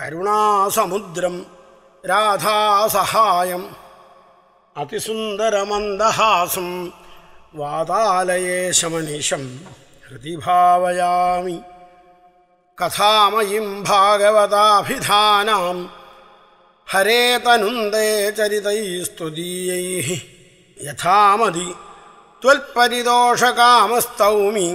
करुणासमुद्रं राधासहायम् अतिसुन्दरमन्दहासं वातालये शमनिशं हृदि भावयामि कथामयीं भागवताभिधानां हरे तनुन्दे चरितैस्तुदीयैः यथा त्वल्परिदोषकामस्तौमि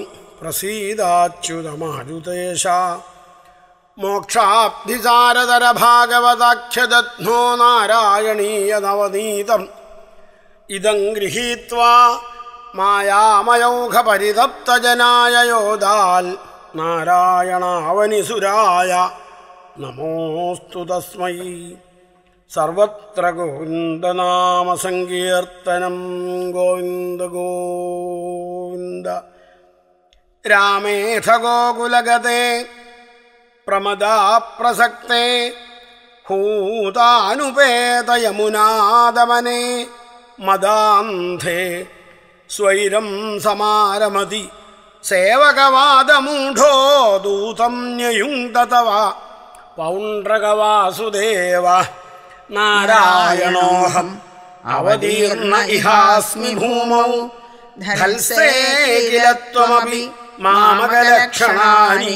മോക്ഷാബ്ധിസാരതര ഭാഗവതാക്ഷ്യതത്നോ നാരായണീയനവനീതം ഇതം ഗൃഹീത്വാ മായാമയൗഘപരിതപ്തജനായ യോദാൽ നാരായണാവനിസുരായ നമോസ്തു തസ്മൈ സർവത്ര ഗോവിന്ദനാമസങ്കീർത്തനം ഗോവിന്ദ ഗോവിന്ദ രാമേഥ ഗോകുലഗതേ പ്രമദാപ്രസക്തേ ഹൂതാനുപേതയമുനാദമനെ മദാന്ധേ സ്വൈരം സമാരമതി സേവകവാദമൂഢോ ദൂതം പൗണ്ട്രകവാസുദേവ നാരായണോഹം അവതീർണ ഇഹാസ്മി ഭൂമൗ ധൽസേ കിലത്വമപി മാമകലക്ഷണാനി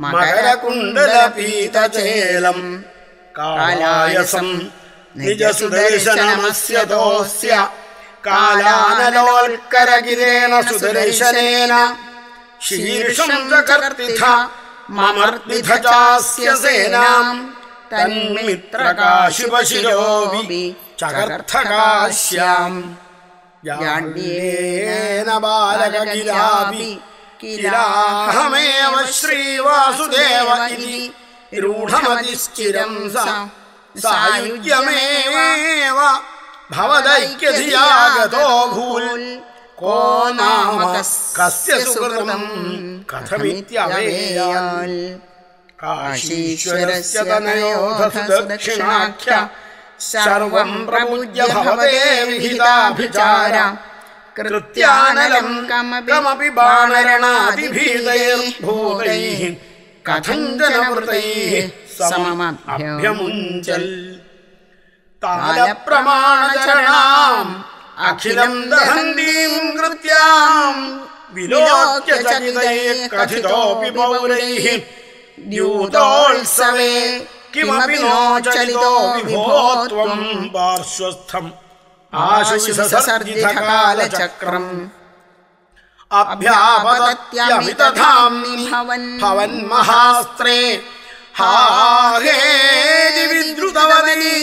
मकरकुण्डलपीतचेलम् कालायसम् निजसुदर्शनमस्य दोऽस्य कालानलोत्करगिरेण सुदर्शनेन शीर्षम् चकर्तिथ ममर्तिथ चास्य सेनाम् तन्मित्रकाशिवशिरोऽपि चकर्थकाश्याम् याण्ड्येन बालकगिरापि किलाहमेव श्रीवासुदेव इति रूढमतिश्चिरं सायुज्यमेव भवदैक्यधिया गतो भूल् को नाम कस्य सुकृतं कथमित्यवेयाल् काशीश्वरस्य तनयोधसुदक्षिणाख्य सर्वं प्रमुज्य भवते विहिताभिचार कृत्यानलम् कमपि बाणरणादिभीतैर्भूतैः कथञ्जनवृतैः सममभ्यमुञ्चल् तालप्रमाणचरणाम् अखिलम् दहन्दीम् कृत्याम् विलोक्य कथितोऽपि पौरैः द्यूतोत्सवे किमपि नो चलितो विभो त्वम् पार्श्वस्थम् आशिष्य सर्जित चक्रम् अभ्यापदत्या भवन् महास्त्रे हा हे विन्द्रुतवदली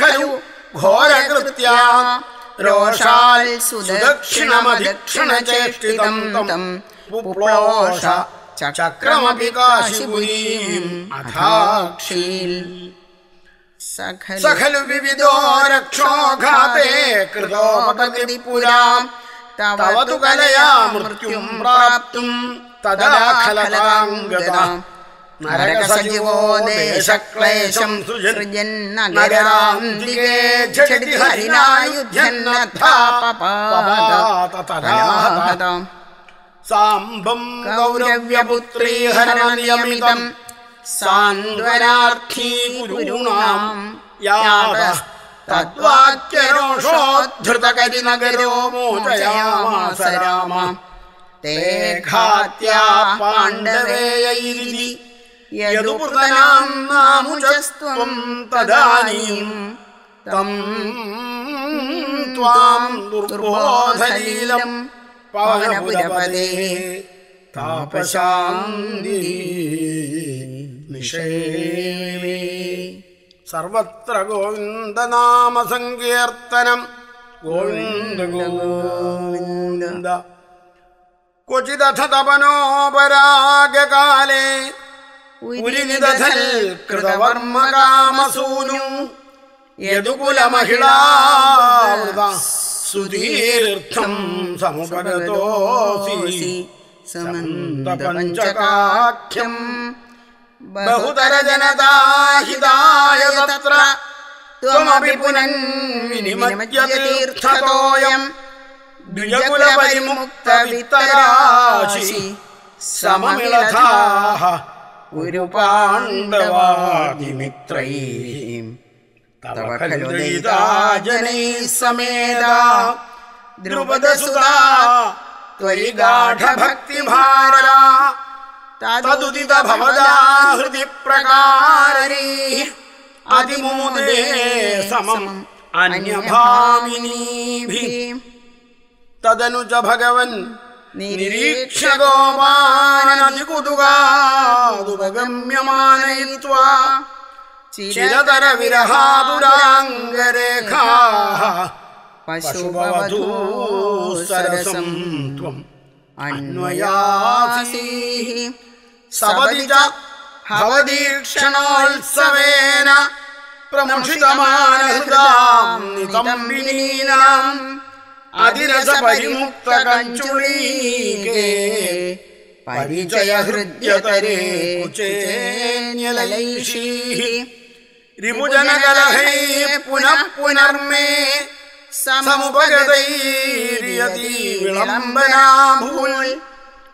खलु घोरकृत्या रोषाल् सुदक्षिणम दक्षिण चेष्टितम् रोष चक्रमपि काशीभुम् अथाक्षी सखलु विविधो रक्षोघाते कृतो मगतिपुरां तव तु कलया मृत्युं प्राप्तुं तदा खलकां गतां नरकसजीवो देशक्लेशं सृजन्नगरान्तिके झटिति हरिणा युध्यन्नथापपादाततराहतां साम्बं गौरव्यपुत्री हरणनियमितम् तद्वाच्यरोषोद्धृतकरिनगरो मूलयामास रा ते घात्या पाण्डवे यैलिलि यदुपृदनाम् नामुषस्त्वं तदानीं तं त्वां दुपुर्वो शैलं पाणिपुरपले तापशान्ति നിഷേവി സർവത്ര ഗോവിന്ദനാമസങ്കീർത്തനം ഗോവിന്ദ ഗോവിന്ദ ക്വചിദഥ തപനോപരാഗകാലേ ഉരിനിദഥൽ കൃതവർമ്മകാമസൂനു സുതീർത്ഥം സമന്ത പഞ്ചകാഖ്യം बहुतरजनताहिताय तत्र त्वमपि पुनन्विनिमध्यतीर्थतोऽयम् द्विजकुलपरिमुक्तवित्तराशि सममिलथाः गुरुपाण्डवादिमित्रैः तव खलु दयिता जनैः समेदा द्रुपदसुधा त्वयि गाढभक्तिभाररा भवदा हृदि प्रकार अधिमुदे समम् अन्यभामिनीभिः तदनु च भगवन् निरीक्षगोपानगादुपगम्यमानयिन्त्वा चिरतर पशुवाधू सर्वसं त्वम् अन्वयाः സപതിച ഭവദീക്ഷണോത്സവേന പ്രമുഷിതമാനഹൃതാം അതിരസപരിമുക്തകഞ്ചുളീകേ പരിചയഹൃദ്യതരേ കുചേന്യലൈഷീഃ രിപുജനകലഹൈ പുനഃ പുനർമേ സമുപഗതൈര്യതി വിളംബനാഭൂൽ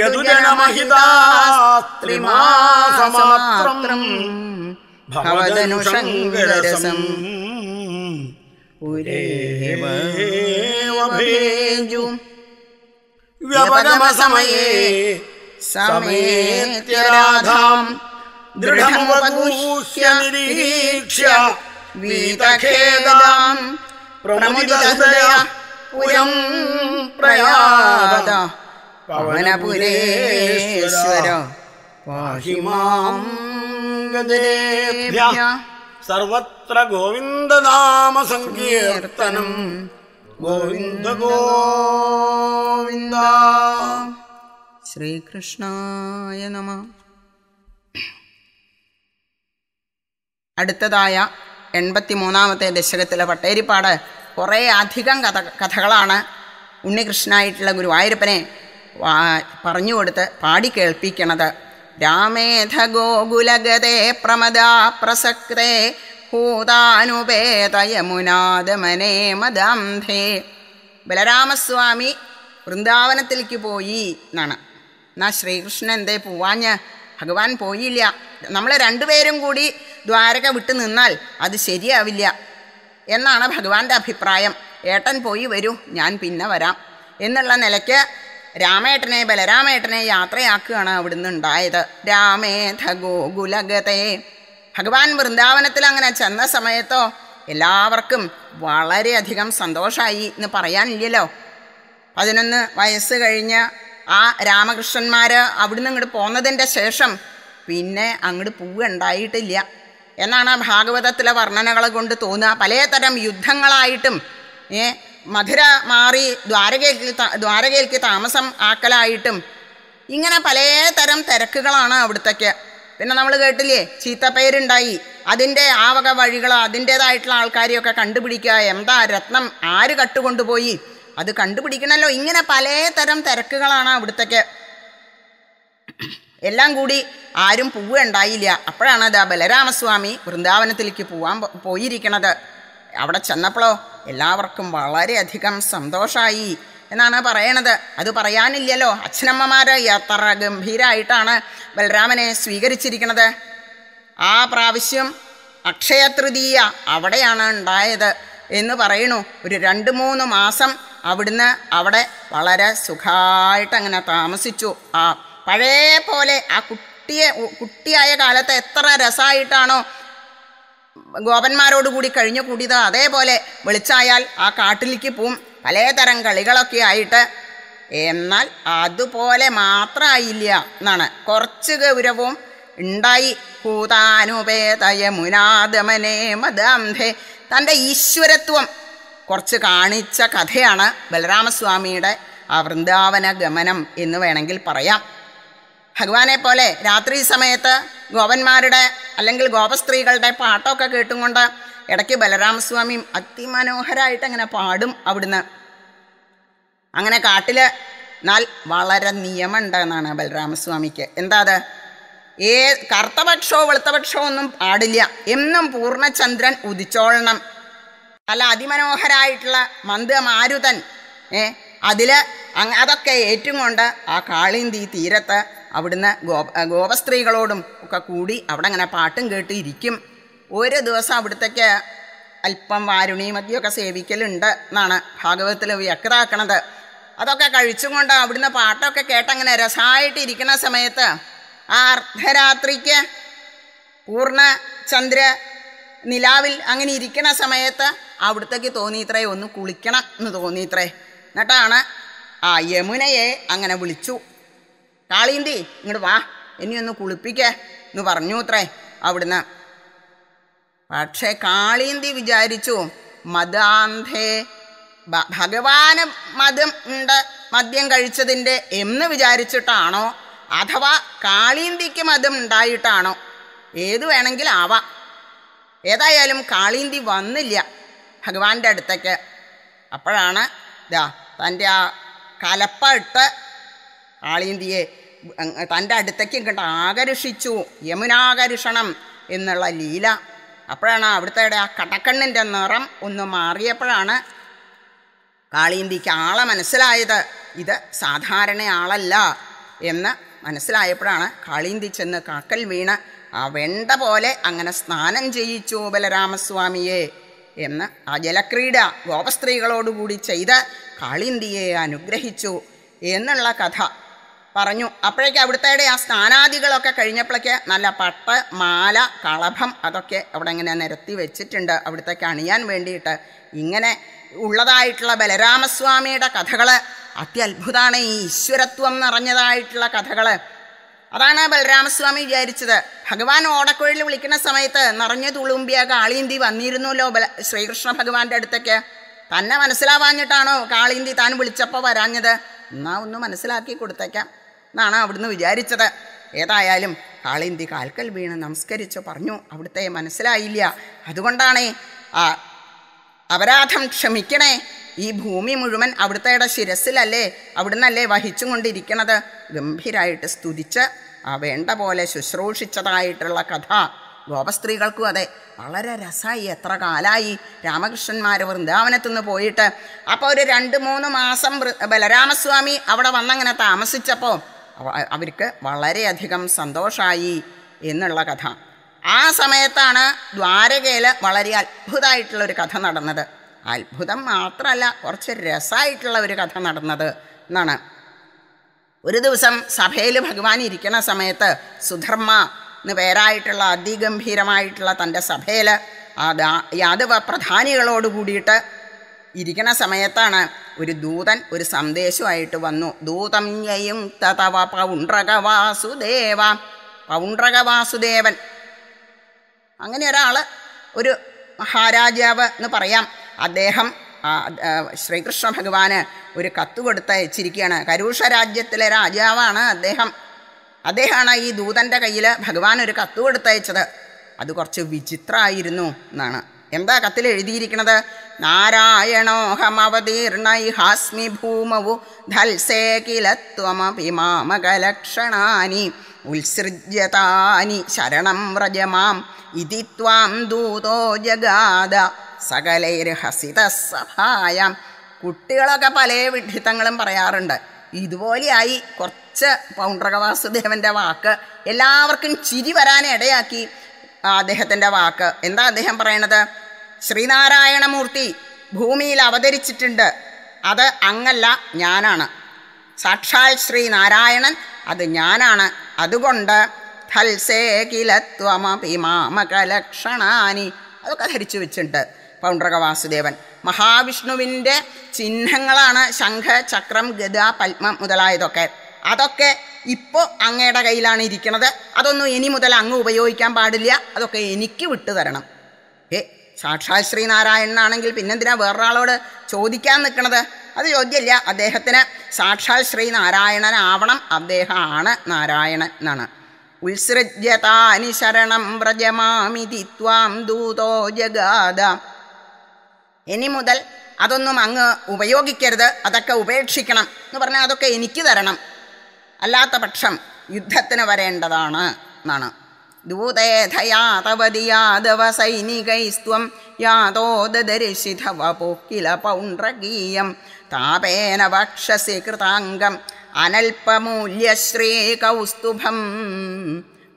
യതുജനമഹിതാസ്ത്രിമാസമാത്രം ഭവതനുഷങ്കരസം ഉരേവഭേജു വ്യപരമസമയേ സമേത്യരാധാം ദൃഢമുപഗൂഹ്യ നിരീക്ഷ്യ വീതഖേദാം പ്രമുദിതഹൃദയ പുരം പ്രയാദ പവനപുരേശ്വര പാഹി മാം സർവത്ര ഗോവിന്ദനാമ സങ്കീർത്തനം ഗോവിന്ദ ഗോവിന്ദ ശ്രീകൃഷ്ണായ നമ അടുത്തതായ എൺപത്തിമൂന്നാമത്തെ ദശകത്തിലെ പട്ടേരിപ്പാട് കുറേ അധികം കഥ കഥകളാണ് ഉണ്ണികൃഷ്ണനായിട്ടുള്ള ഗുരുവായൂരപ്പനെ പറഞ്ഞു കൊടുത്ത് പാടിക്കേൾപ്പിക്കണത് രാമേധ ഗോകുലഗതേ പ്രമദാ പ്രസക്തേ ഭൂതാനുപേതയമുനാദമനേ മദാംധേ ബലരാമസ്വാമി വൃന്ദാവനത്തിലേക്ക് പോയി എന്നാണ് എന്നാ ശ്രീകൃഷ്ണൻ എന്തേ പോവാഞ്ഞ് ഭഗവാൻ പോയില്ല നമ്മൾ രണ്ടുപേരും കൂടി ദ്വാരക വിട്ടു നിന്നാൽ അത് ശരിയാവില്ല എന്നാണ് ഭഗവാന്റെ അഭിപ്രായം ഏട്ടൻ പോയി വരൂ ഞാൻ പിന്നെ വരാം എന്നുള്ള നിലയ്ക്ക് രാമേട്ടനെ ബലരാമേട്ടനെ യാത്രയാക്കുകയാണ് അവിടുന്ന് ഉണ്ടായത് രാമേധ ഗോകുലഗതേ ഭഗവാൻ വൃന്ദാവനത്തിൽ അങ്ങനെ ചെന്ന സമയത്തോ എല്ലാവർക്കും വളരെയധികം സന്തോഷമായി എന്ന് പറയാനില്ലല്ലോ പതിനൊന്ന് വയസ്സ് കഴിഞ്ഞ് ആ രാമകൃഷ്ണന്മാർ അവിടുന്ന് ഇങ്ങോട്ട് പോന്നതിൻ്റെ ശേഷം പിന്നെ അങ്ങോട്ട് പോവുണ്ടായിട്ടില്ല എന്നാണ് ഭാഗവതത്തിലെ വർണ്ണനകളെ കൊണ്ട് തോന്നുക പലതരം യുദ്ധങ്ങളായിട്ടും ഏ മധുര മാറി ദ്വാരകയിൽ ദ്വാരകയിലേക്ക് താമസം ആക്കലായിട്ടും ഇങ്ങനെ പല തരം തിരക്കുകളാണ് അവിടുത്തേക്ക് പിന്നെ നമ്മൾ കേട്ടില്ലേ ചീത്തപ്പേരുണ്ടായി അതിൻ്റെ ആ വക വഴികൾ അതിൻ്റേതായിട്ടുള്ള ആൾക്കാരെയൊക്കെ കണ്ടുപിടിക്കുക എന്താ രത്നം ആര് കട്ടുകൊണ്ടുപോയി അത് കണ്ടുപിടിക്കണമല്ലോ ഇങ്ങനെ പല തരം തിരക്കുകളാണ് അവിടുത്തേക്ക് എല്ലാം കൂടി ആരും പൂവുണ്ടായില്ല അപ്പോഴാണ് അത് ബലരാമസ്വാമി വൃന്ദാവനത്തിലേക്ക് പോവാൻ പോയിരിക്കണത് അവിടെ ചെന്നപ്പോഴോ എല്ലാവർക്കും വളരെയധികം സന്തോഷമായി എന്നാണ് പറയണത് അത് പറയാനില്ലല്ലോ അച്ഛനമ്മമാർ എത്ര ഗംഭീരമായിട്ടാണ് ബലരാമനെ സ്വീകരിച്ചിരിക്കുന്നത് ആ പ്രാവശ്യം അക്ഷയ തൃതീയ അവിടെയാണ് ഉണ്ടായത് എന്ന് പറയണു ഒരു രണ്ട് മൂന്ന് മാസം അവിടുന്ന് അവിടെ വളരെ സുഖമായിട്ട് അങ്ങനെ താമസിച്ചു ആ പഴയ പോലെ ആ കുട്ടിയെ കുട്ടിയായ കാലത്ത് എത്ര രസമായിട്ടാണോ ഗോപന്മാരോടുകൂടി കഴിഞ്ഞു കൂടിയത് അതേപോലെ വിളിച്ചായാൽ ആ കാട്ടിലേക്ക് പോവും പലതരം കളികളൊക്കെ ആയിട്ട് എന്നാൽ അതുപോലെ മാത്രമായില്ല എന്നാണ് കുറച്ച് ഗൗരവവും ഉണ്ടായി കൂതാനുപേതയ മുനാദമനേ മദാംധേ തൻ്റെ ഈശ്വരത്വം കുറച്ച് കാണിച്ച കഥയാണ് ബലരാമസ്വാമിയുടെ ആ വൃന്ദാവന ഗമനം എന്ന് വേണമെങ്കിൽ പറയാം ഭഗവാനെ പോലെ രാത്രി സമയത്ത് ഗോപന്മാരുടെ അല്ലെങ്കിൽ ഗോപസ്ത്രീകളുടെ പാട്ടൊക്കെ കേട്ടുകൊണ്ട് ഇടയ്ക്ക് ബലരാമസ്വാമിയും അതിമനോഹരായിട്ട് അങ്ങനെ പാടും അവിടുന്ന് അങ്ങനെ കാട്ടിൽ എന്നാൽ വളരെ നിയമമുണ്ട് ബലരാമസ്വാമിക്ക് എന്താ അത് ഏ കറുത്തപക്ഷോ വെളുത്തപക്ഷോ ഒന്നും പാടില്ല എന്നും പൂർണ്ണചന്ദ്രൻ ഉദിച്ചോളണം അല്ല അതിമനോഹരായിട്ടുള്ള മന്ദമാരുതൻ ഏഹ് അതിൽ അതൊക്കെ ഏറ്റുകൊണ്ട് ആ കാളിന്തി തീരത്ത് അവിടുന്ന് ഗോപ ഗോപസ്ത്രീകളോടും ഒക്കെ കൂടി അവിടെ അങ്ങനെ പാട്ടും കേട്ട് ഇരിക്കും ഒരു ദിവസം അവിടുത്തേക്ക് അല്പം വാരുണിമദ്യമൊക്കെ സേവിക്കലുണ്ട് എന്നാണ് ഭാഗവതത്തിൽ വ്യക്തമാക്കണത് അതൊക്കെ കഴിച്ചുകൊണ്ട് അവിടുന്ന് പാട്ടൊക്കെ കേട്ടങ്ങനെ രസമായിട്ട് ഇരിക്കുന്ന സമയത്ത് ആ അർദ്ധരാത്രിക്ക് പൂർണ്ണ ചന്ദ്ര നിലാവിൽ അങ്ങനെ ഇരിക്കുന്ന സമയത്ത് അവിടത്തേക്ക് തോന്നിയിത്രേ ഒന്ന് കുളിക്കണം എന്ന് തോന്നിയിത്രേ എന്നിട്ടാണ് ആ യമുനയെ അങ്ങനെ വിളിച്ചു കാളീന്തി ഇങ്ങോട്ട് വാ എന്നെ ഒന്ന് കുളിപ്പിക്കേ എന്ന് പറഞ്ഞു അത്രേ അവിടുന്ന് പക്ഷേ കാളീന്തി വിചാരിച്ചു മതാന്ധേ ഭഗവാന് മതം ഉണ്ട് മദ്യം കഴിച്ചതിൻ്റെ എന്ന് വിചാരിച്ചിട്ടാണോ അഥവാ കാളീന്തിക്ക് മതം ഉണ്ടായിട്ടാണോ ഏത് വേണമെങ്കിലും ആവാം ഏതായാലും കാളീന്തി വന്നില്ല ഭഗവാന്റെ അടുത്തേക്ക് അപ്പോഴാണ് ഇതാ തൻ്റെ ആ കലപ്പ ഇട്ട് ആളീന്തിയെ തൻ്റെ അടുത്തേക്ക് ഇങ്ങോട്ട് ആകർഷിച്ചു യമുനാകർഷണം എന്നുള്ള ലീല അപ്പോഴാണ് അവിടുത്തെ ആ കടക്കണ്ണിൻ്റെ നിറം ഒന്ന് മാറിയപ്പോഴാണ് കാളീന്തിക്ക് ആളെ മനസ്സിലായത് ഇത് സാധാരണ ആളല്ല എന്ന് മനസ്സിലായപ്പോഴാണ് കാളീന്തി ചെന്ന് കാക്കൽ വീണ് ആ വെണ്ട പോലെ അങ്ങനെ സ്നാനം ചെയ്യിച്ചു ബലരാമസ്വാമിയെ എന്ന് അജലക്രീഡ ഗോപസ്ത്രീകളോടുകൂടി ചെയ്ത് കാളിന്തിയെ അനുഗ്രഹിച്ചു എന്നുള്ള കഥ പറഞ്ഞു അപ്പോഴേക്ക് അവിടുത്തെ ആ സ്നാനാദികളൊക്കെ കഴിഞ്ഞപ്പോഴേക്ക് നല്ല പട്ട് മാല കളഭം അതൊക്കെ അവിടെ ഇങ്ങനെ നിരത്തി വെച്ചിട്ടുണ്ട് അവിടുത്തേക്ക് അണിയാൻ വേണ്ടിയിട്ട് ഇങ്ങനെ ഉള്ളതായിട്ടുള്ള ബലരാമസ്വാമിയുടെ കഥകൾ അത്യത്ഭുതമാണ് ഈ ഈശ്വരത്വം നിറഞ്ഞതായിട്ടുള്ള കഥകൾ അതാണ് ബലരാമസ്വാമി വിചാരിച്ചത് ഭഗവാൻ ഓടക്കുഴൽ വിളിക്കുന്ന സമയത്ത് നിറഞ്ഞു തുളുമ്പിയ കാളീന്തി വന്നിരുന്നല്ലോ ബല ശ്രീകൃഷ്ണ ഭഗവാന്റെ അടുത്തേക്ക് തന്നെ മനസ്സിലാവാഞ്ഞിട്ടാണോ കാളീന്തി താൻ വിളിച്ചപ്പോൾ വരാഞ്ഞത് എന്നാ ഒന്ന് മനസ്സിലാക്കി കൊടുത്തേക്കാം എന്നാണ് അവിടുന്ന് വിചാരിച്ചത് ഏതായാലും കാളീന്തി കാൽക്കൽ വീണ് നമസ്കരിച്ചു പറഞ്ഞു അവിടുത്തെ മനസ്സിലായില്ല അതുകൊണ്ടാണേ ആ അപരാധം ക്ഷമിക്കണേ ഈ ഭൂമി മുഴുവൻ അവിടുത്തെയുടെ ശിരസിലല്ലേ അവിടുന്നല്ലേ വഹിച്ചു കൊണ്ടിരിക്കണത് ഗംഭീരായിട്ട് സ്തുതിച്ച് ആ വേണ്ട പോലെ ശുശ്രൂഷിച്ചതായിട്ടുള്ള കഥ ഗോപസ്ത്രീകൾക്കും അതെ വളരെ രസമായി എത്ര കാലമായി രാമകൃഷ്ണന്മാർ വൃന്ദാവനത്തു നിന്ന് പോയിട്ട് അപ്പോൾ ഒരു രണ്ട് മൂന്ന് മാസം ബലരാമസ്വാമി അവിടെ വന്നങ്ങനെ താമസിച്ചപ്പോൾ അവർക്ക് വളരെയധികം സന്തോഷമായി എന്നുള്ള കഥ ആ സമയത്താണ് ദ്വാരകയിൽ വളരെ അത്ഭുതമായിട്ടുള്ള ഒരു കഥ നടന്നത് അത്ഭുതം മാത്രമല്ല കുറച്ച് രസമായിട്ടുള്ള ഒരു കഥ നടന്നത് എന്നാണ് ഒരു ദിവസം സഭയിൽ ഭഗവാൻ ഇരിക്കുന്ന സമയത്ത് സുധർമ്മ എന്ന് പേരായിട്ടുള്ള അതിഗംഭീരമായിട്ടുള്ള തൻ്റെ സഭയിൽ ആ യാദവ പ്രധാനികളോട് കൂടിയിട്ട് ഇരിക്കുന്ന സമയത്താണ് ഒരു ദൂതൻ ഒരു സന്ദേശമായിട്ട് വന്നു ദൂതം യയും തവ പൗണ്ട്രക വാസുദേവ പൗണ്ട്രക വാസുദേവൻ അങ്ങനെ ഒരാൾ ഒരു മഹാരാജാവ് എന്ന് പറയാം അദ്ദേഹം ശ്രീകൃഷ്ണ ഭഗവാന് ഒരു കത്ത് കൊടുത്തയച്ചിരിക്കുകയാണ് കരൂഷ രാജ്യത്തിലെ രാജാവാണ് അദ്ദേഹം അദ്ദേഹമാണ് ഈ ദൂതൻ്റെ കയ്യിൽ ഭഗവാൻ ഒരു കത്ത് കൊടുത്തയച്ചത് അത് കുറച്ച് വിചിത്രമായിരുന്നു എന്നാണ് എന്താ കത്തിൽ എഴുതിയിരിക്കുന്നത് നാരായണോഹമവതീർണൈഹാസ്മി ഭൂമവു ധൽസേ കില ഉത്സൃജ്യതാനി ശരണം വ്രജമാം ഇതി ത്വാം ദൂതോ ജഗാദ സകലൈർഹസിത സഭായം കുട്ടികളൊക്കെ പല വിഡിത്തങ്ങളും പറയാറുണ്ട് ഇതുപോലെയായി കുറച്ച് പൗണ്ഡ്രക വാക്ക് എല്ലാവർക്കും ചിരി വരാനിടയാക്കി ഇടയാക്കി അദ്ദേഹത്തിൻ്റെ വാക്ക് എന്താ അദ്ദേഹം പറയണത് ശ്രീനാരായണമൂർത്തി ഭൂമിയിൽ അവതരിച്ചിട്ടുണ്ട് അത് അങ്ങല്ല ഞാനാണ് സാക്ഷാൽ ശ്രീ നാരായണൻ അത് ഞാനാണ് അതുകൊണ്ട് ഫൽസേകിലത്വമപി മാമകലക്ഷണാനി അതൊക്കെ ധരിച്ചു വെച്ചിട്ടുണ്ട് പൗണ്ഡ്രക വാസുദേവൻ മഹാവിഷ്ണുവിൻ്റെ ചിഹ്നങ്ങളാണ് ശംഖ ചക്രം ഗത പത്മം മുതലായതൊക്കെ അതൊക്കെ ഇപ്പോൾ അങ്ങയുടെ കയ്യിലാണ് ഇരിക്കണത് അതൊന്നും ഇനി മുതൽ അങ്ങ് ഉപയോഗിക്കാൻ പാടില്ല അതൊക്കെ എനിക്ക് വിട്ടു തരണം ഏ സാക്ഷാൽ ശ്രീനാരായണനാണെങ്കിൽ പിന്നെന്തിനാ വേറൊരാളോട് ചോദിക്കാൻ നിൽക്കണത് അത് യോഗ്യല്ല അദ്ദേഹത്തിന് സാക്ഷാൽ ശ്രീനാരായണനാവണം അദ്ദേഹമാണ് നാരായണൻ എന്നാണ് ഉത്സൃജ്യതാനുശരണം ശരണം വ്രജമാമിതി ത്വാം ദൂതോ ജഗാദ ഇനി മുതൽ അതൊന്നും അങ്ങ് ഉപയോഗിക്കരുത് അതൊക്കെ ഉപേക്ഷിക്കണം എന്ന് പറഞ്ഞാൽ അതൊക്കെ എനിക്ക് തരണം അല്ലാത്ത പക്ഷം യുദ്ധത്തിന് വരേണ്ടതാണ് എന്നാണ് ദൂതേധയാതവതിയാദവ സൈനികൈസ്ത്വം യാതോദരിശിധവ പോക്കില പൗണ്ഡ്രകീയം താപേന വക്ഷസി കൃതാംഗം അനൽപമൂല്യശ്രീകൗസ്തുഭം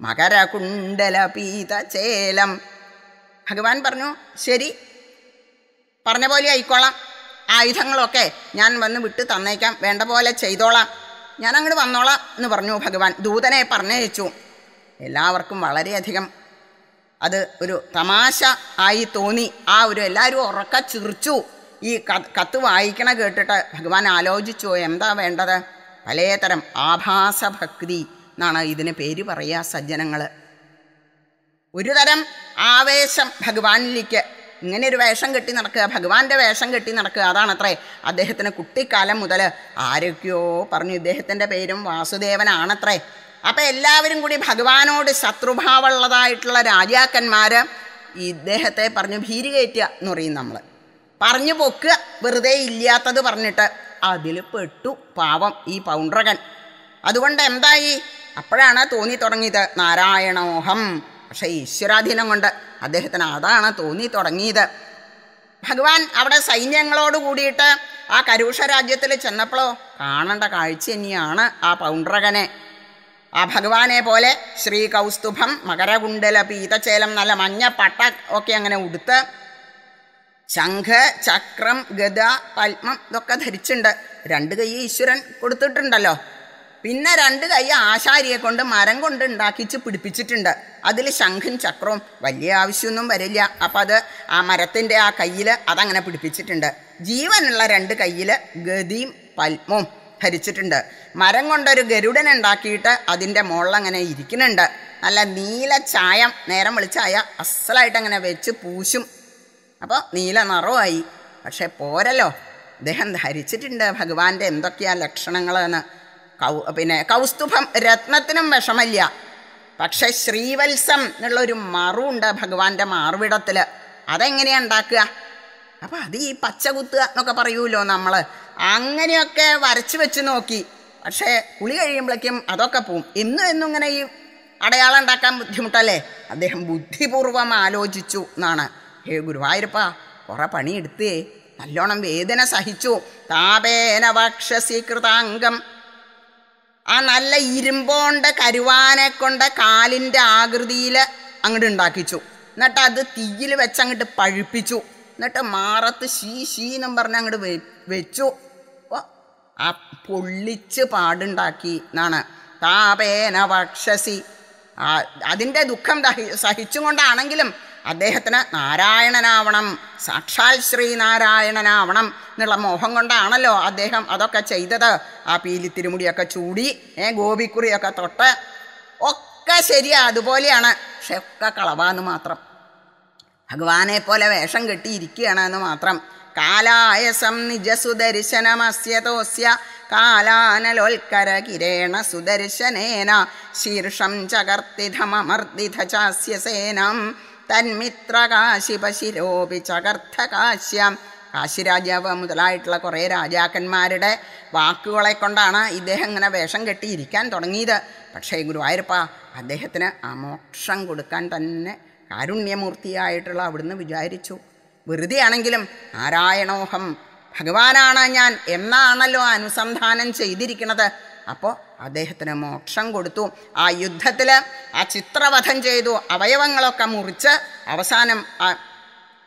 മകരകുണ്ടലപീതചേലം ഭഗവാൻ പറഞ്ഞു ശരി പറഞ്ഞ പോലെ ആയിക്കോളാം ആയുധങ്ങളൊക്കെ ഞാൻ വന്ന് വിട്ട് തന്നേക്കാം വേണ്ട പോലെ ചെയ്തോളാം ഞാൻ അങ്ങോട്ട് വന്നോളാം എന്ന് പറഞ്ഞു ഭഗവാൻ ദൂതനെ പറഞ്ഞയച്ചു എല്ലാവർക്കും വളരെയധികം അത് ഒരു തമാശ ആയി തോന്നി ആ ഒരു എല്ലാവരും ഉറക്ക ചിർച്ചു ഈ കത്ത് വായിക്കണ കേട്ടിട്ട് ഭഗവാൻ ആലോചിച്ചു എന്താ വേണ്ടത് പലതരം ആഭാസഭക്തി എന്നാണ് ഇതിന് പേര് പറയുക സജ്ജനങ്ങൾ ഒരു തരം ആവേശം ഭഗവാനിലേക്ക് ഇങ്ങനെ ഒരു വേഷം കെട്ടി നടക്കുക ഭഗവാന്റെ വേഷം കെട്ടി നടക്കുക അതാണത്രേ അദ്ദേഹത്തിന് കുട്ടിക്കാലം മുതൽ ആരൊക്കെയോ പറഞ്ഞു ഇദ്ദേഹത്തിൻ്റെ പേരും വാസുദേവനാണത്രേ അപ്പം എല്ലാവരും കൂടി ഭഗവാനോട് ശത്രുഭാവമുള്ളതായിട്ടുള്ള രാജാക്കന്മാർ ഇദ്ദേഹത്തെ പറഞ്ഞു ഭീരുകയറ്റുക എന്ന് പറയും നമ്മൾ പറഞ്ഞു പൊക്കുക വെറുതെ ഇല്ലാത്തത് പറഞ്ഞിട്ട് അതിൽ പെട്ടു പാവം ഈ പൗണ്ട്രകൻ അതുകൊണ്ട് എന്തായി അപ്പോഴാണ് തോന്നി തുടങ്ങിയത് നാരായണോഹം പക്ഷേ ഈശ്വരാധീനം കൊണ്ട് അദ്ദേഹത്തിന് അതാണ് തോന്നി തുടങ്ങിയത് ഭഗവാൻ അവിടെ സൈന്യങ്ങളോട് കൂടിയിട്ട് ആ കരൂഷ രാജ്യത്തിൽ ചെന്നപ്പോഴോ കാണേണ്ട കാഴ്ച തന്നെയാണ് ആ പൗണ്ട്രകനെ ആ ഭഗവാനെ പോലെ ശ്രീ കൗസ്തുഭം മകരകുണ്ടല പീതച്ചേലം നല്ല മഞ്ഞ പട്ട ഒക്കെ അങ്ങനെ ഉടുത്ത് ശംഖ ചക്രം ഗത പത്മം ഇതൊക്കെ ധരിച്ചിട്ടുണ്ട് രണ്ട് കൈ ഈശ്വരൻ കൊടുത്തിട്ടുണ്ടല്ലോ പിന്നെ രണ്ട് കൈ ആശാരിയെ കൊണ്ട് മരം കൊണ്ട് ഉണ്ടാക്കിച്ച് പിടിപ്പിച്ചിട്ടുണ്ട് അതിൽ ശംഖും ചക്രവും വലിയ ആവശ്യമൊന്നും വരില്ല അപ്പം അത് ആ മരത്തിൻ്റെ ആ കയ്യിൽ അതങ്ങനെ പിടിപ്പിച്ചിട്ടുണ്ട് ജീവനുള്ള രണ്ട് കയ്യിൽ ഗതിയും പത്മവും ധരിച്ചിട്ടുണ്ട് മരം കൊണ്ടൊരു ഗരുഡൻ ഉണ്ടാക്കിയിട്ട് അതിൻ്റെ മുകളിലങ്ങനെ ഇരിക്കുന്നുണ്ട് നല്ല നീല ചായം നേരം വെളിച്ചായ അസലായിട്ട് അങ്ങനെ വെച്ച് പൂശും അപ്പോൾ നീല നിറവായി പക്ഷേ പോരല്ലോ അദ്ദേഹം ധരിച്ചിട്ടുണ്ട് ഭഗവാന്റെ എന്തൊക്കെയാ ലക്ഷണങ്ങളെന്ന് കൗ പിന്നെ കൗസ്തുഭം രത്നത്തിനും വിഷമല്ല പക്ഷെ ശ്രീവത്സം എന്നുള്ളൊരു മറുണ്ട് ഭഗവാന്റെ മാറുവിടത്തിൽ അതെങ്ങനെയാ ഉണ്ടാക്കുക അപ്പോൾ അത് ഈ പച്ച കുത്തുക എന്നൊക്കെ പറയൂലോ നമ്മൾ അങ്ങനെയൊക്കെ വരച്ച് വെച്ച് നോക്കി പക്ഷേ കുളി കഴിയുമ്പോഴേക്കും അതൊക്കെ പോവും എന്നും എന്നും ഇങ്ങനെ ഈ അടയാളം ഉണ്ടാക്കാൻ ബുദ്ധിമുട്ടല്ലേ അദ്ദേഹം ബുദ്ധിപൂർവം ആലോചിച്ചു എന്നാണ് ഹേ ഗുരുവായൂരപ്പ കുറെ പണിയെടുത്തേ നല്ലോണം വേദന സഹിച്ചു താപേന വക്ഷസി കൃതാംഗം ആ നല്ല ഇരുമ്പോണ്ട കരുവാനെ കൊണ്ട് കാലിൻ്റെ ആകൃതിയിൽ അങ്ങോട്ട് ഉണ്ടാക്കിച്ചു എന്നിട്ട് അത് തീയിൽ വെച്ച് അങ്ങോട്ട് പഴുപ്പിച്ചു എന്നിട്ട് മാറത്ത് ശീ ശീനം പറഞ്ഞ് അങ്ങോട്ട് വെച്ചു ആ പൊള്ളിച്ച് പാടുണ്ടാക്കി എന്നാണ് താപേന വക്ഷസി അതിൻ്റെ ദുഃഖം ദഹി സഹിച്ചുകൊണ്ടാണെങ്കിലും അദ്ദേഹത്തിന് നാരായണനാവണം സാക്ഷാൽ ശ്രീനാരായണനാവണം എന്നുള്ള മോഹം കൊണ്ടാണല്ലോ അദ്ദേഹം അതൊക്കെ ചെയ്തത് ആ പീലി തിരുമുടിയൊക്കെ ചൂടി ഏ ഗോപിക്കുറിയൊക്കെ തൊട്ട് ഒക്കെ ശരിയാ അതുപോലെയാണ് പക്ഷെ ഒക്കെ കളവാന്ന് മാത്രം ഭഗവാനെ പോലെ വേഷം കെട്ടിയിരിക്കുകയാണ് എന്ന് മാത്രം കാലായസം നിജസുദർശനമസ്യതോസ്യ കിരേണ സുദർശനേന ശീർഷം ചകർത്തിധമർദ്ദിധ ചാസ്യ സേനം തന്മിത്രകാശിപശിരോപി ചകർത്ത കാശ്യം കാശിരാജാവ് മുതലായിട്ടുള്ള കുറേ രാജാക്കന്മാരുടെ വാക്കുകളെ കൊണ്ടാണ് ഇദ്ദേഹം ഇങ്ങനെ വേഷം കെട്ടിയിരിക്കാൻ തുടങ്ങിയത് പക്ഷേ ഗുരുവായൂരപ്പ അദ്ദേഹത്തിന് ആ മോക്ഷം കൊടുക്കാൻ തന്നെ കാരുണ്യമൂർത്തിയായിട്ടുള്ള അവിടുന്ന് വിചാരിച്ചു വെറുതെയാണെങ്കിലും നാരായണോഹം ഭഗവാനാണ് ഞാൻ എന്നാണല്ലോ അനുസന്ധാനം ചെയ്തിരിക്കുന്നത് അപ്പോൾ അദ്ദേഹത്തിന് മോക്ഷം കൊടുത്തു ആ യുദ്ധത്തിൽ ആ ചിത്രവധം ചെയ്തു അവയവങ്ങളൊക്കെ മുറിച്ച് അവസാനം ആ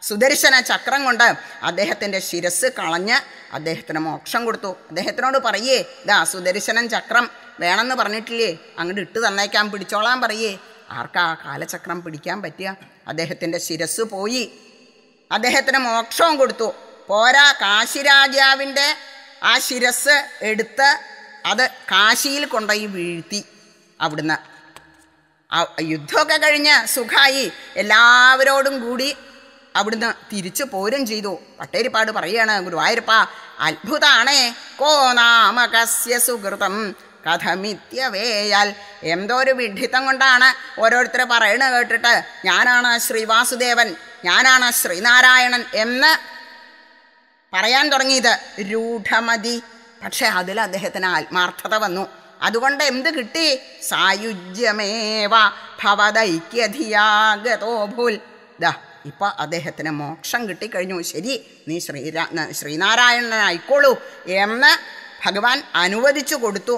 സുദർശന ചക്രം കൊണ്ട് അദ്ദേഹത്തിൻ്റെ ശിരസ് കളഞ്ഞ് അദ്ദേഹത്തിന് മോക്ഷം കൊടുത്തു അദ്ദേഹത്തിനോട് പറയേ ഇതാ സുദർശനം ചക്രം വേണമെന്ന് പറഞ്ഞിട്ടില്ലേ അങ്ങോട്ട് ഇട്ട് തന്നേക്കാൻ പിടിച്ചോളാൻ പറയേ ആർക്കാ കാലചക്രം പിടിക്കാൻ പറ്റിയ അദ്ദേഹത്തിൻ്റെ ശിരസ് പോയി അദ്ദേഹത്തിന് മോക്ഷവും കൊടുത്തു പോരാ കാശിരാജാവിൻ്റെ ആ ശിരസ് എടുത്ത് അത് കാശിയിൽ കൊണ്ടുപോയി വീഴ്ത്തി അവിടുന്ന് യുദ്ധമൊക്കെ കഴിഞ്ഞ് സുഖായി എല്ലാവരോടും കൂടി അവിടുന്ന് തിരിച്ചു പോരും ചെയ്തു പട്ടേരിപ്പാട് പറയുകയാണ് ഗുരുവായൂരപ്പ അത്ഭുതാണേ കോ നാമകസ്യ സുഹൃതം കഥമിത്യവേയാൽ എന്തോ ഒരു വിഡ്ഢിത്തം കൊണ്ടാണ് ഓരോരുത്തർ പറയണ കേട്ടിട്ട് ഞാനാണ് ശ്രീവാസുദേവൻ ഞാനാണ് ശ്രീനാരായണൻ എന്ന് പറയാൻ തുടങ്ങിയത് രൂഢമതി പക്ഷെ അതിൽ അദ്ദേഹത്തിന് ആത്മാർത്ഥത വന്നു അതുകൊണ്ട് എന്ത് കിട്ടി സായുജ്യമേവ ഭവതൈക്യധിയാഗതോ ദാ ഇപ്പൊ അദ്ദേഹത്തിന് മോക്ഷം കിട്ടിക്കഴിഞ്ഞു ശരി നീ ശ്രീരാ ശ്രീനാരായണനായിക്കോളൂ എന്ന് ഭഗവാൻ അനുവദിച്ചു കൊടുത്തു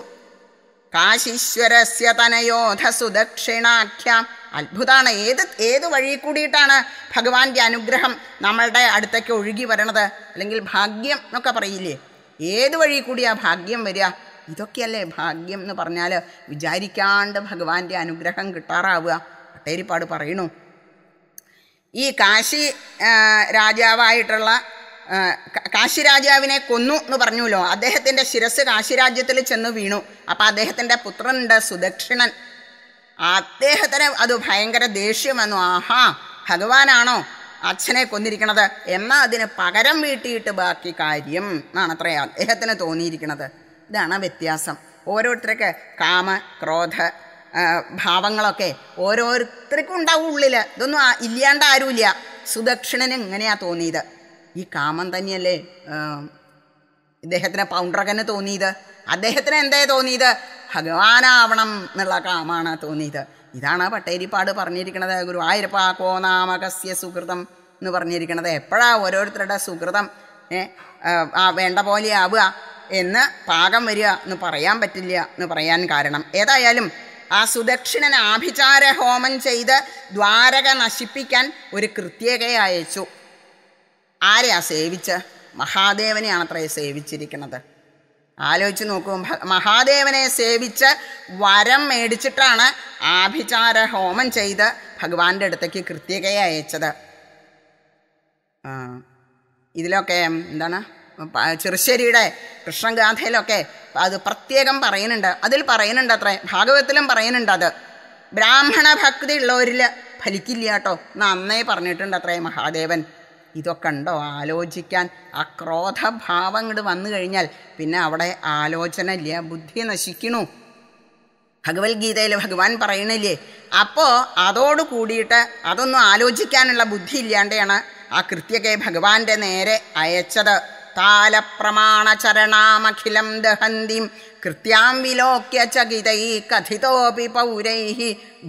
കാശീശ്വരസ്യ തനയോധ ദക്ഷിണാഖ്യ അത്ഭുതമാണ് ഏത് ഏത് വഴി കൂടിയിട്ടാണ് ഭഗവാന്റെ അനുഗ്രഹം നമ്മളുടെ അടുത്തേക്ക് ഒഴുകി വരണത് അല്ലെങ്കിൽ ഭാഗ്യം എന്നൊക്കെ പറയില്ലേ ഏത് വഴി കൂടിയാ ഭാഗ്യം വരിക ഇതൊക്കെയല്ലേ ഭാഗ്യം എന്ന് പറഞ്ഞാൽ വിചാരിക്കാണ്ട് ഭഗവാന്റെ അനുഗ്രഹം കിട്ടാറാവുക ഒട്ടേരിപ്പാട് പറയണു ഈ കാശി രാജാവായിട്ടുള്ള കാശിരാജാവിനെ കൊന്നു എന്ന് പറഞ്ഞല്ലോ അദ്ദേഹത്തിൻ്റെ ശിരസ് കാശിരാജ്യത്തിൽ ചെന്ന് വീണു അപ്പം അദ്ദേഹത്തിൻ്റെ പുത്രനുണ്ട് സുദക്ഷിണൻ അദ്ദേഹത്തിന് അത് ഭയങ്കര ദേഷ്യം വന്നു ആഹാ ഭഗവാനാണോ അച്ഛനെ കൊന്നിരിക്കണത് എന്നാ അതിന് പകരം വീട്ടിയിട്ട് ബാക്കി കാര്യം എന്നാണ് അത്രേ അദ്ദേഹത്തിന് തോന്നിയിരിക്കുന്നത് ഇതാണ് വ്യത്യാസം ഓരോരുത്തർക്ക് കാമ ക്രോധ ഭാവങ്ങളൊക്കെ ഓരോരുത്തർക്കും ഉണ്ടാവും ഉള്ളിൽ ഇതൊന്നും ഇല്ലാണ്ട് ആരുമില്ല സുദക്ഷിണന് ഇങ്ങനെയാണ് തോന്നിയത് ഈ കാമം തന്നെയല്ലേ ഇദ്ദേഹത്തിന് പൗണ്ട്രകന് തോന്നിയത് അദ്ദേഹത്തിന് എന്തേ തോന്നിയത് ഭഗവാനാവണം എന്നുള്ള കാമാണ് തോന്നിയത് ഇതാണ് പട്ടേരിപ്പാട് പറഞ്ഞിരിക്കുന്നത് ഗുരുവായൂരപ്പ കോനാമകസ്യ സുഹൃതം എന്ന് പറഞ്ഞിരിക്കുന്നത് എപ്പോഴാ ഓരോരുത്തരുടെ സുഹൃതം ആ വേണ്ട പോലെ ആവുക എന്ന് പാകം വരിക എന്ന് പറയാൻ പറ്റില്ല എന്ന് പറയാൻ കാരണം ഏതായാലും ആ സുദക്ഷിണൻ ആഭിചാര ഹോമം ചെയ്ത് ദ്വാരക നശിപ്പിക്കാൻ ഒരു കൃത്യകയച്ചു സേവിച്ച മഹാദേവനെയാണ് മഹാദേവനെയാണത്രേ സേവിച്ചിരിക്കുന്നത് ആലോചിച്ച് നോക്കൂ മഹാദേവനെ സേവിച്ച് വരം മേടിച്ചിട്ടാണ് ആഭിചാര ഹോമം ചെയ്ത് ഭഗവാന്റെ അടുത്തേക്ക് കൃത്യകയെ അയച്ചത് ഇതിലൊക്കെ എന്താണ് ചെറുശ്ശേരിയുടെ കൃഷ്ണഗാഥയിലൊക്കെ അത് പ്രത്യേകം പറയുന്നുണ്ട് അതിൽ പറയുന്നുണ്ട് അത്ര ഭാഗവതത്തിലും പറയുന്നുണ്ട് അത് ബ്രാഹ്മണ ഭക്തി ഉള്ളവരിൽ ഫലിക്കില്ല കേട്ടോ എന്ന് അന്നേ പറഞ്ഞിട്ടുണ്ട് അത്രേ മഹാദേവൻ ഇതൊക്കെ ഉണ്ടോ ആലോചിക്കാൻ ആ ക്രോധഭാവം ഇങ്ങോട്ട് വന്നു കഴിഞ്ഞാൽ പിന്നെ അവിടെ ആലോചന ഇല്ല ബുദ്ധി നശിക്കണു ഭഗവത്ഗീതയിൽ ഭഗവാൻ പറയണില്ലേ അപ്പോൾ അതോട് കൂടിയിട്ട് അതൊന്നും ആലോചിക്കാനുള്ള ബുദ്ധി ഇല്ലാണ്ടെയാണ് ആ കൃത്യകെ ഭഗവാന്റെ നേരെ അയച്ചത് താലപ്രമാണചരണാമഖിലം ദഹന്തിം കൃത്യാം വിലോക്യ ചകിതൈ കഥിതോപി പൗരൈ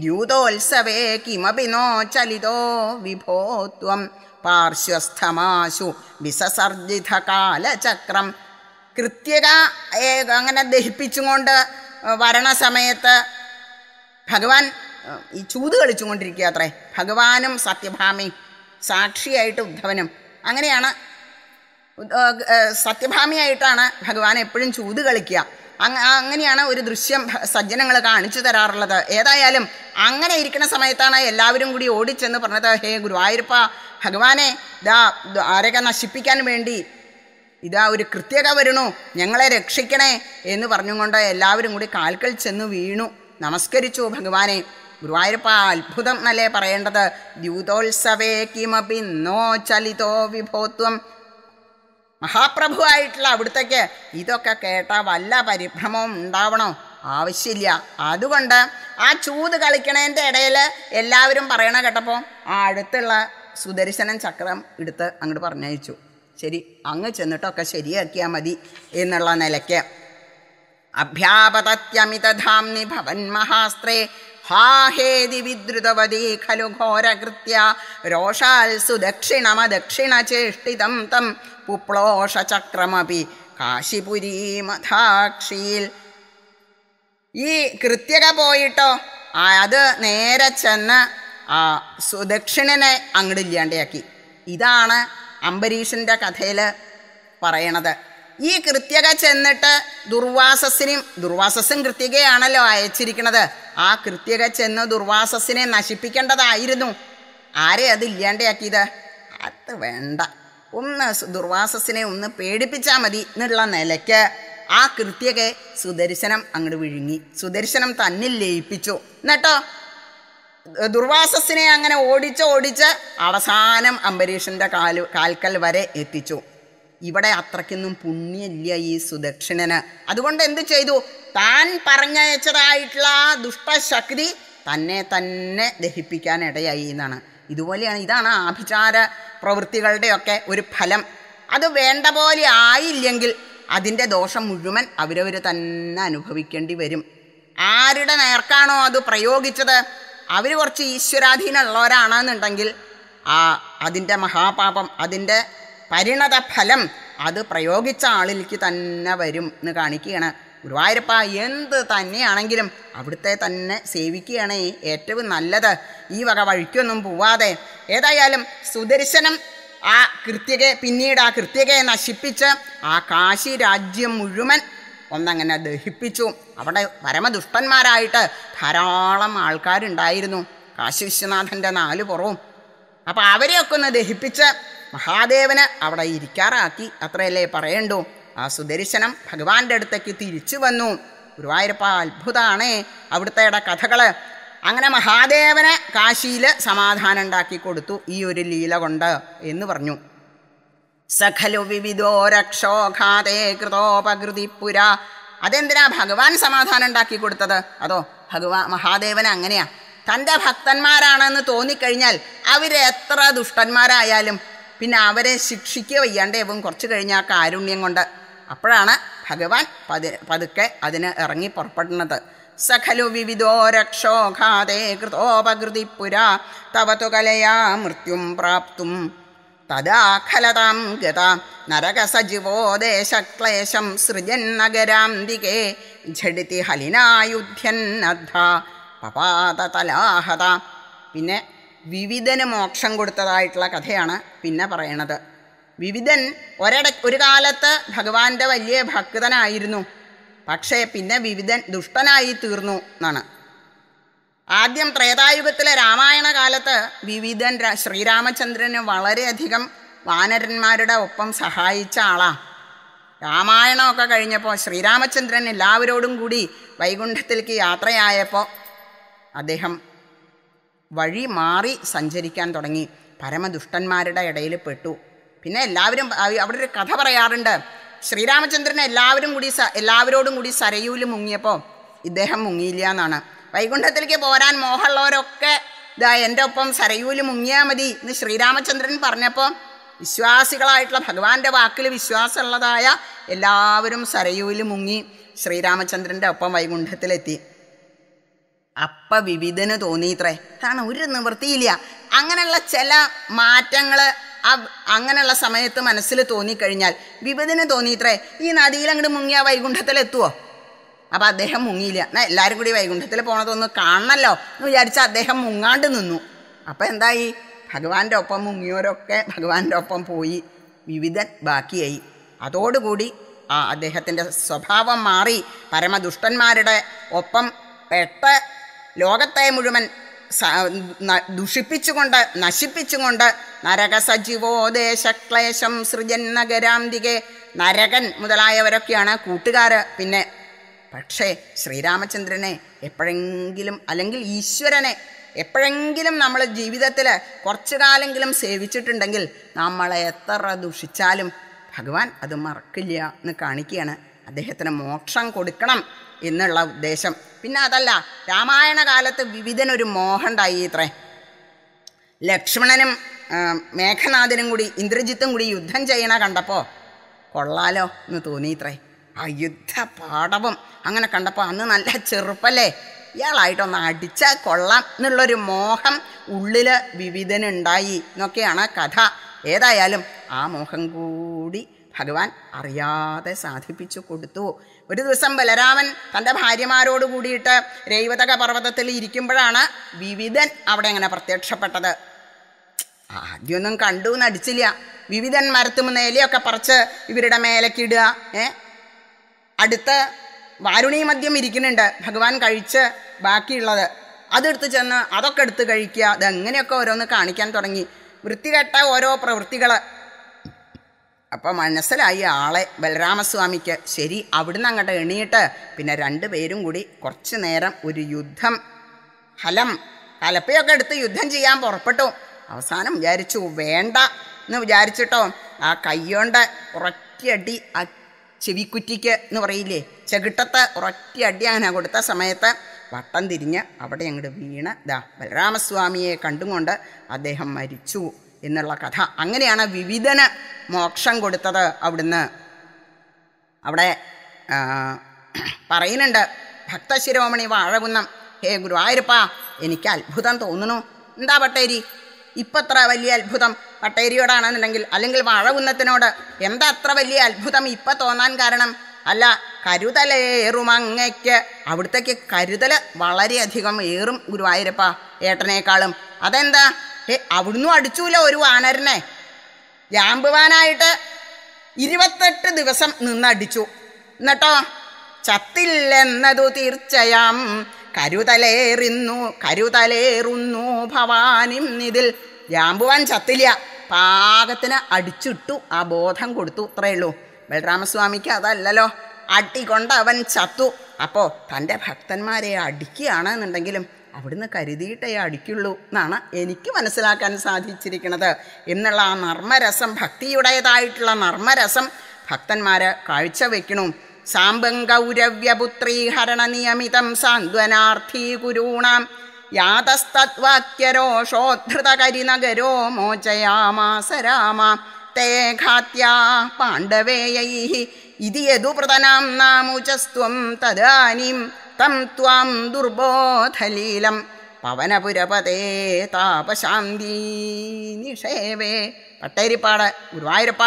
ദ്യൂതോത്സവേ കിമപി നോ ചലിതോ വിഭോത്വം പാർശ്വസ്ഥമാശു വിസസർജിത കാലചക്രം കൃത്യക അങ്ങനെ ദഹിപ്പിച്ചുകൊണ്ട് വരണ സമയത്ത് ഭഗവാൻ ഈ ചൂത് കളിച്ചുകൊണ്ടിരിക്കുക അത്രേ ഭഗവാനും സത്യഭാമയും സാക്ഷിയായിട്ട് ഉദ്ധവനും അങ്ങനെയാണ് സത്യഭാമിയായിട്ടാണ് ഭഗവാൻ എപ്പോഴും ചൂത് കളിക്കുക അങ്ങനെയാണ് ഒരു ദൃശ്യം സജ്ജനങ്ങൾ കാണിച്ചു തരാറുള്ളത് ഏതായാലും അങ്ങനെ ഇരിക്കുന്ന സമയത്താണ് എല്ലാവരും കൂടി ഓടിച്ചെന്ന് പറഞ്ഞത് ഹേ ഗുരുവായൂരപ്പ ഭഗവാനെ ഇതാ ആരൊക്കെ നശിപ്പിക്കാൻ വേണ്ടി ഇതാ ഒരു കൃത്യത വരണു ഞങ്ങളെ രക്ഷിക്കണേ എന്ന് പറഞ്ഞുകൊണ്ട് എല്ലാവരും കൂടി കാൽക്കൽ ചെന്ന് വീണു നമസ്കരിച്ചു ഭഗവാനെ ഗുരുവായൂരപ്പ അത്ഭുതം എന്നല്ലേ പറയേണ്ടത് ദ്യൂതോത്സവേ കിമപിന്നോ ചലിതോ വിഭോത്വം മഹാപ്രഭുവായിട്ടുള്ള അവിടുത്തേക്ക് ഇതൊക്കെ കേട്ട വല്ല പരിഭ്രമവും ഉണ്ടാവണോ ആവശ്യമില്ല അതുകൊണ്ട് ആ ചൂത് കളിക്കണേൻ്റെ ഇടയിൽ എല്ലാവരും പറയണ കേട്ടപ്പോൾ ആ അടുത്തുള്ള സുദർശനൻ ചക്രം എടുത്ത് അങ്ങോട്ട് പറഞ്ഞയച്ചു ശരി അങ്ങ് ചെന്നിട്ടൊക്കെ ശരിയാക്കിയാൽ മതി എന്നുള്ള നിലയ്ക്ക് അഭ്യാപതത്യമിതധാംനി ഭവൻ മഹാസ്ത്രേ ഹാഹേതി വിദ്രുതവതി ഖലു ഘോരകൃത്യ രോഷാൽ ചേഷ്ടിതം തം പുപ്ലോഷചക്രമപി കാശിപുരീമധാക്ഷിയിൽ ഈ കൃത്യക പോയിട്ടോ അത് നേരെ ചെന്ന് സുദക്ഷിണനെ അങ്ങോട്ട് ഇല്ലാണ്ടയാക്കി ഇതാണ് അംബരീഷിൻ്റെ കഥയിൽ പറയണത് ഈ കൃത്യക ചെന്നിട്ട് ദുർവാസസിനും ദുർവാസസും കൃത്യകയാണല്ലോ അയച്ചിരിക്കുന്നത് ആ കൃത്യക ചെന്ന് ദുർവാസസിനെ നശിപ്പിക്കേണ്ടതായിരുന്നു ആരെ അത് ഇല്ലാണ്ടയാക്കിയത് അത് വേണ്ട ഒന്ന് ദുർവാസസിനെ ഒന്ന് പേടിപ്പിച്ചാൽ മതി എന്നുള്ള നിലയ്ക്ക് ആ കൃത്യകെ സുദർശനം അങ്ങോട്ട് വിഴുങ്ങി സുദർശനം തന്നിൽ ലയിപ്പിച്ചു എന്നിട്ടോ ദുർവാസസിനെ അങ്ങനെ ഓടിച്ച് ഓടിച്ച് അവസാനം അംബരീഷൻ്റെ കാല് കാൽക്കൽ വരെ എത്തിച്ചു ഇവിടെ അത്രയ്ക്കൊന്നും പുണ്യമില്ല ഈ സുദക്ഷിണന് അതുകൊണ്ട് എന്ത് ചെയ്തു താൻ പറഞ്ഞയച്ചതായിട്ടുള്ള ആ ദുഷ്ടശക്തി തന്നെ തന്നെ ദഹിപ്പിക്കാൻ ഇടയായി എന്നാണ് ഇതുപോലെയാണ് ഇതാണ് ആഭിചാര പ്രവൃത്തികളുടെയൊക്കെ ഒരു ഫലം അത് വേണ്ട പോലെ ആയില്ലെങ്കിൽ അതിൻ്റെ ദോഷം മുഴുവൻ അവരവർ തന്നെ അനുഭവിക്കേണ്ടി വരും ആരുടെ നേർക്കാണോ അത് പ്രയോഗിച്ചത് അവർ കുറച്ച് ഈശ്വരാധീനമുള്ളവരാണെന്നുണ്ടെങ്കിൽ ആ അതിൻ്റെ മഹാപാപം അതിൻ്റെ പരിണത ഫലം അത് പ്രയോഗിച്ച ആളിലേക്ക് തന്നെ വരും എന്ന് കാണിക്കുകയാണ് ഗുരുവായൂരപ്പ എന്ത് തന്നെയാണെങ്കിലും അവിടുത്തെ തന്നെ സേവിക്കുകയാണ് ഏറ്റവും നല്ലത് ഈ വക വഴിക്കൊന്നും പോവാതെ ഏതായാലും സുദർശനം ആ കൃത്യകെ പിന്നീട് ആ കൃത്യകെ നശിപ്പിച്ച് ആ കാശി രാജ്യം മുഴുവൻ ഒന്നങ്ങനെ ദഹിപ്പിച്ചു അവിടെ പരമദുഷ്ടന്മാരായിട്ട് ധാരാളം ആൾക്കാരുണ്ടായിരുന്നു കാശി വിശ്വനാഥൻ്റെ നാല് പുറവും അപ്പോൾ അവരെയൊക്കെ ഒന്ന് ദഹിപ്പിച്ച് മഹാദേവന് അവിടെ ഇരിക്കാറാക്കി അത്രയല്ലേ പറയണ്ടൂ ആ സുദർശനം ഭഗവാന്റെ അടുത്തേക്ക് തിരിച്ചു വന്നു ഗുരുവായൂരപ്പ അത്ഭുതമാണ് അവിടുത്തെയുടെ കഥകൾ അങ്ങനെ മഹാദേവനെ കാശിയിൽ സമാധാനം ഉണ്ടാക്കി കൊടുത്തു ഈ ഒരു ലീല കൊണ്ട് എന്ന് പറഞ്ഞു സഖലു വിവിധോ രക്ഷോഘാതേ കൃതോപകൃതി പുര അതെന്തിനാ ഭഗവാൻ സമാധാനം ഉണ്ടാക്കി കൊടുത്തത് അതോ ഭഗവാ മഹാദേവൻ അങ്ങനെയാ തൻ്റെ ഭക്തന്മാരാണെന്ന് തോന്നിക്കഴിഞ്ഞാൽ അവരെത്ര ദുഷ്ടന്മാരായാലും പിന്നെ അവരെ ശിക്ഷിക്കുക വയ്യാണ്ട് ഏവും കുറച്ച് കഴിഞ്ഞാൽ കാരുണ്യം കൊണ്ട് അപ്പോഴാണ് ഭഗവാൻ പതി പതുക്കെ അതിന് ഇറങ്ങി പുറപ്പെടുന്നത് സഖലു വിവിധോ രക്ഷോഘാതേ കൃതോപകൃതി പുരാ തവതു കലയാ മൃത്യും പ്രാപ്തും തദാഖലതാം ഗത നരകസജീവോ ദേശക്ലേശം സൃജൻ നഗരാന്തികേ ഝടിതി ഹലിനായുധ്യന്നദ്ധ പപാതതലാഹത പിന്നെ വിവിധന് മോക്ഷം കൊടുത്തതായിട്ടുള്ള കഥയാണ് പിന്നെ പറയണത് വിവിധൻ ഒരട ഒരു കാലത്ത് ഭഗവാന്റെ വലിയ ഭക്തനായിരുന്നു പക്ഷേ പിന്നെ വിവിധൻ ദുഷ്ടനായി തീർന്നു എന്നാണ് ആദ്യം ത്രേതായുഗത്തിലെ രാമായണ കാലത്ത് വിവിധൻ ശ്രീരാമചന്ദ്രന് വളരെയധികം വാനരന്മാരുടെ ഒപ്പം സഹായിച്ച ആളാ രാമായണമൊക്കെ കഴിഞ്ഞപ്പോൾ ശ്രീരാമചന്ദ്രൻ എല്ലാവരോടും കൂടി വൈകുണ്ഠത്തിലേക്ക് യാത്രയായപ്പോൾ അദ്ദേഹം വഴി മാറി സഞ്ചരിക്കാൻ തുടങ്ങി പരമദുഷ്ടന്മാരുടെ ഇടയിൽ പെട്ടു പിന്നെ എല്ലാവരും അവിടെ ഒരു കഥ പറയാറുണ്ട് ശ്രീരാമചന്ദ്രനെ എല്ലാവരും കൂടി എല്ലാവരോടും കൂടി സരയൂൽ മുങ്ങിയപ്പോൾ ഇദ്ദേഹം മുങ്ങിയില്ല എന്നാണ് വൈകുണ്ഠത്തിലേക്ക് പോരാൻ മോഹമുള്ളവരൊക്കെ ഇതാ എൻ്റെ ഒപ്പം സരയൂല് മുങ്ങിയാൽ മതി എന്ന് ശ്രീരാമചന്ദ്രൻ പറഞ്ഞപ്പോൾ വിശ്വാസികളായിട്ടുള്ള ഭഗവാന്റെ വാക്കിൽ വിശ്വാസമുള്ളതായ എല്ലാവരും സരയൂല് മുങ്ങി ശ്രീരാമചന്ദ്രൻ്റെ ഒപ്പം വൈകുണ്ഠത്തിലെത്തി അപ്പ വിവിധന് തോന്നിയിത്രേ കാരണം ഒരു നിവൃത്തിയില്ല അങ്ങനെയുള്ള ചില മാറ്റങ്ങൾ അങ്ങനെയുള്ള സമയത്ത് മനസ്സിൽ തോന്നിക്കഴിഞ്ഞാൽ വിപതിന് തോന്നിയിത്രേ ഈ നദിയിൽ അങ്ങോട്ട് മുങ്ങിയ വൈകുണ്ഠത്തിൽ എത്തുമോ അപ്പം അദ്ദേഹം മുങ്ങിയില്ല എന്നാൽ എല്ലാവരും കൂടി വൈകുണ്ഠത്തിൽ പോണതൊന്ന് കാണണല്ലോ എന്ന് വിചാരിച്ച അദ്ദേഹം മുങ്ങാണ്ട് നിന്നു അപ്പം എന്തായി ഭഗവാന്റെ ഒപ്പം മുങ്ങിയവരൊക്കെ ഭഗവാന്റെ ഒപ്പം പോയി വിവിധൻ ബാക്കിയായി അതോടുകൂടി ആ അദ്ദേഹത്തിൻ്റെ സ്വഭാവം മാറി പരമദുഷ്ടന്മാരുടെ ഒപ്പം പെട്ട ലോകത്തെ മുഴുവൻ ദുഷിപ്പിച്ചുകൊണ്ട് നശിപ്പിച്ചുകൊണ്ട് ദേശക്ലേശം സൃജൻ നഗരാന്തികെ നരകൻ മുതലായവരൊക്കെയാണ് കൂട്ടുകാർ പിന്നെ പക്ഷേ ശ്രീരാമചന്ദ്രനെ എപ്പോഴെങ്കിലും അല്ലെങ്കിൽ ഈശ്വരനെ എപ്പോഴെങ്കിലും നമ്മൾ ജീവിതത്തിൽ കുറച്ചു കാലെങ്കിലും സേവിച്ചിട്ടുണ്ടെങ്കിൽ നമ്മളെ എത്ര ദുഷിച്ചാലും ഭഗവാൻ അത് മറക്കില്ല എന്ന് കാണിക്കുകയാണ് അദ്ദേഹത്തിന് മോക്ഷം കൊടുക്കണം എന്നുള്ള ഉദ്ദേശം പിന്നെ അതല്ല രാമായണ കാലത്ത് വിവിധനൊരു മോഹമുണ്ടായി ഇത്ര ലക്ഷ്മണനും മേഘനാഥനും കൂടി ഇന്ദ്രജിത്തും കൂടി യുദ്ധം ചെയ്യണ കണ്ടപ്പോൾ കൊള്ളാലോ എന്ന് തോന്നിയിത്രേ ആ യുദ്ധ പാടവം അങ്ങനെ കണ്ടപ്പോൾ അന്ന് നല്ല ചെറുപ്പല്ലേ ഇയാളായിട്ടൊന്ന് അടിച്ചാൽ കൊള്ളാം എന്നുള്ളൊരു മോഹം ഉള്ളിൽ വിവിധനുണ്ടായി എന്നൊക്കെയാണ് കഥ ഏതായാലും ആ മോഹം കൂടി ഭഗവാൻ അറിയാതെ സാധിപ്പിച്ചു കൊടുത്തു ഒരു ദിവസം ബലരാമൻ തൻ്റെ ഭാര്യമാരോട് കൂടിയിട്ട് രൈവതക പർവ്വതത്തിൽ ഇരിക്കുമ്പോഴാണ് വിവിധൻ അവിടെ അങ്ങനെ പ്രത്യക്ഷപ്പെട്ടത് ആദ്യമൊന്നും കണ്ടു നടിച്ചില്ല വിവിധൻ മരത്തുമെന്ന് ഇലയൊക്കെ പറിച്ച് ഇവരുടെ മേലക്കിടുക ഏ അടുത്ത് വാരുണി മദ്യം ഇരിക്കുന്നുണ്ട് ഭഗവാൻ കഴിച്ച് ബാക്കിയുള്ളത് അതെടുത്ത് ചെന്ന് അതൊക്കെ എടുത്ത് കഴിക്കുക അതെങ്ങനെയൊക്കെ ഓരോന്ന് കാണിക്കാൻ തുടങ്ങി വൃത്തികെട്ട ഓരോ പ്രവൃത്തികൾ അപ്പം മനസ്സിലായി ആളെ ബലരാമസ്വാമിക്ക് ശരി അവിടുന്ന് അങ്ങോട്ട് എണീട്ട് പിന്നെ രണ്ടു പേരും കൂടി കുറച്ച് നേരം ഒരു യുദ്ധം ഫലം കലപ്പയൊക്കെ എടുത്ത് യുദ്ധം ചെയ്യാൻ പുറപ്പെട്ടു അവസാനം വിചാരിച്ചു വേണ്ട എന്ന് വിചാരിച്ചിട്ടോ ആ കയ്യോണ്ട് ഉറക്കിയടി ആ ചെവിക്കുറ്റിക്ക് എന്ന് പറയില്ലേ ചെകിട്ടത്ത് ഉറക്കിയടി അങ്ങനെ കൊടുത്ത സമയത്ത് വട്ടം തിരിഞ്ഞ് അവിടെ അങ്ങോട്ട് വീണ് ദാ ബലരാമസ്വാമിയെ കണ്ടുകൊണ്ട് അദ്ദേഹം മരിച്ചു എന്നുള്ള കഥ അങ്ങനെയാണ് വിവിധന് മോക്ഷം കൊടുത്തത് അവിടുന്ന് അവിടെ പറയുന്നുണ്ട് ഭക്തശിരോമണി വാഴകുന്നം ഹേ ഗുരുവായൂരപ്പ എനിക്ക് അത്ഭുതം തോന്നുന്നു എന്താ പട്ടേരി ഇപ്പം അത്ര വലിയ അത്ഭുതം പട്ടേരിയോടാണെന്നുണ്ടെങ്കിൽ അല്ലെങ്കിൽ വാഴകുന്നത്തിനോട് എന്താ അത്ര വലിയ അത്ഭുതം ഇപ്പം തോന്നാൻ കാരണം അല്ല കരുതലേറുമങ്ങയ്ക്ക് അവിടുത്തേക്ക് കരുതൽ വളരെയധികം ഏറും ഗുരുവായൂരപ്പ ഏട്ടനേക്കാളും അതെന്താ അവിടുന്നും അടിച്ചൂല ഒരു വാനരനെ ജാമ്പുവാനായിട്ട് ഇരുപത്തെട്ട് ദിവസം നിന്നടിച്ചു എന്നിട്ടോ ചത്തില്ലെന്നതു തീർച്ചയാം കരുതലേറിന്നു കരുതലേറുന്നു ഭവാനിം ഇതിൽ ജാമ്പുവാൻ ചത്തില്ല പാകത്തിന് അടിച്ചിട്ടു ആ ബോധം കൊടുത്തു ഇത്രയേ ഉള്ളൂ ബലരാമസ്വാമിക്ക് അതല്ലല്ലോ അടികൊണ്ട് അവൻ ചത്തു അപ്പോൾ തൻ്റെ ഭക്തന്മാരെ അടിക്കുകയാണെന്നുണ്ടെങ്കിലും അവിടുന്ന് കരുതിയിട്ടേ അടിക്കുള്ളൂ എന്നാണ് എനിക്ക് മനസ്സിലാക്കാൻ സാധിച്ചിരിക്കുന്നത് എന്നുള്ള ആ നർമ്മരസം ഭക്തിയുടേതായിട്ടുള്ള നർമ്മരസം ഭക്തന്മാർ കാഴ്ചവെക്കണു സാമ്പം ഗൗരവ്യപുത്രീഹരണനിയമിതം സാന്ത്വനാർത്ഥീ കുരൂണാം യാതസ്തദ്വാക്യരോഷോദ്ധൃതകരിനഗരോ മോചയാമാസ രാമ തേ ഘാത്യാ പാണ്ഡവേയൈ ഇതി യദുപ്രതനാം നാമുചസ്ത്വം തദാനിം തം ത്വാം ദുർബോധലീലം പവനപുരപതേ താപശാന്തി നിഷേവേ പട്ടേരിപ്പാട് ഗുരുവായൂരപ്പ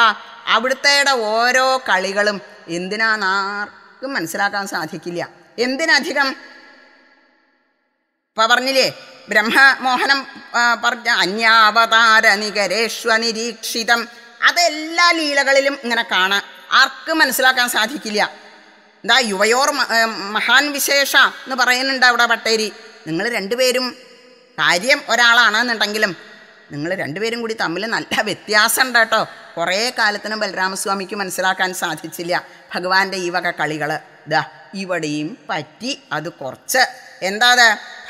അവിടുത്തെയുടെ ഓരോ കളികളും എന്തിനാന്നാർക്കും മനസ്സിലാക്കാൻ സാധിക്കില്ല എന്തിനധികം ഇപ്പം പറഞ്ഞില്ലേ ബ്രഹ്മമോഹനം പറഞ്ഞ അന്യാവതാര നികരേഷ്വ നിരീക്ഷിതം അതെല്ലാ ലീലകളിലും ഇങ്ങനെ കാണാം ആർക്കും മനസ്സിലാക്കാൻ സാധിക്കില്ല എന്താ യുവയോർ മഹാൻ വിശേഷ എന്ന് പറയുന്നുണ്ട് അവിടെ ബട്ടേരി നിങ്ങൾ രണ്ടുപേരും കാര്യം ഒരാളാണെന്നുണ്ടെങ്കിലും നിങ്ങൾ രണ്ടുപേരും കൂടി തമ്മിൽ നല്ല ഉണ്ട് കേട്ടോ കുറേ കാലത്തിനും ബലരാമസ്വാമിക്ക് മനസ്സിലാക്കാൻ സാധിച്ചില്ല ഭഗവാന്റെ ഈ വക കളികൾ ദാ ഇവിടെയും പറ്റി അത് കുറച്ച് എന്താ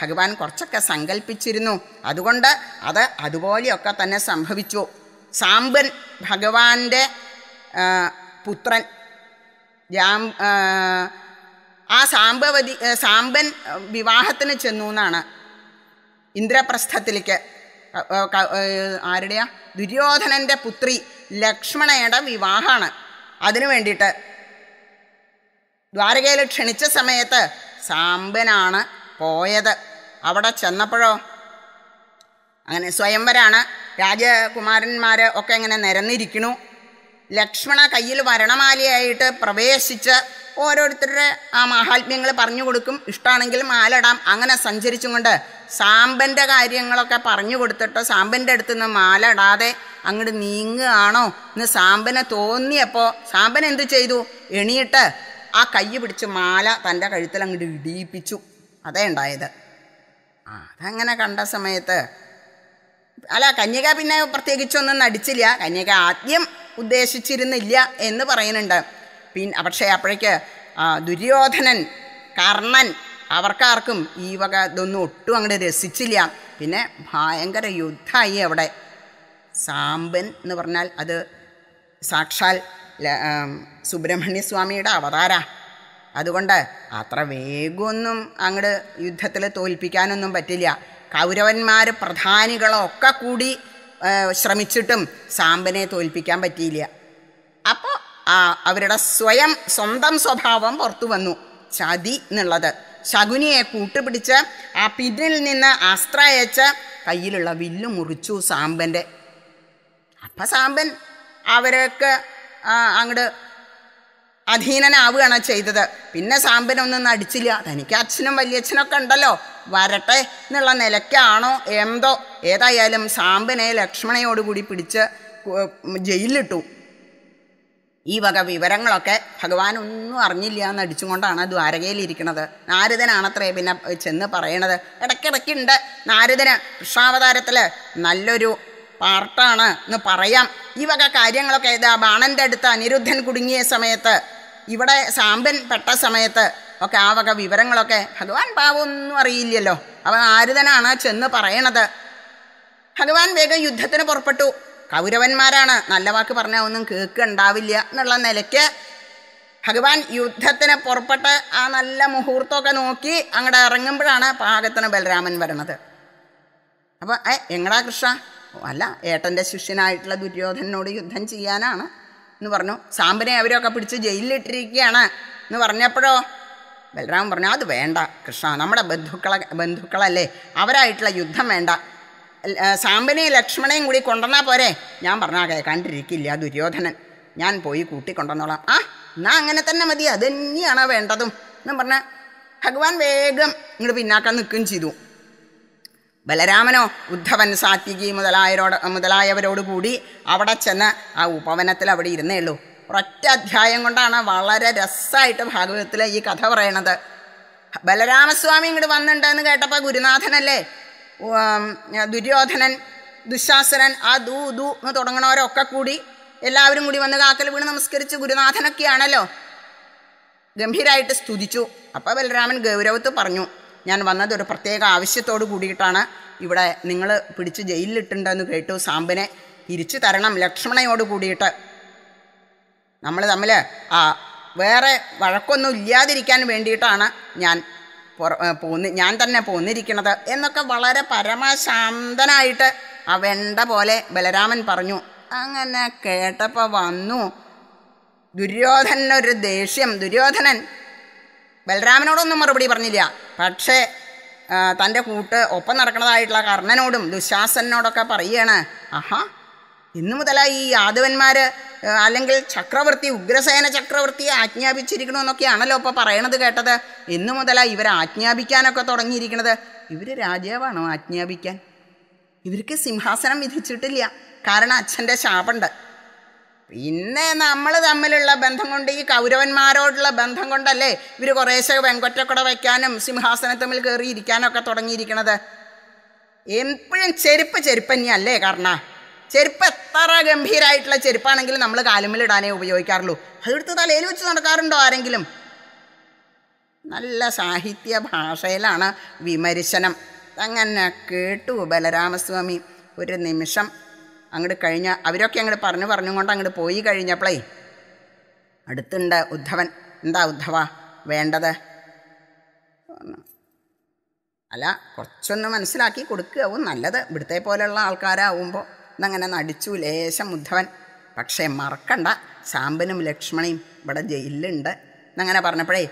ഭഗവാൻ കുറച്ചൊക്കെ സങ്കല്പിച്ചിരുന്നു അതുകൊണ്ട് അത് അതുപോലെയൊക്കെ തന്നെ സംഭവിച്ചു സാമ്പൻ ഭഗവാന്റെ പുത്രൻ രാം ആ സാംബവതി സാമ്പൻ വിവാഹത്തിന് ചെന്നു എന്നാണ് ഇന്ദ്രപ്രസ്ഥത്തിലേക്ക് ആരുടെയാ ദുര്യോധനൻ്റെ പുത്രി ലക്ഷ്മണയുടെ വിവാഹമാണ് അതിനു വേണ്ടിയിട്ട് ദ്വാരകയിൽ ക്ഷണിച്ച സമയത്ത് സാമ്പനാണ് പോയത് അവിടെ ചെന്നപ്പോഴോ അങ്ങനെ സ്വയംവരാണ് രാജകുമാരന്മാർ ഒക്കെ ഇങ്ങനെ നിരന്നിരിക്കണു ലക്ഷ്മണ കയ്യിൽ വരണമാലയായിട്ട് പ്രവേശിച്ച് ഓരോരുത്തരുടെ ആ മഹാത്മ്യങ്ങൾ പറഞ്ഞു കൊടുക്കും ഇഷ്ടമാണെങ്കിൽ മാലടാം അങ്ങനെ സഞ്ചരിച്ചും കൊണ്ട് സാമ്പൻ്റെ കാര്യങ്ങളൊക്കെ പറഞ്ഞു കൊടുത്തിട്ട് സാമ്പൻ്റെ അടുത്ത് നിന്ന് മാല ഇടാതെ അങ്ങോട്ട് നീങ്ങുകയാണോ എന്ന് സാമ്പനെ തോന്നിയപ്പോൾ സാമ്പൻ എന്ത് ചെയ്തു എണീട്ട് ആ കൈ പിടിച്ച് മാല തൻ്റെ കഴുത്തിൽ അങ്ങോട്ട് ഇടിയിപ്പിച്ചു അതേ ഉണ്ടായത് ആ അതങ്ങനെ കണ്ട സമയത്ത് അല്ല കന്യക പിന്നെ പ്രത്യേകിച്ചൊന്നും നടിച്ചില്ല കന്യക ആദ്യം ഉദ്ദേശിച്ചിരുന്നില്ല എന്ന് പറയുന്നുണ്ട് പിന്നെ പക്ഷേ അപ്പോഴേക്ക് ദുര്യോധനൻ കർണൻ അവർക്കാർക്കും ഈ വക ഇതൊന്നും ഒട്ടും അങ്ങോട്ട് രസിച്ചില്ല പിന്നെ ഭയങ്കര യുദ്ധമായി അവിടെ സാമ്പൻ എന്ന് പറഞ്ഞാൽ അത് സാക്ഷാൽ സുബ്രഹ്മണ്യസ്വാമിയുടെ അവതാര അതുകൊണ്ട് അത്ര വേഗമൊന്നും അങ്ങോട്ട് യുദ്ധത്തിൽ തോൽപ്പിക്കാനൊന്നും പറ്റില്ല കൗരവന്മാർ പ്രധാനികളൊക്കെ കൂടി ശ്രമിച്ചിട്ടും സാമ്പനെ തോൽപ്പിക്കാൻ പറ്റിയില്ല അപ്പോൾ അവരുടെ സ്വയം സ്വന്തം സ്വഭാവം പുറത്തു വന്നു ചതി എന്നുള്ളത് ശകുനിയെ കൂട്ടുപിടിച്ച് ആ പിന്നിൽ നിന്ന് അസ്ത്രയച്ച് കയ്യിലുള്ള വില്ല് മുറിച്ചു സാമ്പൻ്റെ അപ്പം സാമ്പൻ അവരൊക്കെ അങ്ങോട്ട് അധീനനാവുകയാണ് ചെയ്തത് പിന്നെ സാമ്പനൊന്നും അടിച്ചില്ല തനിക്ക് അച്ഛനും വലിയച്ഛനൊക്കെ ഉണ്ടല്ലോ വരട്ടെ എന്നുള്ള നിലയ്ക്കാണോ എന്തോ ഏതായാലും സാമ്പിനെ ലക്ഷ്മണയോടുകൂടി പിടിച്ച് ജയിലിലിട്ടു ഈ വക വിവരങ്ങളൊക്കെ ഭഗവാൻ ഒന്നും അറിഞ്ഞില്ല എന്ന് അടിച്ചുകൊണ്ടാണ് ദ്വാരകയിലിരിക്കുന്നത് നാരദനാണത്രേ പിന്നെ ചെന്ന് പറയണത് ഉണ്ട് നാരദന് കൃഷ്ണാവതാരത്തിൽ നല്ലൊരു പാർട്ടാണ് എന്ന് പറയാം ഈ വക കാര്യങ്ങളൊക്കെ ഇതാ ബാണൻ്റെ അടുത്ത് അനിരുദ്ധൻ കുടുങ്ങിയ സമയത്ത് ഇവിടെ സാമ്പൻ പെട്ട സമയത്ത് ഒക്കെ ആ വക വിവരങ്ങളൊക്കെ ഭഗവാൻ പാവമൊന്നും അറിയില്ലല്ലോ അവൻ ആരുതനാണ് ചെന്ന് പറയണത് ഭഗവാൻ വേഗം യുദ്ധത്തിന് പുറപ്പെട്ടു കൗരവന്മാരാണ് നല്ല വാക്ക് പറഞ്ഞാൽ ഒന്നും കേൾക്കുണ്ടാവില്ല എന്നുള്ള നിലയ്ക്ക് ഭഗവാൻ യുദ്ധത്തിന് പുറപ്പെട്ട് ആ നല്ല മുഹൂർത്തമൊക്കെ നോക്കി അങ്ങോട്ട് ഇറങ്ങുമ്പോഴാണ് പാകത്തിന് ബലരാമൻ വരണത് അപ്പോൾ ഏ എങ്ങടാ കൃഷ്ണ അല്ല ഏട്ടൻ്റെ ശിഷ്യനായിട്ടുള്ള ദുര്യോധനോട് യുദ്ധം ചെയ്യാനാണ് എന്ന് പറഞ്ഞു സാമ്പിനെ അവരൊക്കെ പിടിച്ച് ജയിലിലിട്ടിരിക്കുകയാണ് എന്ന് പറഞ്ഞപ്പോഴോ ബലരാമൻ പറഞ്ഞു അത് വേണ്ട കൃഷ്ണ നമ്മുടെ ബന്ധുക്കളെ ബന്ധുക്കളല്ലേ അവരായിട്ടുള്ള യുദ്ധം വേണ്ട സാമ്പനെയും ലക്ഷ്മണയും കൂടി കൊണ്ടുവന്നാൽ പോരെ ഞാൻ പറഞ്ഞാൽ കണ്ടിരിക്കില്ല ദുര്യോധനൻ ഞാൻ പോയി കൂട്ടിക്കൊണ്ടുവന്നോളാം ആ എന്നാ അങ്ങനെ തന്നെ മതി അത് തന്നെയാണ് വേണ്ടതും എന്ന് പറഞ്ഞ ഭഗവാൻ വേഗം ഇങ്ങോട്ട് പിന്നാക്കാൻ നിൽക്കുകയും ചെയ്തു ബലരാമനോ ഉദ്ധവൻ സാത്വികി മുതലായരോട് മുതലായവരോട് കൂടി അവിടെ ചെന്ന് ആ ഉപവനത്തിൽ അവിടെ ഇരുന്നേ ഉള്ളൂ ഒറ്റ അധ്യായം കൊണ്ടാണ് വളരെ രസമായിട്ട് ഭാഗവതത്തിലെ ഈ കഥ പറയണത് ബലരാമസ്വാമി ഇങ്ങോട്ട് വന്നിട്ടുണ്ടെന്ന് കേട്ടപ്പോൾ ഗുരുനാഥനല്ലേ ദുര്യോധനൻ ദുശാസനൻ ആ ദൂ ദൂ എന്ന് തുടങ്ങണവരൊക്കെ കൂടി എല്ലാവരും കൂടി വന്ന് കാക്കൽ വീണ് നമസ്കരിച്ച് ഗുരുനാഥനൊക്കെയാണല്ലോ ഗംഭീരമായിട്ട് സ്തുതിച്ചു അപ്പോൾ ബലരാമൻ ഗൗരവത്ത് പറഞ്ഞു ഞാൻ വന്നത് ഒരു പ്രത്യേക ആവശ്യത്തോട് കൂടിയിട്ടാണ് ഇവിടെ നിങ്ങൾ പിടിച്ച് ജയിലിലിട്ടുണ്ടെന്ന് കേട്ടു സാമ്പിനെ തിരിച്ചു തരണം ലക്ഷ്മണയോട് കൂടിയിട്ട് നമ്മൾ തമ്മിൽ ആ വേറെ വഴക്കൊന്നും ഇല്ലാതിരിക്കാൻ വേണ്ടിയിട്ടാണ് ഞാൻ പോന്നി ഞാൻ തന്നെ പോന്നിരിക്കുന്നത് എന്നൊക്കെ വളരെ പരമശാന്തനായിട്ട് ആ വെണ്ട പോലെ ബലരാമൻ പറഞ്ഞു അങ്ങനെ കേട്ടപ്പോൾ വന്നു ദുര്യോധനൊരു ദേഷ്യം ദുര്യോധനൻ ബലരാമനോടൊന്നും മറുപടി പറഞ്ഞില്ല പക്ഷേ തൻ്റെ കൂട്ട് ഒപ്പം നടക്കുന്നതായിട്ടുള്ള കർണനോടും ദുശാസനോടൊക്കെ പറയുകയാണ് ആഹാ ഇന്നു മുതലായി ഈ യാദവന്മാർ അല്ലെങ്കിൽ ചക്രവർത്തി ഉഗ്രസേന ചക്രവർത്തിയെ ആജ്ഞാപിച്ചിരിക്കണമെന്നൊക്കെയാണല്ലോ ഇപ്പോൾ പറയണത് കേട്ടത് ഇന്നു മുതലാണ് ഇവർ ആജ്ഞാപിക്കാനൊക്കെ തുടങ്ങിയിരിക്കണത് ഇവർ രാജാവാണോ ആജ്ഞാപിക്കാൻ ഇവർക്ക് സിംഹാസനം വിധിച്ചിട്ടില്ല കാരണം അച്ഛൻ്റെ ശാപുണ്ട് പിന്നെ നമ്മൾ തമ്മിലുള്ള ബന്ധം കൊണ്ട് ഈ കൗരവന്മാരോടുള്ള ബന്ധം കൊണ്ടല്ലേ ഇവർ കുറേശ്ശെ വെങ്കൊറ്റക്കുട വയ്ക്കാനും സിംഹാസനത്തമ്മിൽ കയറിയിരിക്കാനൊക്കെ ഇരിക്കാനൊക്കെ തുടങ്ങിയിരിക്കണത് എപ്പോഴും ചെരുപ്പ് ചെരുപ്പന്യല്ലേ കാരണം ചെരുപ്പ് എത്ര ഗംഭീരമായിട്ടുള്ള ചെരുപ്പാണെങ്കിലും നമ്മൾ കാലുമ്മലിടാനേ ഉപയോഗിക്കാറുള്ളൂ അതെടുത്ത് തലയിൽ വെച്ച് നടക്കാറുണ്ടോ ആരെങ്കിലും നല്ല സാഹിത്യ ഭാഷയിലാണ് വിമർശനം അങ്ങനെ കേട്ടു ബലരാമസ്വാമി ഒരു നിമിഷം അങ്ങോട്ട് കഴിഞ്ഞ അവരൊക്കെ അങ്ങോട്ട് പറഞ്ഞു പറഞ്ഞുകൊണ്ട് അങ്ങോട്ട് പോയി കഴിഞ്ഞപ്പോളേ അടുത്തുണ്ട് ഉദ്ധവൻ എന്താ ഉദ്ധവ വേണ്ടത് അല്ല കുറച്ചൊന്ന് മനസ്സിലാക്കി കൊടുക്കുകയാവും നല്ലത് ഇവിടുത്തെ പോലെയുള്ള ആൾക്കാരാവുമ്പോൾ എന്നങ്ങനെ നടിച്ചു ലേശം ഉദ്ധവൻ പക്ഷേ മറക്കണ്ട ശാമ്പനും ലക്ഷ്മണയും ഇവിടെ ജയിലിലുണ്ട് എന്നങ്ങനെ പറഞ്ഞപ്പോഴേ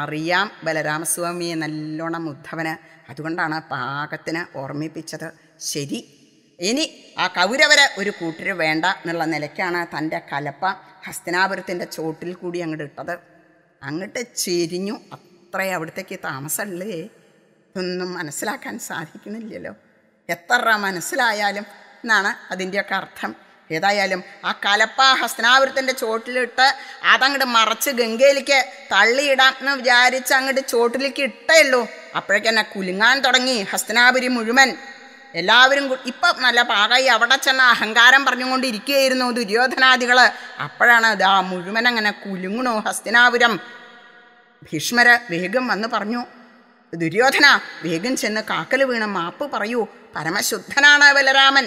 അറിയാം ബലരാമസ്വാമിയെ നല്ലോണം ഉദ്ധവന് അതുകൊണ്ടാണ് പാകത്തിന് ഓർമ്മിപ്പിച്ചത് ശരി ഇനി ആ കൗരവരെ ഒരു കൂട്ടര് വേണ്ട എന്നുള്ള നിലയ്ക്കാണ് തൻ്റെ കലപ്പ ഹസ്തനാപുരത്തിൻ്റെ ചോട്ടിൽ കൂടി അങ്ങോട്ട് ഇട്ടത് അങ്ങോട്ട് ചെരിഞ്ഞു അത്രയും അവിടത്തേക്ക് താമസമുള്ളേ ഒന്നും മനസ്സിലാക്കാൻ സാധിക്കുന്നില്ലല്ലോ എത്ര മനസ്സിലായാലും എന്നാണ് അതിൻ്റെയൊക്കെ അർത്ഥം ഏതായാലും ആ കലപ്പ ഹസ്തനാപുരത്തിൻ്റെ ചോട്ടിലിട്ട് അതങ്ങോട്ട് മറച്ച് ഗംഗയിലേക്ക് തള്ളിയിടാം എന്ന് വിചാരിച്ച് അങ്ങോട്ട് ചോട്ടിലേക്ക് ഇട്ടേയുള്ളൂ ഉള്ളൂ അപ്പോഴേക്കെന്നെ കുലുങ്ങാൻ തുടങ്ങി ഹസ്തനാപുരി മുഴുവൻ എല്ലാവരും ഇപ്പം നല്ല പാകായി അവിടെ ചെന്ന അഹങ്കാരം പറഞ്ഞുകൊണ്ടിരിക്കുകയായിരുന്നു ദുര്യോധനാദികൾ അപ്പോഴാണ് ആ മുഴുവൻ അങ്ങനെ കുലുങ്ങണു ഹസ്തനാപുരം ഭീഷ്മര് വേഗം വന്ന് പറഞ്ഞു ദുര്യോധന വേഗം ചെന്ന് കാക്കൽ വീണ മാപ്പ് പറയൂ പരമശുദ്ധനാണ് ബലരാമൻ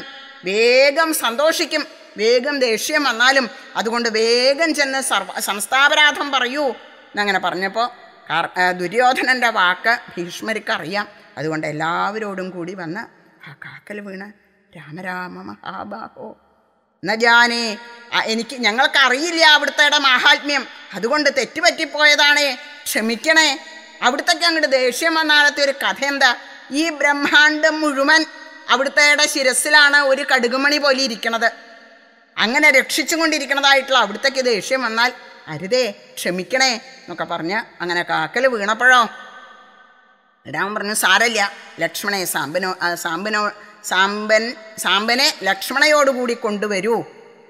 വേഗം സന്തോഷിക്കും വേഗം ദേഷ്യം വന്നാലും അതുകൊണ്ട് വേഗം ചെന്ന് സർവ സംസ്ഥാപരാധം പറയൂ എന്നങ്ങനെ പറഞ്ഞപ്പോൾ ദുര്യോധനൻ്റെ വാക്ക് ഭീഷ്മർക്ക് അറിയാം അതുകൊണ്ട് എല്ലാവരോടും കൂടി വന്ന് ആ കാക്കൽ വീണ് രാമരാമ മഹാബാഹോ എന്ന ജാനേ എനിക്ക് ഞങ്ങൾക്കറിയില്ല അവിടുത്തെ മഹാത്മ്യം അതുകൊണ്ട് തെറ്റുപറ്റിപ്പോയതാണേ ക്ഷമിക്കണേ അവിടുത്തേക്ക് അങ്ങോട്ട് ദേഷ്യം വന്നാളത്തെ ഒരു കഥ എന്താ ഈ ബ്രഹ്മാണ്ടം മുഴുവൻ അവിടുത്തെ ശിരസിലാണ് ഒരു കടുകുമണി പോലെ ഇരിക്കണത് അങ്ങനെ കൊണ്ടിരിക്കണതായിട്ടുള്ള അവിടുത്തേക്ക് ദേഷ്യം വന്നാൽ അരുതേ ക്ഷമിക്കണേ എന്നൊക്കെ പറഞ്ഞ് അങ്ങനെ കാക്കൽ വീണപ്പോഴോ രാമൻ പറഞ്ഞു സാരല്ല ലക്ഷ്മണെ സാമ്പനോ സാമ്പനോ സാമ്പൻ സാമ്പനെ ലക്ഷ്മണയോടുകൂടി കൊണ്ടുവരൂ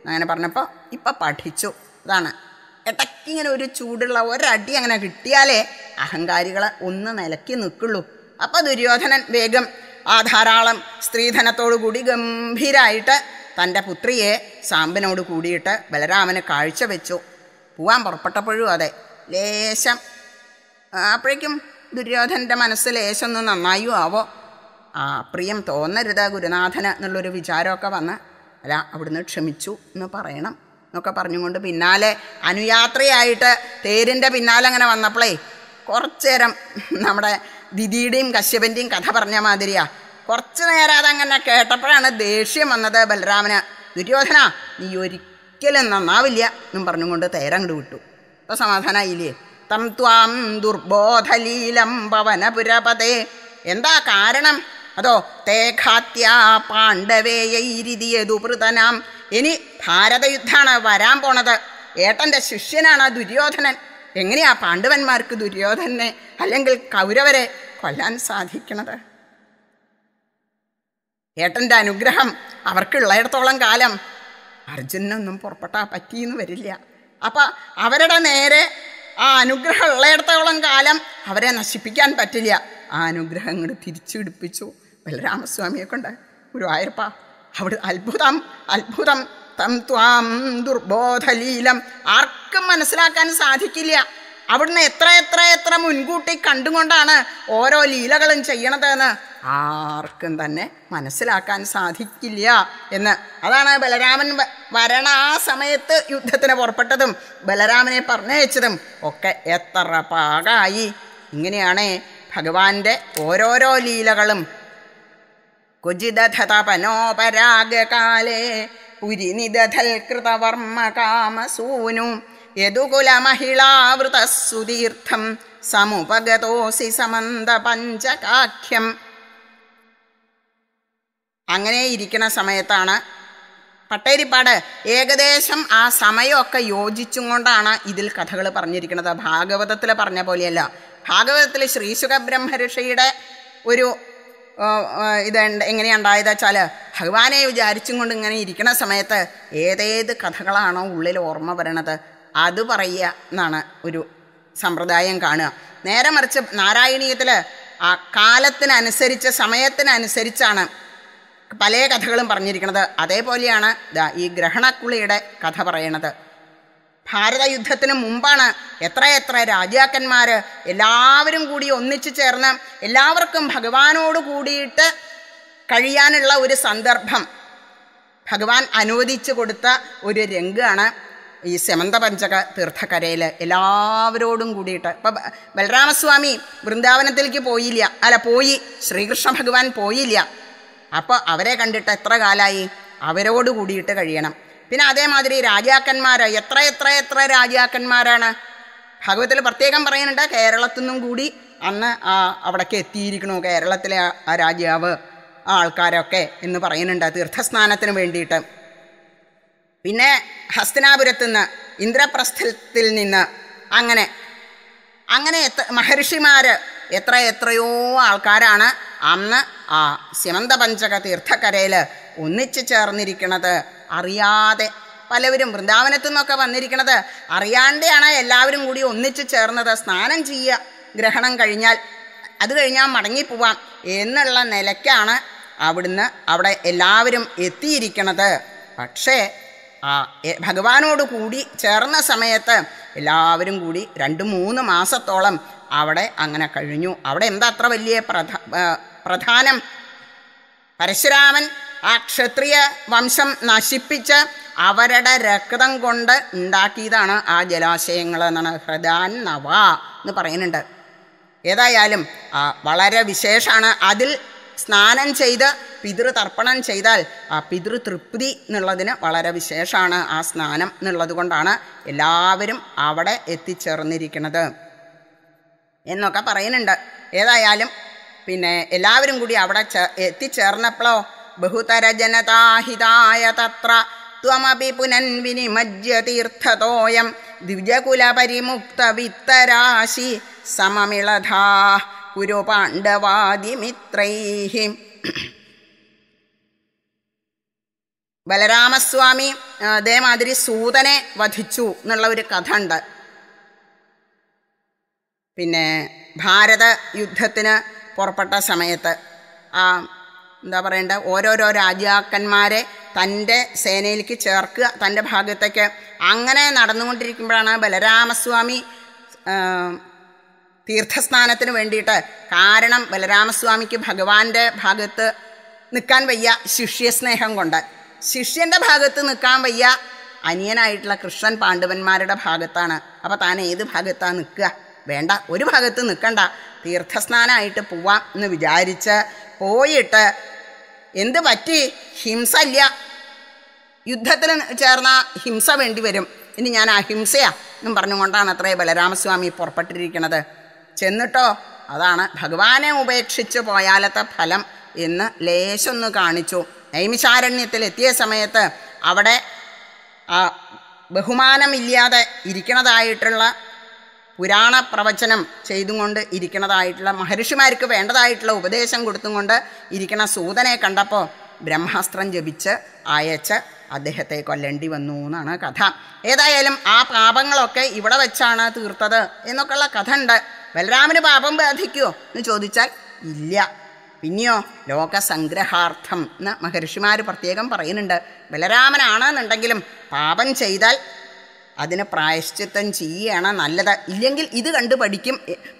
അങ്ങനെ പറഞ്ഞപ്പോൾ ഇപ്പം പഠിച്ചു അതാണ് ഇടയ്ക്കിങ്ങനെ ഒരു ചൂടുള്ള ഒരടി അങ്ങനെ കിട്ടിയാലേ അഹങ്കാരികളെ ഒന്ന് നിലക്കി നിൽക്കുള്ളൂ അപ്പോൾ ദുര്യോധനൻ വേഗം ആ ധാരാളം കൂടി ഗംഭീരായിട്ട് തൻ്റെ പുത്രിയെ സാമ്പിനോട് കൂടിയിട്ട് ബലരാമന് വെച്ചു പോവാൻ പുറപ്പെട്ടപ്പോഴും അതെ ലേശം അപ്പോഴേക്കും ദുര്യോധനൻ്റെ മനസ്സ് ഒന്ന് നന്നായും ആവോ ആ പ്രിയം തോന്നരുത് ഗുരുനാഥന് എന്നുള്ളൊരു വിചാരമൊക്കെ വന്ന് അല്ല അവിടുന്ന് ക്ഷമിച്ചു എന്ന് പറയണം എന്നൊക്കെ പറഞ്ഞുകൊണ്ട് പിന്നാലെ അനുയാത്രയായിട്ട് തേരിൻ്റെ പിന്നാലെ അങ്ങനെ വന്നപ്പോളേ കുറച്ചു നേരം നമ്മുടെ ദിദിയുടെയും കശ്യപൻ്റെയും കഥ പറഞ്ഞ മാതിരിയാ കുറച്ചു നേരം അതങ്ങനെ കേട്ടപ്പോഴാണ് ദേഷ്യം വന്നത് ബലരാമന് ദുര്യോധന നീ ഒരിക്കലും നന്നാവില്ല എന്നും പറഞ്ഞുകൊണ്ട് തേരങ്ങട് വിട്ടു അപ്പോൾ സമാധാനമായില്ലേ തം ത്വാം ദുർബോധലീലം പവനപുരപതേ എന്താ കാരണം അതോ തേഖാത്യ ഖാത്യാ പാണ്ഡവേയൈരിതിയതു പൃതനാം ഇനി ഭാരതയുദ്ധമാണ് വരാൻ പോണത് ഏട്ടൻ്റെ ശിഷ്യനാണ് ദുര്യോധനൻ എങ്ങനെയാ പാണ്ഡവന്മാർക്ക് ദുര്യോധനെ അല്ലെങ്കിൽ കൗരവരെ കൊല്ലാൻ സാധിക്കണത് ഏട്ടൻ്റെ അനുഗ്രഹം അവർക്കുള്ളിടത്തോളം കാലം അർജുനൊന്നും പുറപ്പെട്ടാൽ പറ്റിയെന്ന് വരില്ല അപ്പം അവരുടെ നേരെ ആ അനുഗ്രഹം ഉള്ളിടത്തോളം കാലം അവരെ നശിപ്പിക്കാൻ പറ്റില്ല ആ അനുഗ്രഹങ്ങൾ തിരിച്ചു പിടിപ്പിച്ചു ബലരാമസ്വാമിയെ കൊണ്ട് ഗുരുവായൂരപ്പ അവിടെ അത്ഭുതം അത്ഭുതം തം ത്വാം ദുർബോധലീലം ആർക്കും മനസ്സിലാക്കാൻ സാധിക്കില്ല അവിടുന്ന് എത്ര എത്ര എത്ര മുൻകൂട്ടി കണ്ടുകൊണ്ടാണ് ഓരോ ലീലകളും ചെയ്യണതെന്ന് ആർക്കും തന്നെ മനസ്സിലാക്കാൻ സാധിക്കില്ല എന്ന് അതാണ് ബലരാമൻ വരണ ആ സമയത്ത് യുദ്ധത്തിന് പുറപ്പെട്ടതും ബലരാമനെ പറഞ്ഞയച്ചതും ഒക്കെ എത്ര പാകായി ഇങ്ങനെയാണേ ഭഗവാന്റെ ഓരോരോ ലീലകളും क्वचिदधतपनोपरागकाले पुरिनिदधल्कृतवर्मकामसूनु यदुकुलमहिळावृतः സമുപഗതോസി സമന്ത പഞ്ചകാഖ്യം അങ്ങനെ ഇരിക്കുന്ന സമയത്താണ് പട്ടേരിപ്പാട് ഏകദേശം ആ സമയമൊക്കെ യോജിച്ചും കൊണ്ടാണ് ഇതിൽ കഥകൾ പറഞ്ഞിരിക്കുന്നത് ഭാഗവതത്തിൽ പറഞ്ഞ പോലെയല്ല ഭാഗവതത്തിൽ ശ്രീശുഖ ബ്രഹ്മഋഷിയുടെ ഒരു ഇത് എങ്ങനെയുണ്ടായത് വെച്ചാൽ ഭഗവാനെ വിചാരിച്ചും കൊണ്ട് ഇങ്ങനെ ഇരിക്കുന്ന സമയത്ത് ഏതേത് കഥകളാണോ ഉള്ളിൽ ഓർമ്മ വരണത് അത് പറയുക എന്നാണ് ഒരു സമ്പ്രദായം കാണുക നേരെ മറിച്ച് നാരായണീയത്തിൽ ആ കാലത്തിനനുസരിച്ച് സമയത്തിനനുസരിച്ചാണ് പല കഥകളും പറഞ്ഞിരിക്കുന്നത് അതേപോലെയാണ് ഈ ഗ്രഹണക്കുളിയുടെ കഥ പറയണത് ഭാരതയുദ്ധത്തിന് മുമ്പാണ് എത്രയെത്ര രാജാക്കന്മാർ എല്ലാവരും കൂടി ഒന്നിച്ചു ചേർന്ന് എല്ലാവർക്കും ഭഗവാനോട് കൂടിയിട്ട് കഴിയാനുള്ള ഒരു സന്ദർഭം ഭഗവാൻ അനുവദിച്ചു കൊടുത്ത ഒരു രംഗമാണ് ഈ സെമന്ത പഞ്ചക തീർത്ഥക്കരയിൽ എല്ലാവരോടും കൂടിയിട്ട് ഇപ്പം ബലരാമസ്വാമി വൃന്ദാവനത്തിലേക്ക് പോയില്ല അല്ല പോയി ശ്രീകൃഷ്ണ ഭഗവാൻ പോയില്ല അപ്പോൾ അവരെ കണ്ടിട്ട് എത്ര കാലമായി അവരോട് കൂടിയിട്ട് കഴിയണം പിന്നെ അതേമാതിരി രാജാക്കന്മാർ എത്ര എത്ര എത്ര രാജാക്കന്മാരാണ് ഭഗവത്തിൽ പ്രത്യേകം പറയുന്നുണ്ട് കേരളത്തിൽ നിന്നും കൂടി അന്ന് ആ അവിടേക്ക് എത്തിയിരിക്കണു കേരളത്തിലെ ആ രാജാവ് ആ ആൾക്കാരൊക്കെ എന്ന് പറയുന്നുണ്ട് തീർത്ഥസ്നാനത്തിന് വേണ്ടിയിട്ട് പിന്നെ ഹസ്തനാപുരത്തു നിന്ന് ഇന്ദ്രപ്രസ്ഥത്തിൽ നിന്ന് അങ്ങനെ അങ്ങനെ എത്ര മഹർഷിമാർ എത്ര എത്രയോ ആൾക്കാരാണ് അന്ന് ആ പഞ്ചക തീർത്ഥക്കരയിൽ ഒന്നിച്ചു ചേർന്നിരിക്കണത് അറിയാതെ പലവരും വൃന്ദാവനത്തു നിന്നൊക്കെ വന്നിരിക്കണത് അറിയാണ്ടെയാണ് എല്ലാവരും കൂടി ഒന്നിച്ചു ചേർന്നത് സ്നാനം ചെയ്യുക ഗ്രഹണം കഴിഞ്ഞാൽ അത് കഴിഞ്ഞാൽ മടങ്ങിപ്പോവാം എന്നുള്ള നിലയ്ക്കാണ് അവിടുന്ന് അവിടെ എല്ലാവരും എത്തിയിരിക്കണത് പക്ഷേ ആ ഭഗവാനോട് കൂടി ചേർന്ന സമയത്ത് എല്ലാവരും കൂടി രണ്ട് മൂന്ന് മാസത്തോളം അവിടെ അങ്ങനെ കഴിഞ്ഞു അവിടെ എന്താ അത്ര വലിയ പ്രധാനം പരശുരാമൻ ആ ക്ഷത്രിയ വംശം നശിപ്പിച്ച് അവരുടെ രക്തം കൊണ്ട് ഉണ്ടാക്കിയതാണ് ആ ജലാശയങ്ങൾ എന്നാണ് ഹൃദാൻ നവ എന്ന് പറയുന്നുണ്ട് ഏതായാലും വളരെ വിശേഷമാണ് അതിൽ സ്നാനം ചെയ്ത് പിതൃതർപ്പണം ചെയ്താൽ ആ പിതൃതൃപ്തി എന്നുള്ളതിന് വളരെ വിശേഷമാണ് ആ സ്നാനം എന്നുള്ളത് കൊണ്ടാണ് എല്ലാവരും അവിടെ എത്തിച്ചേർന്നിരിക്കുന്നത് എന്നൊക്കെ പറയുന്നുണ്ട് ഏതായാലും പിന്നെ എല്ലാവരും കൂടി അവിടെ എത്തിച്ചേർന്നപ്പോഴോ ബഹുതര ജനതാഹിതായ തത്ര ത്വമപി പുനൻ വിനിമജ്യ തീർത്ഥതോയം ദ്വിജകുലപരിമുക്ത വിത്തരാശി സമമിളധാ കുരു പാണ്ഡവാദിമിത്രൈഹി ബലരാമസ്വാമി അതേമാതിരി സൂതനെ വധിച്ചു എന്നുള്ള ഒരു കഥ ഉണ്ട് പിന്നെ ഭാരത യുദ്ധത്തിന് പുറപ്പെട്ട സമയത്ത് ആ എന്താ പറയേണ്ട ഓരോരോ രാജാക്കന്മാരെ തൻ്റെ സേനയിലേക്ക് ചേർക്കുക തൻ്റെ ഭാഗത്തേക്ക് അങ്ങനെ നടന്നുകൊണ്ടിരിക്കുമ്പോഴാണ് ബലരാമസ്വാമി തീർത്ഥസ്ഥാനത്തിന് വേണ്ടിയിട്ട് കാരണം ബലരാമസ്വാമിക്ക് ഭഗവാന്റെ ഭാഗത്ത് നിൽക്കാൻ വയ്യ ശിഷ്യസ്നേഹം കൊണ്ട് ശിഷ്യൻ്റെ ഭാഗത്ത് നിൽക്കാൻ വയ്യ അനിയനായിട്ടുള്ള കൃഷ്ണൻ പാണ്ഡവന്മാരുടെ ഭാഗത്താണ് അപ്പോൾ താൻ ഏത് ഭാഗത്താണ് നിൽക്കുക വേണ്ട ഒരു ഭാഗത്ത് നിൽക്കണ്ട തീർത്ഥസ്നാനമായിട്ട് പോവാം എന്ന് വിചാരിച്ച് പോയിട്ട് എന്ത് പറ്റി ഹിംസ ഇല്ല യുദ്ധത്തിൽ ചേർന്ന ഹിംസ വേണ്ടി വരും ഇനി ഞാൻ അഹിംസയാ എന്നും പറഞ്ഞുകൊണ്ടാണ് അത്രേ ബലരാമസ്വാമി പുറപ്പെട്ടിരിക്കുന്നത് ചെന്നിട്ടോ അതാണ് ഭഗവാനെ ഉപേക്ഷിച്ച് പോയാലത്തെ ഫലം എന്ന് ലേശൊന്ന് കാണിച്ചു നൈമിശാരണ്യത്തിൽ എത്തിയ സമയത്ത് അവിടെ ബഹുമാനമില്ലാതെ ഇരിക്കണതായിട്ടുള്ള പുരാണ പ്രവചനം ചെയ്തുകൊണ്ട് ഇരിക്കുന്നതായിട്ടുള്ള മഹർഷിമാർക്ക് വേണ്ടതായിട്ടുള്ള ഉപദേശം കൊടുത്തുകൊണ്ട് ഇരിക്കണ സൂതനെ കണ്ടപ്പോൾ ബ്രഹ്മാസ്ത്രം ജപിച്ച് അയച്ച് അദ്ദേഹത്തെ കൊല്ലേണ്ടി വന്നു എന്നാണ് കഥ ഏതായാലും ആ പാപങ്ങളൊക്കെ ഇവിടെ വെച്ചാണ് തീർത്തത് എന്നൊക്കെയുള്ള കഥ ഉണ്ട് ബലരാമന് പാപം ബാധിക്കുമോ എന്ന് ചോദിച്ചാൽ ഇല്ല പിന്നെയോ ലോകസംഗ്രഹാർത്ഥം എന്ന് മഹർഷിമാർ പ്രത്യേകം പറയുന്നുണ്ട് ബലരാമനാണെന്നുണ്ടെങ്കിലും പാപം ചെയ്താൽ അതിനെ പ്രായശ്ചിത്തം ചെയ്യണം നല്ലത് ഇല്ലെങ്കിൽ ഇത് കണ്ട് പഠിക്കും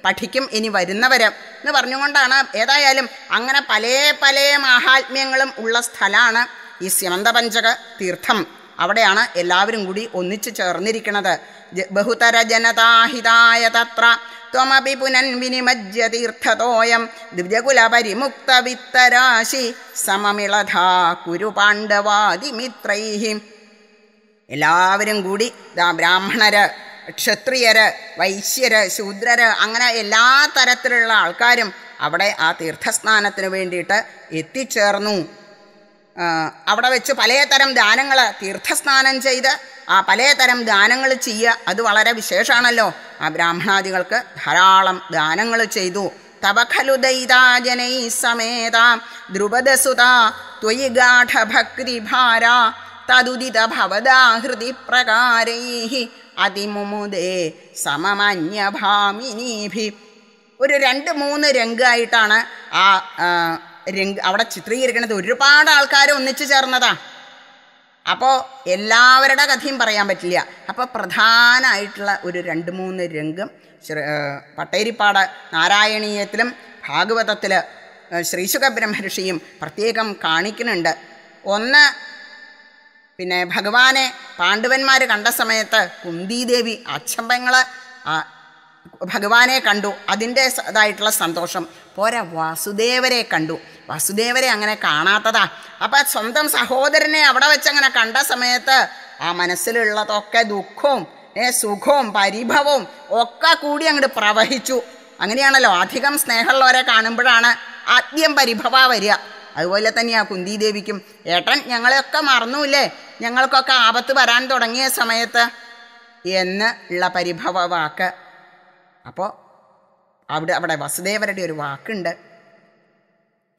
പഠിക്കും ഇനി വരുന്നവരെ എന്ന് പറഞ്ഞുകൊണ്ടാണ് ഏതായാലും അങ്ങനെ പല പല മാഹാത്മ്യങ്ങളും ഉള്ള സ്ഥലമാണ് ഈ സ്യമന്തപഞ്ചക തീർത്ഥം അവിടെയാണ് എല്ലാവരും കൂടി ഒന്നിച്ചു ചേർന്നിരിക്കുന്നത് ബഹുതര ജനതാഹിതായ തത്ര ത്വമപി പുനൻവിനിമജ്യ തീർത്ഥതോയം വിത്തരാശി സമമിളധാ കുരു പാണ്ഡവാദിമിത്രൈ എല്ലാവരും കൂടി ബ്രാഹ്മണര് ക്ഷത്രിയര് വൈശ്യര് ശൂദ്രര് അങ്ങനെ എല്ലാ തരത്തിലുള്ള ആൾക്കാരും അവിടെ ആ തീർത്ഥസ്നാനത്തിന് വേണ്ടിയിട്ട് എത്തിച്ചേർന്നു അവിടെ വെച്ച് പലതരം ദാനങ്ങൾ തീർത്ഥസ്നാനം ചെയ്ത് ആ പലതരം ദാനങ്ങൾ ചെയ്യുക അത് വളരെ വിശേഷമാണല്ലോ ആ ബ്രാഹ്മണാദികൾക്ക് ധാരാളം ദാനങ്ങൾ ചെയ്തു തവഖലുദൈതാജനൈ സമേത ദ്രുപദസുത ത്വയി ഭാരാ തതുദിതഭവദാഹൃതി പ്രകാരൈ അതിമുമുദേ സമമന്യഭാമിനീഭി ഒരു രണ്ട് മൂന്ന് രംഗായിട്ടാണ് ആ രംഗ് അവിടെ ചിത്രീകരിക്കുന്നത് ഒരുപാട് ആൾക്കാർ ഒന്നിച്ചു ചേർന്നതാ അപ്പോൾ എല്ലാവരുടെ കഥയും പറയാൻ പറ്റില്ല അപ്പോൾ പ്രധാനമായിട്ടുള്ള ഒരു രണ്ട് മൂന്ന് രംഗം പട്ടേരിപ്പാട് നാരായണീയത്തിലും ഭാഗവതത്തിൽ ശ്രീസുഖ പ്രത്യേകം കാണിക്കുന്നുണ്ട് ഒന്ന് പിന്നെ ഭഗവാനെ പാണ്ഡവന്മാർ കണ്ട സമയത്ത് കുന്തിദേവി അച്ഛമ്പങ്ങൾ ഭഗവാനെ കണ്ടു അതിൻ്റെ ഇതായിട്ടുള്ള സന്തോഷം പോരാ വാസുദേവരെ കണ്ടു വാസുദേവരെ അങ്ങനെ കാണാത്തതാ അപ്പം സ്വന്തം സഹോദരനെ അവിടെ വെച്ച് അങ്ങനെ കണ്ട സമയത്ത് ആ മനസ്സിലുള്ളതൊക്കെ ദുഃഖവും സുഖവും പരിഭവവും ഒക്കെ കൂടി അങ്ങോട്ട് പ്രവഹിച്ചു അങ്ങനെയാണല്ലോ അധികം സ്നേഹമുള്ളവരെ കാണുമ്പോഴാണ് ആദ്യം പരിഭവ വരിക അതുപോലെ തന്നെയാ കുന്തി ദേവിക്കും ഏട്ടൻ ഞങ്ങളെയൊക്കെ മറന്നൂല്ലേ ഞങ്ങൾക്കൊക്കെ ആപത്ത് വരാൻ തുടങ്ങിയ സമയത്ത് എന്ന് ഉള്ള പരിഭവ വാക്ക് അപ്പോൾ അവിടെ അവിടെ വസുദേവരുടെ ഒരു വാക്കുണ്ട്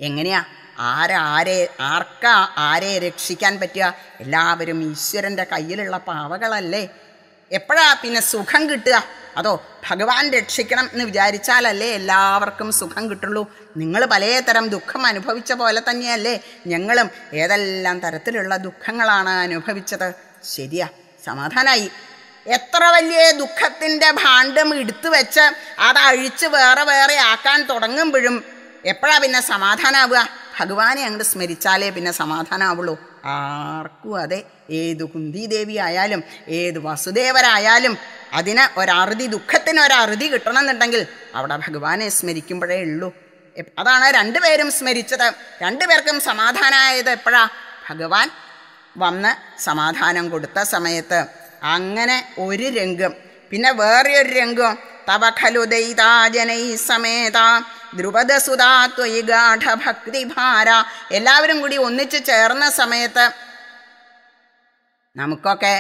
എങ്ങനെയാ ആരാരെ ആർക്കാ ആരെ രക്ഷിക്കാൻ പറ്റുക എല്ലാവരും ഈശ്വരൻ്റെ കയ്യിലുള്ള പാവകളല്ലേ എപ്പോഴാ പിന്നെ സുഖം കിട്ടുക അതോ ഭഗവാൻ രക്ഷിക്കണം എന്ന് വിചാരിച്ചാലല്ലേ എല്ലാവർക്കും സുഖം കിട്ടുള്ളൂ നിങ്ങൾ പലതരം ദുഃഖം അനുഭവിച്ച പോലെ തന്നെയല്ലേ ഞങ്ങളും ഏതെല്ലാം തരത്തിലുള്ള ദുഃഖങ്ങളാണ് അനുഭവിച്ചത് ശരിയാ സമാധാനായി എത്ര വലിയ ദുഃഖത്തിൻ്റെ ഭാണ്ഡം എടുത്തു വെച്ച് അത് അഴിച്ച് വേറെ വേറെ ആക്കാൻ തുടങ്ങുമ്പോഴും എപ്പോഴാ പിന്നെ സമാധാനാവുക ഭഗവാനെ അങ്ങോട്ട് സ്മരിച്ചാലേ പിന്നെ സമാധാനമാവുള്ളൂ ആർക്കും അതെ ഏത് കുന്തിദേവി ആയാലും ഏത് വസുദേവരായാലും അതിന് ഒരറുതി ദുഃഖത്തിന് ഒരറുതി കിട്ടണമെന്നുണ്ടെങ്കിൽ അവിടെ ഭഗവാനെ സ്മരിക്കുമ്പോഴേ ഉള്ളൂ അതാണ് രണ്ടുപേരും സ്മരിച്ചത് രണ്ടുപേർക്കും സമാധാനമായത് എപ്പോഴാ ഭഗവാൻ വന്ന് സമാധാനം കൊടുത്ത സമയത്ത് അങ്ങനെ ഒരു രംഗം പിന്നെ വേറെ ഒരു രംഗം തവ ഖലു ദൈതാജനൈ സമേത ധ്രുപദസുതാ എല്ലാവരും കൂടി ഒന്നിച്ചു ചേർന്ന സമയത്ത് നമുക്കൊക്കെ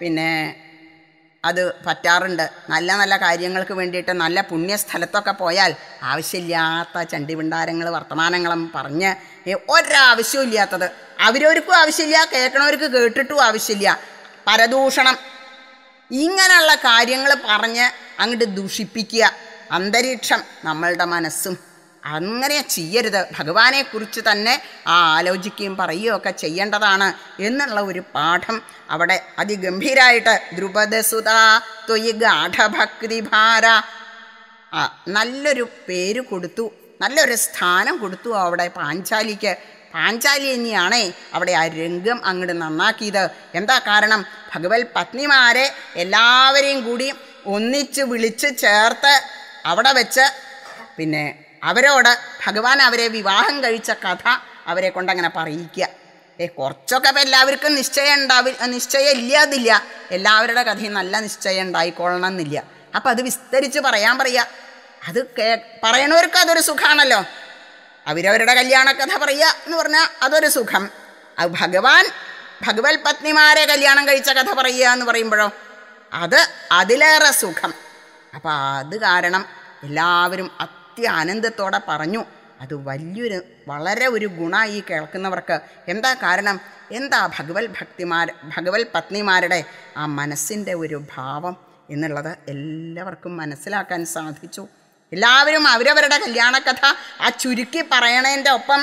പിന്നെ അത് പറ്റാറുണ്ട് നല്ല നല്ല കാര്യങ്ങൾക്ക് വേണ്ടിയിട്ട് നല്ല പുണ്യസ്ഥലത്തൊക്കെ പോയാൽ ആവശ്യമില്ലാത്ത ചണ്ടിവിണ്ടാരങ്ങൾ വർത്തമാനങ്ങളും പറഞ്ഞ് ഒരാവശ്യവും ഇല്ലാത്തത് അവരവർക്കും ആവശ്യമില്ല കേൾക്കണവർക്ക് കേട്ടിട്ടും ആവശ്യമില്ല പരദൂഷണം ഇങ്ങനെയുള്ള കാര്യങ്ങൾ പറഞ്ഞ് അങ്ങോട്ട് ദുഷിപ്പിക്കുക അന്തരീക്ഷം നമ്മളുടെ മനസ്സും അങ്ങനെ ചെയ്യരുത് ഭഗവാനെക്കുറിച്ച് തന്നെ ആ ആലോചിക്കുകയും പറയുകയൊക്കെ ചെയ്യേണ്ടതാണ് എന്നുള്ള ഒരു പാഠം അവിടെ അതിഗംഭീരായിട്ട് ദ്രുപദസുതാ ത്വയി ഭാര നല്ലൊരു പേര് കൊടുത്തു നല്ലൊരു സ്ഥാനം കൊടുത്തു അവിടെ പാഞ്ചാലിക്ക് പാഞ്ചാലി തന്നെയാണേ അവിടെ ആ രംഗം അങ്ങോട്ട് നന്നാക്കിയത് എന്താ കാരണം ഭഗവത് പത്നിമാരെ എല്ലാവരെയും കൂടി ഒന്നിച്ച് വിളിച്ച് ചേർത്ത് അവിടെ വെച്ച് പിന്നെ അവരോട് ഭഗവാൻ അവരെ വിവാഹം കഴിച്ച കഥ അവരെ കൊണ്ടങ്ങനെ പറയിക്കുക ഏ കുറച്ചൊക്കെ ഇപ്പം എല്ലാവർക്കും നിശ്ചയം ഉണ്ടാവി നിശ്ചയം ഇല്ലാതില്ല എല്ലാവരുടെ കഥയും നല്ല നിശ്ചയം ഉണ്ടായിക്കൊള്ളണം എന്നില്ല അപ്പം അത് വിസ്തരിച്ച് പറയാൻ പറയുക അത് കേ പറയണവർക്ക് അതൊരു സുഖമാണല്ലോ അവരവരുടെ കഥ പറയുക എന്ന് പറഞ്ഞാൽ അതൊരു സുഖം അത് ഭഗവാൻ ഭഗവത് പത്നിമാരെ കല്യാണം കഴിച്ച കഥ പറയുക എന്ന് പറയുമ്പോഴോ അത് അതിലേറെ സുഖം അപ്പം അത് കാരണം എല്ലാവരും അത്യാനന്ദത്തോടെ പറഞ്ഞു അത് വലിയൊരു വളരെ ഒരു ഗുണമായി കേൾക്കുന്നവർക്ക് എന്താ കാരണം എന്താ ഭഗവത് ഭക്തിമാർ ഭഗവത് പത്നിമാരുടെ ആ മനസ്സിൻ്റെ ഒരു ഭാവം എന്നുള്ളത് എല്ലാവർക്കും മനസ്സിലാക്കാൻ സാധിച്ചു എല്ലാവരും അവരവരുടെ കല്യാണകഥ ആ ചുരുക്കി പറയണതിൻ്റെ ഒപ്പം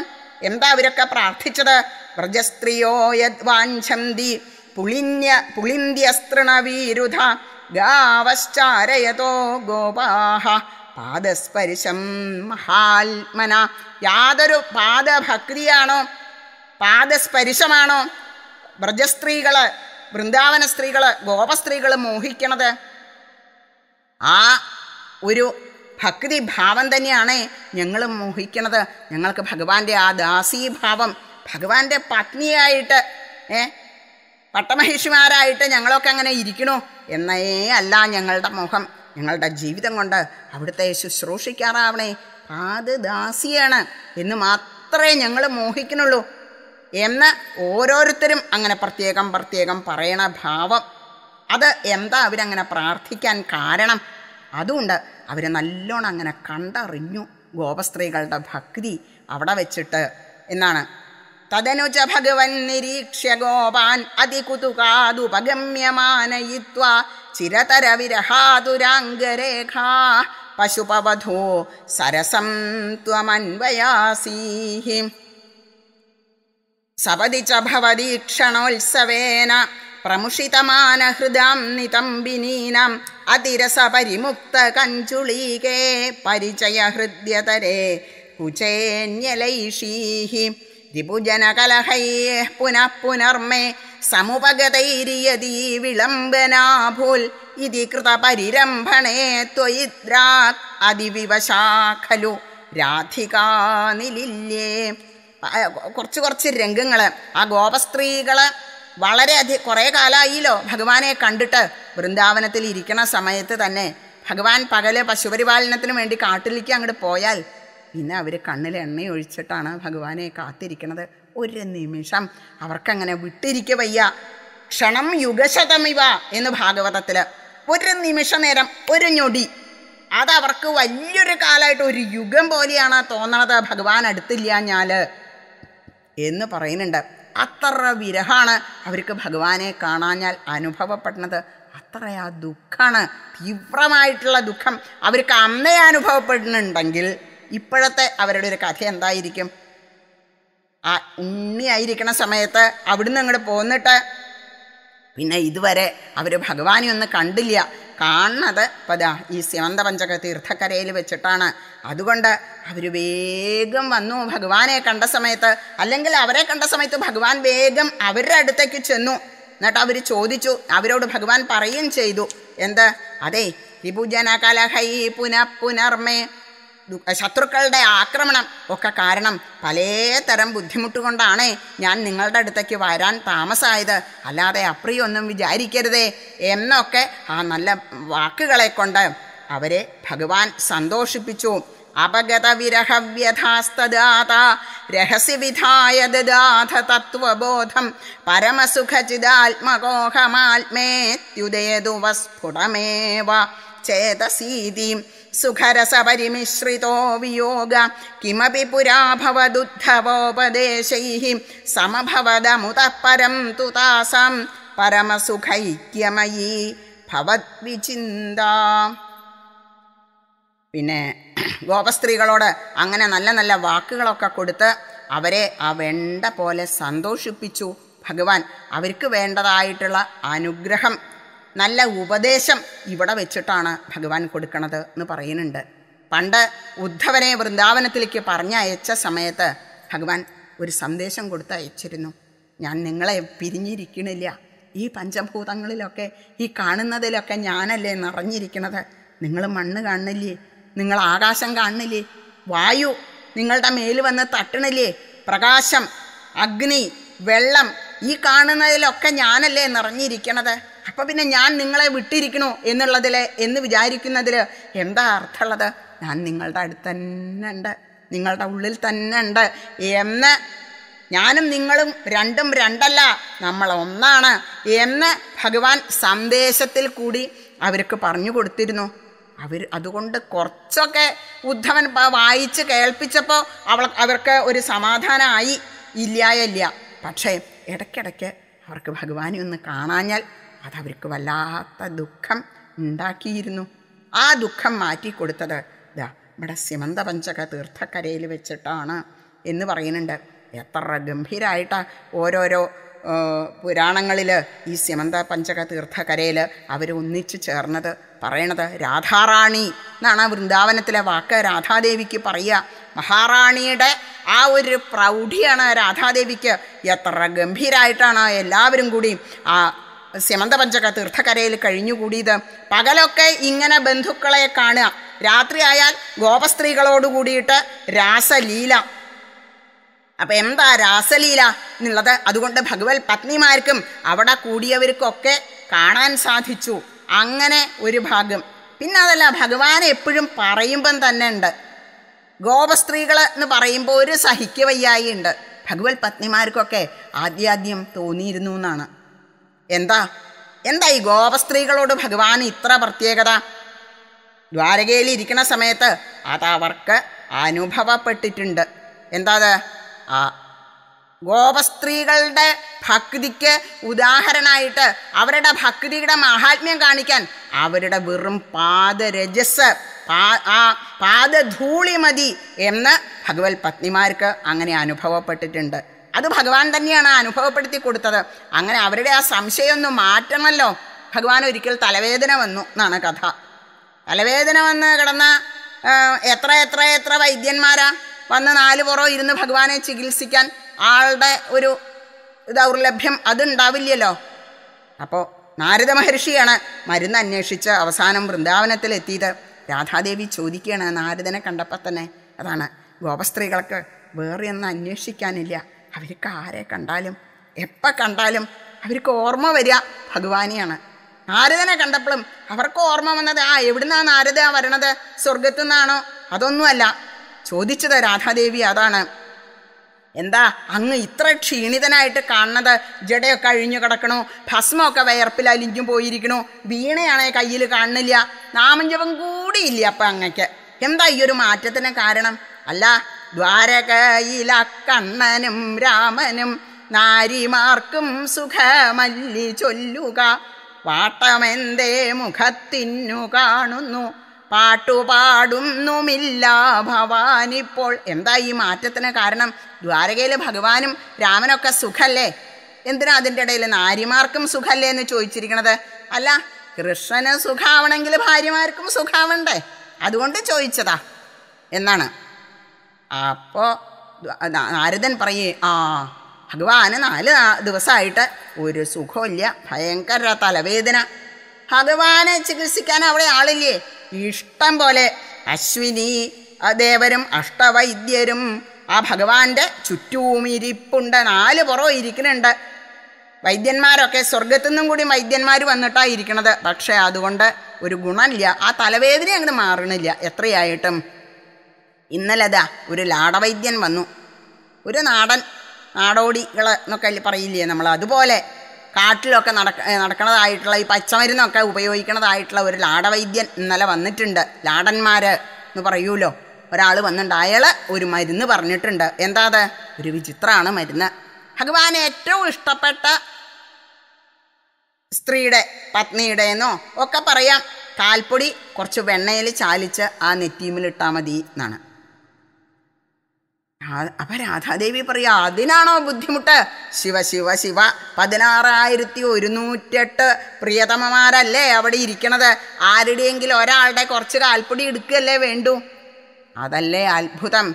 എന്താ അവരൊക്കെ പ്രാർത്ഥിച്ചത് വ്രജസ്ത്രീയോ യദ്വാഞ്ചന്തി പുളിന്യ പുളിന്ത്യസ്തൃണവീരുധ ഗാവശ്ചാരയതോ ഗോപാഹ പാദസ്പരിശം മഹാത്മന യാതൊരു പാദഭക്തിയാണോ പാദസ്പരിശമാണോ വ്രജസ്ത്രീകൾ വൃന്ദാവന സ്ത്രീകൾ ഗോപസ്ത്രീകൾ മോഹിക്കണത് ആ ഒരു ഭക്തി ഭാവം തന്നെയാണ് ഞങ്ങൾ മോഹിക്കണത് ഞങ്ങൾക്ക് ഭഗവാന്റെ ആ ദാസീഭാവം ഭഗവാന്റെ പത്നിയായിട്ട് ഏ പട്ടമഹിഷിമാരായിട്ട് ഞങ്ങളൊക്കെ അങ്ങനെ ഇരിക്കണോ എന്നേ അല്ല ഞങ്ങളുടെ മുഖം ഞങ്ങളുടെ ജീവിതം കൊണ്ട് അവിടുത്തെ ശുശ്രൂഷിക്കാറാവണേ അത് ദാസിയാണ് എന്ന് മാത്രമേ ഞങ്ങൾ മോഹിക്കുന്നുള്ളൂ എന്ന് ഓരോരുത്തരും അങ്ങനെ പ്രത്യേകം പ്രത്യേകം പറയണ ഭാവം അത് എന്താ അവരങ്ങനെ പ്രാർത്ഥിക്കാൻ കാരണം അതുകൊണ്ട് അവർ നല്ലോണം അങ്ങനെ കണ്ടറിഞ്ഞു ഗോപസ്ത്രീകളുടെ ഭക്തി അവിടെ വെച്ചിട്ട് എന്നാണ് തദനുജ ഭഗവൻ നിരീക്ഷ്യ ഗോപാൻ അതികുതുകാതുപഗമ്യമാനയിത്വ चिरतरविरहातुराङ्गरेखा पशुपवधो सरसं त्वमन्वयासी सपदि च भवदीक्षणोत्सवेन प्रमुषितमानहृदाम् नितम्बिनीनम् अतिरसपरिमुक्तकञ्चुलीके परिचयहृद्यतरे कुचेऽन्यलैषीः त्रिभुजनकलहैः पुनः पुनर्मे സമുപഗതൈര്യതി വിളംബനാഭൂൽ ഇതി പരിരംഭണേ ത്വയിദ്രാ അതിവിവശാ ഖലു രാധികാനിലില്ലേ കുറച്ച് കുറച്ച് രംഗങ്ങൾ ആ ഗോപസ്ത്രീകൾ വളരെ കുറേ കാലമായില്ലോ ഭഗവാനെ കണ്ടിട്ട് വൃന്ദാവനത്തിൽ ഇരിക്കണ സമയത്ത് തന്നെ ഭഗവാൻ പകല് പശുപരിപാലനത്തിന് വേണ്ടി കാട്ടിലേക്ക് അങ്ങോട്ട് പോയാൽ പിന്നെ അവർ കണ്ണിൽ എണ്ണയൊഴിച്ചിട്ടാണ് ഭഗവാനെ കാത്തിരിക്കണത് ഒരു നിമിഷം അവർക്കങ്ങനെ വിട്ടിരിക്കുക വയ്യ ക്ഷണം യുഗശതമിവ എന്ന് ഭാഗവതത്തിൽ ഒരു നിമിഷ നേരം ഒരു ഞൊടി അത് അവർക്ക് വലിയൊരു കാലമായിട്ട് ഒരു യുഗം പോലെയാണ് തോന്നണത് ഭഗവാൻ അടുത്തില്ല ഞാൽ എന്ന് പറയുന്നുണ്ട് അത്ര വിരഹാണ് അവർക്ക് ഭഗവാനെ കാണാഞ്ഞാൽ അനുഭവപ്പെടുന്നത് അത്ര ആ ദുഃഖമാണ് തീവ്രമായിട്ടുള്ള ദുഃഖം അവർക്ക് അന്നേ അനുഭവപ്പെടുന്നുണ്ടെങ്കിൽ ഇപ്പോഴത്തെ അവരുടെ ഒരു കഥ എന്തായിരിക്കും ആ ഉണ്ണിയായിരിക്കണ സമയത്ത് അവിടുന്ന് അങ്ങോട്ട് പോന്നിട്ട് പിന്നെ ഇതുവരെ അവർ ഭഗവാനെ ഒന്ന് കണ്ടില്ല കാണുന്നത് പതാ ഈ സിവന്ത പഞ്ചക തീർത്ഥക്കരയിൽ വെച്ചിട്ടാണ് അതുകൊണ്ട് അവർ വേഗം വന്നു ഭഗവാനെ കണ്ട സമയത്ത് അല്ലെങ്കിൽ അവരെ കണ്ട സമയത്ത് ഭഗവാൻ വേഗം അവരുടെ അടുത്തേക്ക് ചെന്നു എന്നിട്ട് അവർ ചോദിച്ചു അവരോട് ഭഗവാൻ പറയുകയും ചെയ്തു എന്ത് അതെ ത്രിഭുജന കലഹൈ പുനഃ പുനർമേ ശത്രുക്കളുടെ ആക്രമണം ഒക്കെ കാരണം തരം ബുദ്ധിമുട്ടുകൊണ്ടാണ് ഞാൻ നിങ്ങളുടെ അടുത്തേക്ക് വരാൻ താമസമായത് അല്ലാതെ അപ്രിയൊന്നും വിചാരിക്കരുതേ എന്നൊക്കെ ആ നല്ല വാക്കുകളെ കൊണ്ട് അവരെ ഭഗവാൻ സന്തോഷിപ്പിച്ചു അപഗതവിരഹവ്യഥാസ്തദാത രഹസ്യവിധായ ദദാഥ തത്വബോധം പരമസുഖചിദാത്മകോഹമാത്മേത്യുദേതുവസ്ഫുടമേവ ചേതസീതിയും सुखरसपरिमिश्रितो वियोग किमपि पुरा भवदुद्धवोपदेशैः समभवदमुतः പരമസുഖൈക്യമയീ ഭവദ്വിചിന്ത പിന്നെ ഗോപസ്ത്രീകളോട് അങ്ങനെ നല്ല നല്ല വാക്കുകളൊക്കെ കൊടുത്ത് അവരെ ആ വെണ്ട പോലെ സന്തോഷിപ്പിച്ചു ഭഗവാൻ അവർക്ക് വേണ്ടതായിട്ടുള്ള അനുഗ്രഹം നല്ല ഉപദേശം ഇവിടെ വെച്ചിട്ടാണ് ഭഗവാൻ കൊടുക്കണത് എന്ന് പറയുന്നുണ്ട് പണ്ട് ഉദ്ധവനെ വൃന്ദാവനത്തിലേക്ക് പറഞ്ഞയച്ച സമയത്ത് ഭഗവാൻ ഒരു സന്ദേശം കൊടുത്ത് അയച്ചിരുന്നു ഞാൻ നിങ്ങളെ പിരിഞ്ഞിരിക്കണില്ല ഈ പഞ്ചഭൂതങ്ങളിലൊക്കെ ഈ കാണുന്നതിലൊക്കെ ഞാനല്ലേ നിറഞ്ഞിരിക്കുന്നത് നിങ്ങൾ മണ്ണ് കാണുന്നില്ലേ നിങ്ങൾ ആകാശം കാണുന്നില്ലേ വായു നിങ്ങളുടെ മേൽ വന്ന് തട്ടണില്ലേ പ്രകാശം അഗ്നി വെള്ളം ഈ കാണുന്നതിലൊക്കെ ഞാനല്ലേ നിറഞ്ഞിരിക്കണത് അപ്പം പിന്നെ ഞാൻ നിങ്ങളെ വിട്ടിരിക്കണോ എന്നുള്ളതിൽ എന്ന് വിചാരിക്കുന്നതിൽ എന്താ അർത്ഥമുള്ളത് ഞാൻ നിങ്ങളുടെ അടുത്ത് തന്നെ ഉണ്ട് നിങ്ങളുടെ ഉള്ളിൽ തന്നെ ഉണ്ട് എന്ന് ഞാനും നിങ്ങളും രണ്ടും രണ്ടല്ല നമ്മൾ ഒന്നാണ് എന്ന് ഭഗവാൻ സന്ദേശത്തിൽ കൂടി അവർക്ക് പറഞ്ഞു കൊടുത്തിരുന്നു അവർ അതുകൊണ്ട് കുറച്ചൊക്കെ ഉദ്ധവൻ വായിച്ച് കേൾപ്പിച്ചപ്പോൾ അവൾ അവർക്ക് ഒരു സമാധാനമായി ഇല്ലായല്ല പക്ഷേ ഇടയ്ക്കിടയ്ക്ക് അവർക്ക് ഭഗവാനെ ഒന്ന് കാണാഞ്ഞാൽ അതവർക്ക് വല്ലാത്ത ദുഃഖം ഉണ്ടാക്കിയിരുന്നു ആ ദുഃഖം മാറ്റിക്കൊടുത്തത് ഇതാ ഇവിടെ സിമന്ത പഞ്ചക തീർത്ഥക്കരയിൽ വെച്ചിട്ടാണ് എന്ന് പറയുന്നുണ്ട് എത്ര ഗംഭീരമായിട്ടാണ് ഓരോരോ പുരാണങ്ങളിൽ ഈ സിമന്ത പഞ്ചക തീർത്ഥക്കരയിൽ അവർ ഒന്നിച്ചു ചേർന്നത് പറയണത് രാധാറാണി എന്നാണ് ആ വൃന്ദാവനത്തിലെ വാക്ക് രാധാദേവിക്ക് പറയുക മഹാറാണിയുടെ ആ ഒരു പ്രൗഢിയാണ് രാധാദേവിക്ക് എത്ര ഗംഭീരായിട്ടാണ് എല്ലാവരും കൂടി ആ സ്യമന്തപഞ്ചക തീർത്ഥകരയിൽ കഴിഞ്ഞുകൂടിയത് പകലൊക്കെ ഇങ്ങനെ ബന്ധുക്കളെ കാണുക രാത്രിയായാൽ ഗോപസ്ത്രീകളോട് കൂടിയിട്ട് രാസലീല അപ്പം എന്താ രാസലീല എന്നുള്ളത് അതുകൊണ്ട് ഭഗവത് പത്നിമാർക്കും അവിടെ കൂടിയവർക്കൊക്കെ കാണാൻ സാധിച്ചു അങ്ങനെ ഒരു ഭാഗം പിന്നെ അതല്ല ഭഗവാൻ എപ്പോഴും പറയുമ്പം തന്നെ ഉണ്ട് ഗോപസ്ത്രീകൾ എന്ന് പറയുമ്പോൾ ഒരു സഹിക്കവയ്യായി ഉണ്ട് ഭഗവത് പത്നിമാർക്കൊക്കെ ആദ്യാദ്യം തോന്നിയിരുന്നു എന്നാണ് എന്താ എന്താ ഈ ഗോപസ്ത്രീകളോട് ഭഗവാൻ ഇത്ര പ്രത്യേകത ദ്വാരകയിൽ ഇരിക്കുന്ന സമയത്ത് അതവർക്ക് അനുഭവപ്പെട്ടിട്ടുണ്ട് എന്താത് ആ ഗോപസ്ത്രീകളുടെ ഭക്തിക്ക് ഉദാഹരണമായിട്ട് അവരുടെ ഭക്തിയുടെ മഹാത്മ്യം കാണിക്കാൻ അവരുടെ വെറും പാദരജസ് ആ പാദധൂളി മതി എന്ന് ഭഗവത് പത്നിമാർക്ക് അങ്ങനെ അനുഭവപ്പെട്ടിട്ടുണ്ട് അത് ഭഗവാൻ തന്നെയാണ് അനുഭവപ്പെടുത്തി കൊടുത്തത് അങ്ങനെ അവരുടെ ആ സംശയമൊന്നും മാറ്റണമല്ലോ ഭഗവാൻ ഒരിക്കൽ തലവേദന വന്നു എന്നാണ് കഥ തലവേദന വന്ന് കിടന്ന എത്ര എത്ര എത്ര വൈദ്യന്മാരാ വന്ന് നാല് പുറം ഇരുന്ന് ഭഗവാനെ ചികിത്സിക്കാൻ ആളുടെ ഒരു ദൗർലഭ്യം അതുണ്ടാവില്ലല്ലോ അപ്പോൾ നാരദ മഹർഷിയാണ് മരുന്ന് അന്വേഷിച്ച് അവസാനം വൃന്ദാവനത്തിൽ എത്തിയത് രാധാദേവി ചോദിക്കുകയാണ് നാരദനെ കണ്ടപ്പോൾ തന്നെ അതാണ് ഗോപസ്ത്രീകൾക്ക് വേറെ ഒന്നും അന്വേഷിക്കാനില്ല അവർക്ക് ആരെ കണ്ടാലും എപ്പോൾ കണ്ടാലും അവർക്ക് ഓർമ്മ വരിക ഭഗവാനെയാണ് നാരദനെ കണ്ടപ്പോഴും അവർക്ക് ഓർമ്മ വന്നത് ആ എവിടുന്നാണ് നാരദ വരണത് സ്വർഗത്തു നിന്നാണോ അതൊന്നുമല്ല ചോദിച്ചത് രാധാദേവി അതാണ് എന്താ അങ്ങ് ഇത്ര ക്ഷീണിതനായിട്ട് കാണുന്നത് ജടയൊക്കെ അഴിഞ്ഞു കിടക്കണു ഭസ്മമൊക്കെ വയർപ്പിൽ അലിഞ്ഞു പോയിരിക്കണു വീണയാണേ കയ്യിൽ കാണുന്നില്ല നാമഞ്ജപം കൂടിയില്ല അപ്പം അങ്ങക്ക് എന്താ ഈ ഒരു മാറ്റത്തിന് കാരണം അല്ല ദ്വാരകയില കണ്ണനും രാമനും നാരിമാർക്കും സുഖമല്ലി ചൊല്ലുക പാട്ടമെന്തേ മുഖത്തിന്നു കാണുന്നു പാട്ടുപാടുന്നുമില്ല ഭവാനിപ്പോൾ എന്താ ഈ മാറ്റത്തിന് കാരണം ദ്വാരകയിൽ ഭഗവാനും രാമനൊക്കെ സുഖല്ലേ എന്തിനാ അതിൻ്റെ ഇടയിൽ നാരിമാർക്കും സുഖല്ലേ എന്ന് ചോദിച്ചിരിക്കണത് അല്ല കൃഷ്ണന് സുഖാവണമെങ്കിൽ ഭാര്യമാർക്കും സുഖാവണ്ടേ അതുകൊണ്ട് ചോദിച്ചതാ എന്നാണ് അപ്പോൾ നാരദൻ പറയേ ആ ഭഗവാന് നാല് ദിവസമായിട്ട് ഒരു സുഖമില്ല ഭയങ്കര തലവേദന ഭഗവാനെ ചികിത്സിക്കാൻ അവിടെ ആളില്ലേ ഇഷ്ടം പോലെ അശ്വിനി ദേവരും അഷ്ടവൈദ്യരും ആ ഭഗവാന്റെ ചുറ്റും ഇരിപ്പുണ്ട് നാല് പുറവും ഇരിക്കുന്നുണ്ട് വൈദ്യന്മാരൊക്കെ സ്വർഗത്തു നിന്നും കൂടി വൈദ്യന്മാർ വന്നിട്ടാണ് പക്ഷേ അതുകൊണ്ട് ഒരു ഗുണമില്ല ആ തലവേദന അങ്ങനെ മാറണില്ല എത്രയായിട്ടും ഇന്നലെ അതാ ഒരു ലാടവൈദ്യൻ വന്നു ഒരു നാടൻ നാടോടികൾ എന്നൊക്കെ പറയില്ലേ നമ്മൾ അതുപോലെ കാട്ടിലൊക്കെ നടക്ക നടക്കണതായിട്ടുള്ള ഈ പച്ചമരുന്നൊക്കെ ഉപയോഗിക്കണതായിട്ടുള്ള ഒരു ലാടവൈദ്യൻ ഇന്നലെ വന്നിട്ടുണ്ട് ലാടന്മാർ എന്ന് പറയൂലോ ഒരാൾ വന്നിട്ടുണ്ട് അയാൾ ഒരു മരുന്ന് പറഞ്ഞിട്ടുണ്ട് എന്താ അത് ഒരു വിചിത്രമാണ് മരുന്ന് ഭഗവാൻ ഏറ്റവും ഇഷ്ടപ്പെട്ട സ്ത്രീയുടെ പത്നിയുടെ എന്നോ ഒക്കെ പറയാം കാൽപ്പൊടി കുറച്ച് വെണ്ണയിൽ ചാലിച്ച് ആ നെറ്റീമിലിട്ടാൽ മതി എന്നാണ് അപ്പൊ രാധാദേവി പറയാ അതിനാണോ ബുദ്ധിമുട്ട് ശിവ ശിവ ശിവ പതിനാറായിരത്തി ഒരുന്നൂറ്റെട്ട് പ്രിയതമമാരല്ലേ അവിടെ ഇരിക്കണത് ആരുടെയെങ്കിലും ഒരാളുടെ കുറച്ച് കാൽപ്പൊടി എടുക്കുകയല്ലേ വേണ്ടൂ അതല്ലേ അത്ഭുതം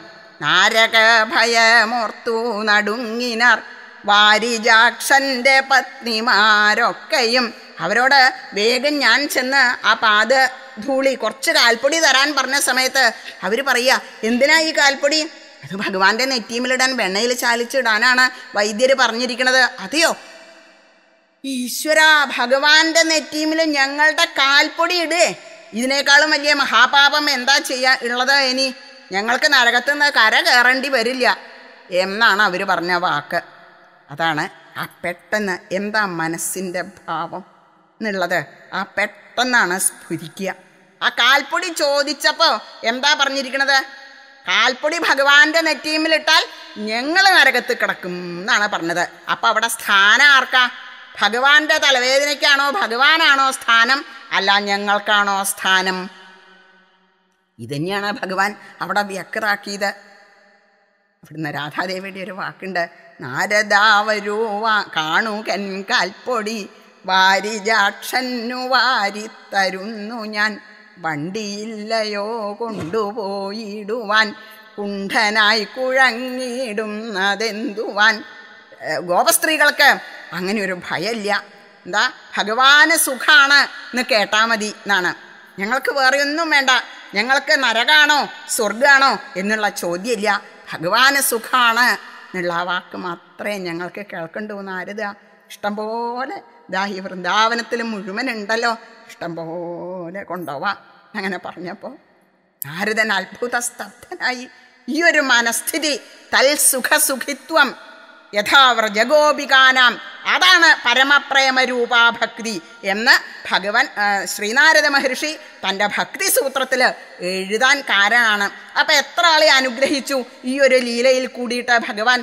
നാരക ഭയമോർത്തു നടുങ്ങിനർ വാരിജാക്ഷൻ്റെ പത്നിമാരൊക്കെയും അവരോട് വേഗം ഞാൻ ചെന്ന് ആ പാത ധൂളി കുറച്ച് കാൽപ്പൊടി തരാൻ പറഞ്ഞ സമയത്ത് അവർ പറയുക എന്തിനാ ഈ കാൽപ്പൊടി അത് ഭഗവാന്റെ നെറ്റീമിലിടാൻ വെണ്ണയിൽ ചാലിച്ചിടാനാണ് വൈദ്യർ പറഞ്ഞിരിക്കുന്നത് അതെയോ ഈശ്വര ഭഗവാന്റെ നെറ്റീമിൽ ഞങ്ങളുടെ കാൽപ്പൊടി ഇടേ ഇതിനേക്കാളും വലിയ മഹാപാപം എന്താ ചെയ്യാ ഉള്ളത് ഇനി ഞങ്ങൾക്ക് നരകത്തു നിന്ന് കര കയറേണ്ടി വരില്ല എന്നാണ് അവർ പറഞ്ഞ വാക്ക് അതാണ് ആ പെട്ടെന്ന് എന്താ മനസ്സിൻ്റെ ഭാവം എന്നുള്ളത് ആ പെട്ടെന്നാണ് സ്ഫുരിക്കുക ആ കാൽപ്പൊടി ചോദിച്ചപ്പോൾ എന്താ പറഞ്ഞിരിക്കണത് കാൽപ്പൊടി ഭഗവാന്റെ നെറ്റീമിലിട്ടാൽ ഞങ്ങൾ നരകത്ത് കിടക്കും എന്നാണ് പറഞ്ഞത് അപ്പൊ അവിടെ സ്ഥാനം ആർക്കാ ഭഗവാന്റെ തലവേദനയ്ക്കാണോ ഭഗവാനാണോ സ്ഥാനം അല്ല ഞങ്ങൾക്കാണോ സ്ഥാനം ഇതന്നെയാണ് ഭഗവാൻ അവിടെ വ്യക്തറാക്കിയത് അവിടുന്ന് രാധാദേവിയുടെ ഒരു വാക്കുണ്ട് നാരദാവരൂ വാ കാണുകൻ കാൽപ്പൊടി വാരിജാക്ഷന്നു തരുന്നു ഞാൻ വണ്ടിയില്ലയോ കൊണ്ടുപോയിടുവാൻ കുണ്ഠനായി കുഴങ്ങിയിടുന്നതെന്തുവാൻ ഗോപസ്ത്രീകൾക്ക് അങ്ങനെ ഒരു ഭയമില്ല എന്താ ഭഗവാന് സുഖാണ് എന്ന് കേട്ടാൽ മതി എന്നാണ് ഞങ്ങൾക്ക് വേറെയൊന്നും വേണ്ട ഞങ്ങൾക്ക് നരകാണോ സ്വർഗാണോ എന്നുള്ള ചോദ്യമില്ല ഭഗവാന് സുഖാണ് എന്നുള്ള ആ വാക്ക് മാത്രമേ ഞങ്ങൾക്ക് കേൾക്കണ്ടു എന്ന് ആരുതാ ഇഷ്ടംപോലെ ദാഹി വൃന്ദാവനത്തിൽ മുഴുവൻ ഉണ്ടല്ലോ ഇഷ്ടംപോലെ പോലെ കൊണ്ടുപോവാം അങ്ങനെ പറഞ്ഞപ്പോൾ നാരദൻ അത്ഭുതസ്തബ്ധനായി ഈ ഒരു മനസ്ഥിതി തൽസുഖസുഖിത്വം യഥാവർ ജഗോപികാനാം അതാണ് പരമപ്രേമരൂപാഭക്തി എന്ന് ഭഗവാൻ ശ്രീനാരദ മഹർഷി തൻ്റെ സൂത്രത്തിൽ എഴുതാൻ കാരണമാണ് അപ്പം എത്ര ആളെ അനുഗ്രഹിച്ചു ഈ ഒരു ലീലയിൽ കൂടിയിട്ട് ഭഗവാൻ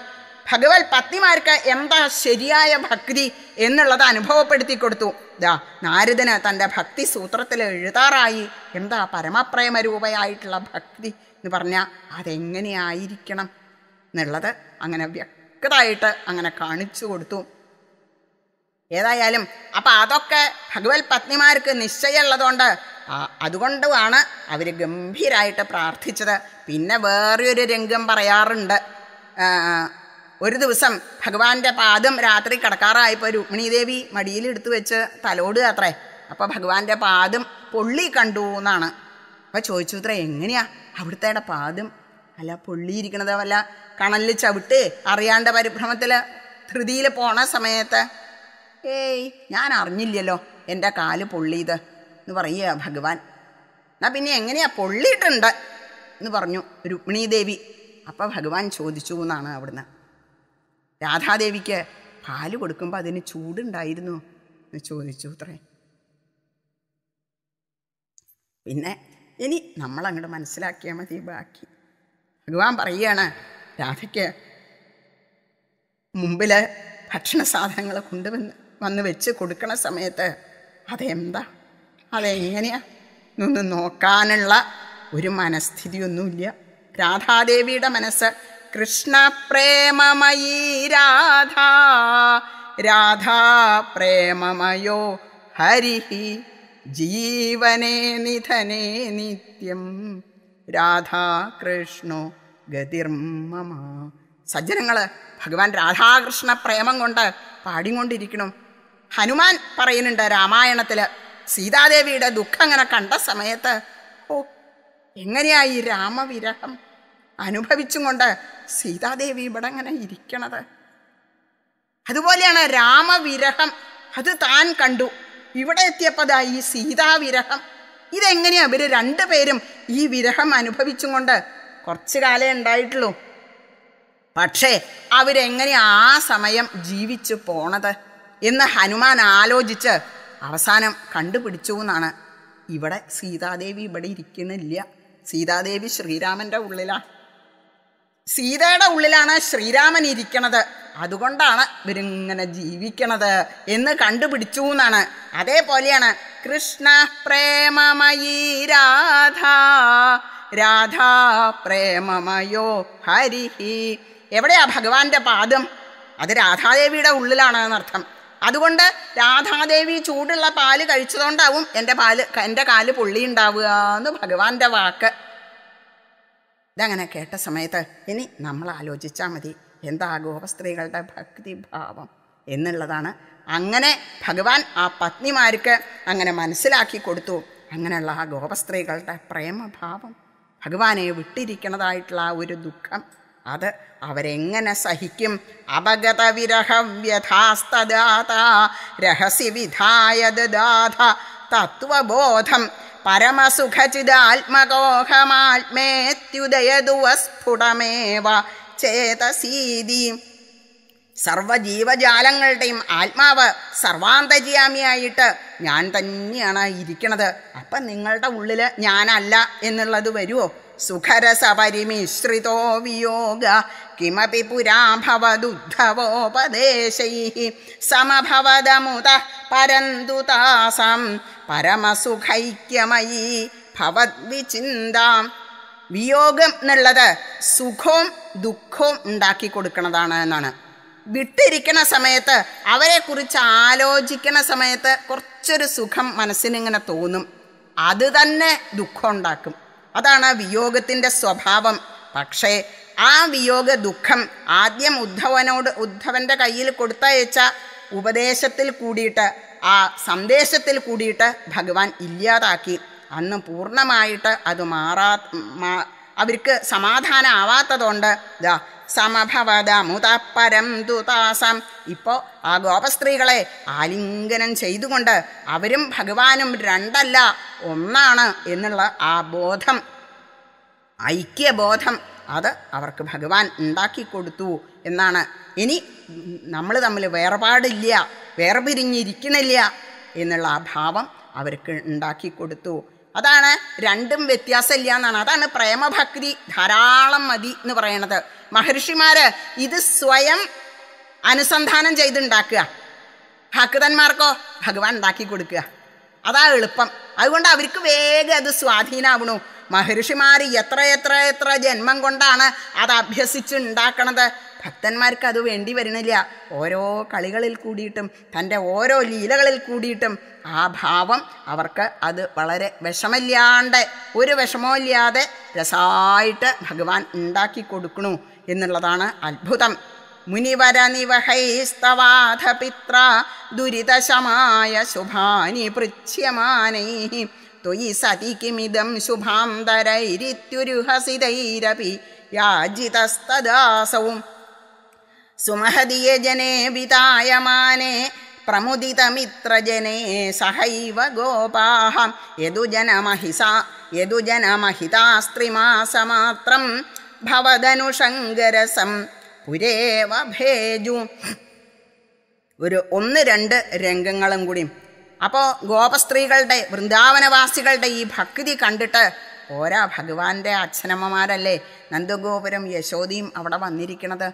ഭഗവത് പത്നിമാർക്ക് എന്താ ശരിയായ ഭക്തി എന്നുള്ളത് അനുഭവപ്പെടുത്തി കൊടുത്തു ദാ നാരദന് തൻ്റെ ഭക്തി സൂത്രത്തിൽ എഴുതാറായി എന്താ പരമപ്രേമരൂപയായിട്ടുള്ള ഭക്തി എന്ന് പറഞ്ഞാൽ അതെങ്ങനെയായിരിക്കണം എന്നുള്ളത് അങ്ങനെ വ്യക്തമായിട്ട് അങ്ങനെ കാണിച്ചു കൊടുത്തു ഏതായാലും അപ്പം അതൊക്കെ ഭഗവത് പത്നിമാർക്ക് നിശ്ചയമുള്ളതുകൊണ്ട് അതുകൊണ്ടുമാണ് അവർ ഗംഭീരായിട്ട് പ്രാർത്ഥിച്ചത് പിന്നെ വേറൊരു രംഗം പറയാറുണ്ട് ഒരു ദിവസം ഭഗവാന്റെ പാദം രാത്രി കടക്കാറായപ്പോൾ രുക്മിണീദേവി മടിയിൽ എടുത്തു വെച്ച് തലോടുക അത്രേ അപ്പോൾ ഭഗവാന്റെ പാദം പൊള്ളി കണ്ടു എന്നാണ് അപ്പോൾ ചോദിച്ചു അത്ര എങ്ങനെയാ അവിടുത്തെ പാദം അല്ല പൊള്ളിയിരിക്കണത് വല്ല കണലിൽ ചവിട്ട് അറിയാണ്ട പരിഭ്രമത്തിൽ ധൃതിയിൽ പോണ സമയത്ത് ഏയ് ഞാൻ അറിഞ്ഞില്ലല്ലോ എൻ്റെ കാല് പൊള്ളിയത് എന്ന് പറയുക ഭഗവാൻ എന്നാ പിന്നെ എങ്ങനെയാ പൊള്ളിയിട്ടുണ്ട് എന്ന് പറഞ്ഞു രുക്മിണീദേവി അപ്പോൾ ഭഗവാൻ ചോദിച്ചു എന്നാണ് അവിടുന്ന് രാധാദേവിക്ക് പാല് കൊടുക്കുമ്പോൾ അതിന് ചൂടുണ്ടായിരുന്നു എന്ന് ചോദിച്ചു അത്രേ പിന്നെ ഇനി നമ്മളങ്ങോട്ട് മനസ്സിലാക്കിയാൽ മതി ബാക്കി ഭഗവാൻ പറയുകയാണ് രാധയ്ക്ക് മുമ്പിൽ ഭക്ഷണ സാധനങ്ങൾ കൊണ്ടുവന്ന് വന്ന് വെച്ച് കൊടുക്കണ സമയത്ത് അതെന്താ അതെങ്ങനെയാ എന്നൊന്ന് നോക്കാനുള്ള ഒരു മനസ്ഥിതിയൊന്നുമില്ല രാധാദേവിയുടെ മനസ്സ് കൃഷ്ണ പ്രേമമയി രാധാ രാധാ പ്രേമമയോ ഹരി ജീവനേ നിധനേ നിത്യം രാധാകൃഷ്ണോ ഗതിർമ്മമ സജ്ജനങ്ങൾ ഭഗവാൻ രാധാകൃഷ്ണ പ്രേമം കൊണ്ട് പാടിക്കൊണ്ടിരിക്കണം ഹനുമാൻ പറയുന്നുണ്ട് രാമായണത്തിൽ സീതാദേവിയുടെ ദുഃഖം അങ്ങനെ കണ്ട സമയത്ത് ഓ എങ്ങനെയായി രാമവിരഹം അനുഭവിച്ചും കൊണ്ട് സീതാദേവി ഇവിടെ അങ്ങനെ ഇരിക്കണത് അതുപോലെയാണ് രാമവിരഹം അത് താൻ കണ്ടു ഇവിടെ എത്തിയപ്പോൾ ഈ സീതാവിരഹം ഇതെങ്ങനെയാ ഇവർ രണ്ടുപേരും ഈ വിരഹം അനുഭവിച്ചും കൊണ്ട് കുറച്ച് കാലേ ഉണ്ടായിട്ടുള്ളൂ പക്ഷേ അവരെങ്ങനെ ആ സമയം ജീവിച്ചു പോണത് എന്ന് ഹനുമാൻ ആലോചിച്ച് അവസാനം കണ്ടുപിടിച്ചു എന്നാണ് ഇവിടെ സീതാദേവി ഇവിടെ ഇരിക്കുന്നില്ല സീതാദേവി ശ്രീരാമൻ്റെ ഉള്ളിലാണ് സീതയുടെ ഉള്ളിലാണ് ശ്രീരാമൻ ഇരിക്കണത് അതുകൊണ്ടാണ് ഇവരിങ്ങനെ ജീവിക്കണത് എന്ന് കണ്ടുപിടിച്ചു എന്നാണ് അതേപോലെയാണ് കൃഷ്ണ പ്രേമമയീ രാധ രാധാ പ്രേമമയോ ഹരിഹി എവിടെയാ ഭഗവാന്റെ പാദം അത് രാധാദേവിയുടെ ഉള്ളിലാണ് എന്നർത്ഥം അതുകൊണ്ട് രാധാദേവി ചൂടുള്ള പാല് കഴിച്ചതുകൊണ്ടാവും എൻ്റെ പാല് എൻ്റെ കാല് പൊള്ളിയുണ്ടാവുക എന്ന് ഭഗവാന്റെ വാക്ക് ഇതങ്ങനെ കേട്ട സമയത്ത് ഇനി നമ്മൾ ആലോചിച്ചാൽ മതി എന്താ ഗോപസ്ത്രീകളുടെ ഭക്തിഭാവം എന്നുള്ളതാണ് അങ്ങനെ ഭഗവാൻ ആ പത്നിമാർക്ക് അങ്ങനെ മനസ്സിലാക്കി കൊടുത്തു അങ്ങനെയുള്ള ആ ഗോപസ്ത്രീകളുടെ പ്രേമഭാവം ഭഗവാനെ വിട്ടിരിക്കണതായിട്ടുള്ള ആ ഒരു ദുഃഖം അത് അവരെങ്ങനെ സഹിക്കും അപഗത വിരഹവ്യഥാസ്തദാത രഹസി വിധായ ദാഥ തത്വബോധം പരമസുഖചിതാത്മകോഹമാത്മേത്യുദയതുവസ്ഫുടമേവ ചേതസീതി സർവജീവജാലങ്ങളുടെയും ആത്മാവ് സർവാന്തര്യാമിയായിട്ട് ഞാൻ തന്നെയാണ് ഇരിക്കണത് അപ്പം നിങ്ങളുടെ ഉള്ളിൽ ഞാനല്ല എന്നുള്ളത് വരുമോ സുഖരസപരിമിശ്രിതോ വിയോഗ കിമപി പുരാഭവദുദ്ധവോപദേശൈ സമഭവദമുത പരന്തു താസം പരമസുഖൈക്യമയീ ഭവദ്വിചിന്താം വിയോഗം എന്നുള്ളത് സുഖവും ദുഃഖവും ഉണ്ടാക്കി കൊടുക്കുന്നതാണ് എന്നാണ് വിട്ടിരിക്കണ സമയത്ത് അവരെക്കുറിച്ച് ആലോചിക്കണ സമയത്ത് കുറച്ചൊരു സുഖം മനസ്സിനിങ്ങനെ തോന്നും അത് തന്നെ ദുഃഖം ഉണ്ടാക്കും അതാണ് വിയോഗത്തിൻ്റെ സ്വഭാവം പക്ഷേ ആ വിയോഗ ദുഃഖം ആദ്യം ഉദ്ധവനോട് ഉദ്ധവൻ്റെ കയ്യിൽ കൊടുത്തയച്ച ഉപദേശത്തിൽ കൂടിയിട്ട് ആ സന്ദേശത്തിൽ കൂടിയിട്ട് ഭഗവാൻ ഇല്ലാതാക്കി അന്ന് പൂർണ്ണമായിട്ട് അത് മാറാ അവർക്ക് സമാധാനമാവാത്തതുകൊണ്ട് ഇതാ സമഭവതമുതപ്പരം ദുതാസം ഇപ്പോൾ ആ ഗോപസ്ത്രീകളെ ആലിംഗനം ചെയ്തുകൊണ്ട് അവരും ഭഗവാനും രണ്ടല്ല ഒന്നാണ് എന്നുള്ള ആ ബോധം ഐക്യബോധം അത് അവർക്ക് ഭഗവാൻ ഉണ്ടാക്കി കൊടുത്തു എന്നാണ് ഇനി നമ്മൾ തമ്മിൽ വേർപാടില്ല വേർപിരിഞ്ഞിരിക്കണില്ല എന്നുള്ള ആ ഭാവം അവർക്ക് ഉണ്ടാക്കി കൊടുത്തു അതാണ് രണ്ടും വ്യത്യാസമില്ല എന്നാണ് അതാണ് പ്രേമഭക്തി ധാരാളം മതി എന്ന് പറയണത് മഹർഷിമാര് ഇത് സ്വയം അനുസന്ധാനം ചെയ്തുണ്ടാക്കുക ഭക്തന്മാർക്കോ ഭഗവാൻ ഉണ്ടാക്കി കൊടുക്കുക അതാ എളുപ്പം അതുകൊണ്ട് അവർക്ക് വേഗം അത് സ്വാധീനാവണു മഹർഷിമാർ എത്ര എത്ര എത്ര ജന്മം കൊണ്ടാണ് അത് അഭ്യസിച്ചുണ്ടാക്കണത് ഭക്തന്മാർക്ക് അത് വേണ്ടി വരണില്ല ഓരോ കളികളിൽ കൂടിയിട്ടും തൻ്റെ ഓരോ ലീലകളിൽ കൂടിയിട്ടും ആ ഭാവം അവർക്ക് അത് വളരെ വിഷമില്ലാണ്ട് ഒരു വിഷമമില്ലാതെ രസായിട്ട് ഭഗവാൻ ഉണ്ടാക്കി കൊടുക്കണു എന്നുള്ളതാണ് അത്ഭുതം മുനിവരനിവഹൈസ്തവാധ പിത്ര ദുരിതശമായ ശുഭാനി പൃച്ഛ്യമാനൈ ത്വയി സതി കിമിതം ശുഭാന്തരൈരിത്യുരുഹസിതൈരപി യാജിതസ്തദാസവും सुमहदिये പ്രമുദിതമിത്രജനേ സഹൈവ प्रमुदितमित्रजने सहैव गोपाः यदुजनमहिसा यदुजनमहितास्त्रिमासमात्रं ഭവതനുഷങ്കരസം പുരേവ ഭേജു ഒരു ഒന്ന് രണ്ട് രംഗങ്ങളും കൂടി അപ്പോൾ ഗോപസ്ത്രീകളുടെ വൃന്ദാവനവാസികളുടെ ഈ ഭക്തി കണ്ടിട്ട് ഓരാ ഭഗവാന്റെ അച്ഛനമ്മമാരല്ലേ നന്ദഗോപുരം യശോദിയും അവിടെ വന്നിരിക്കണത്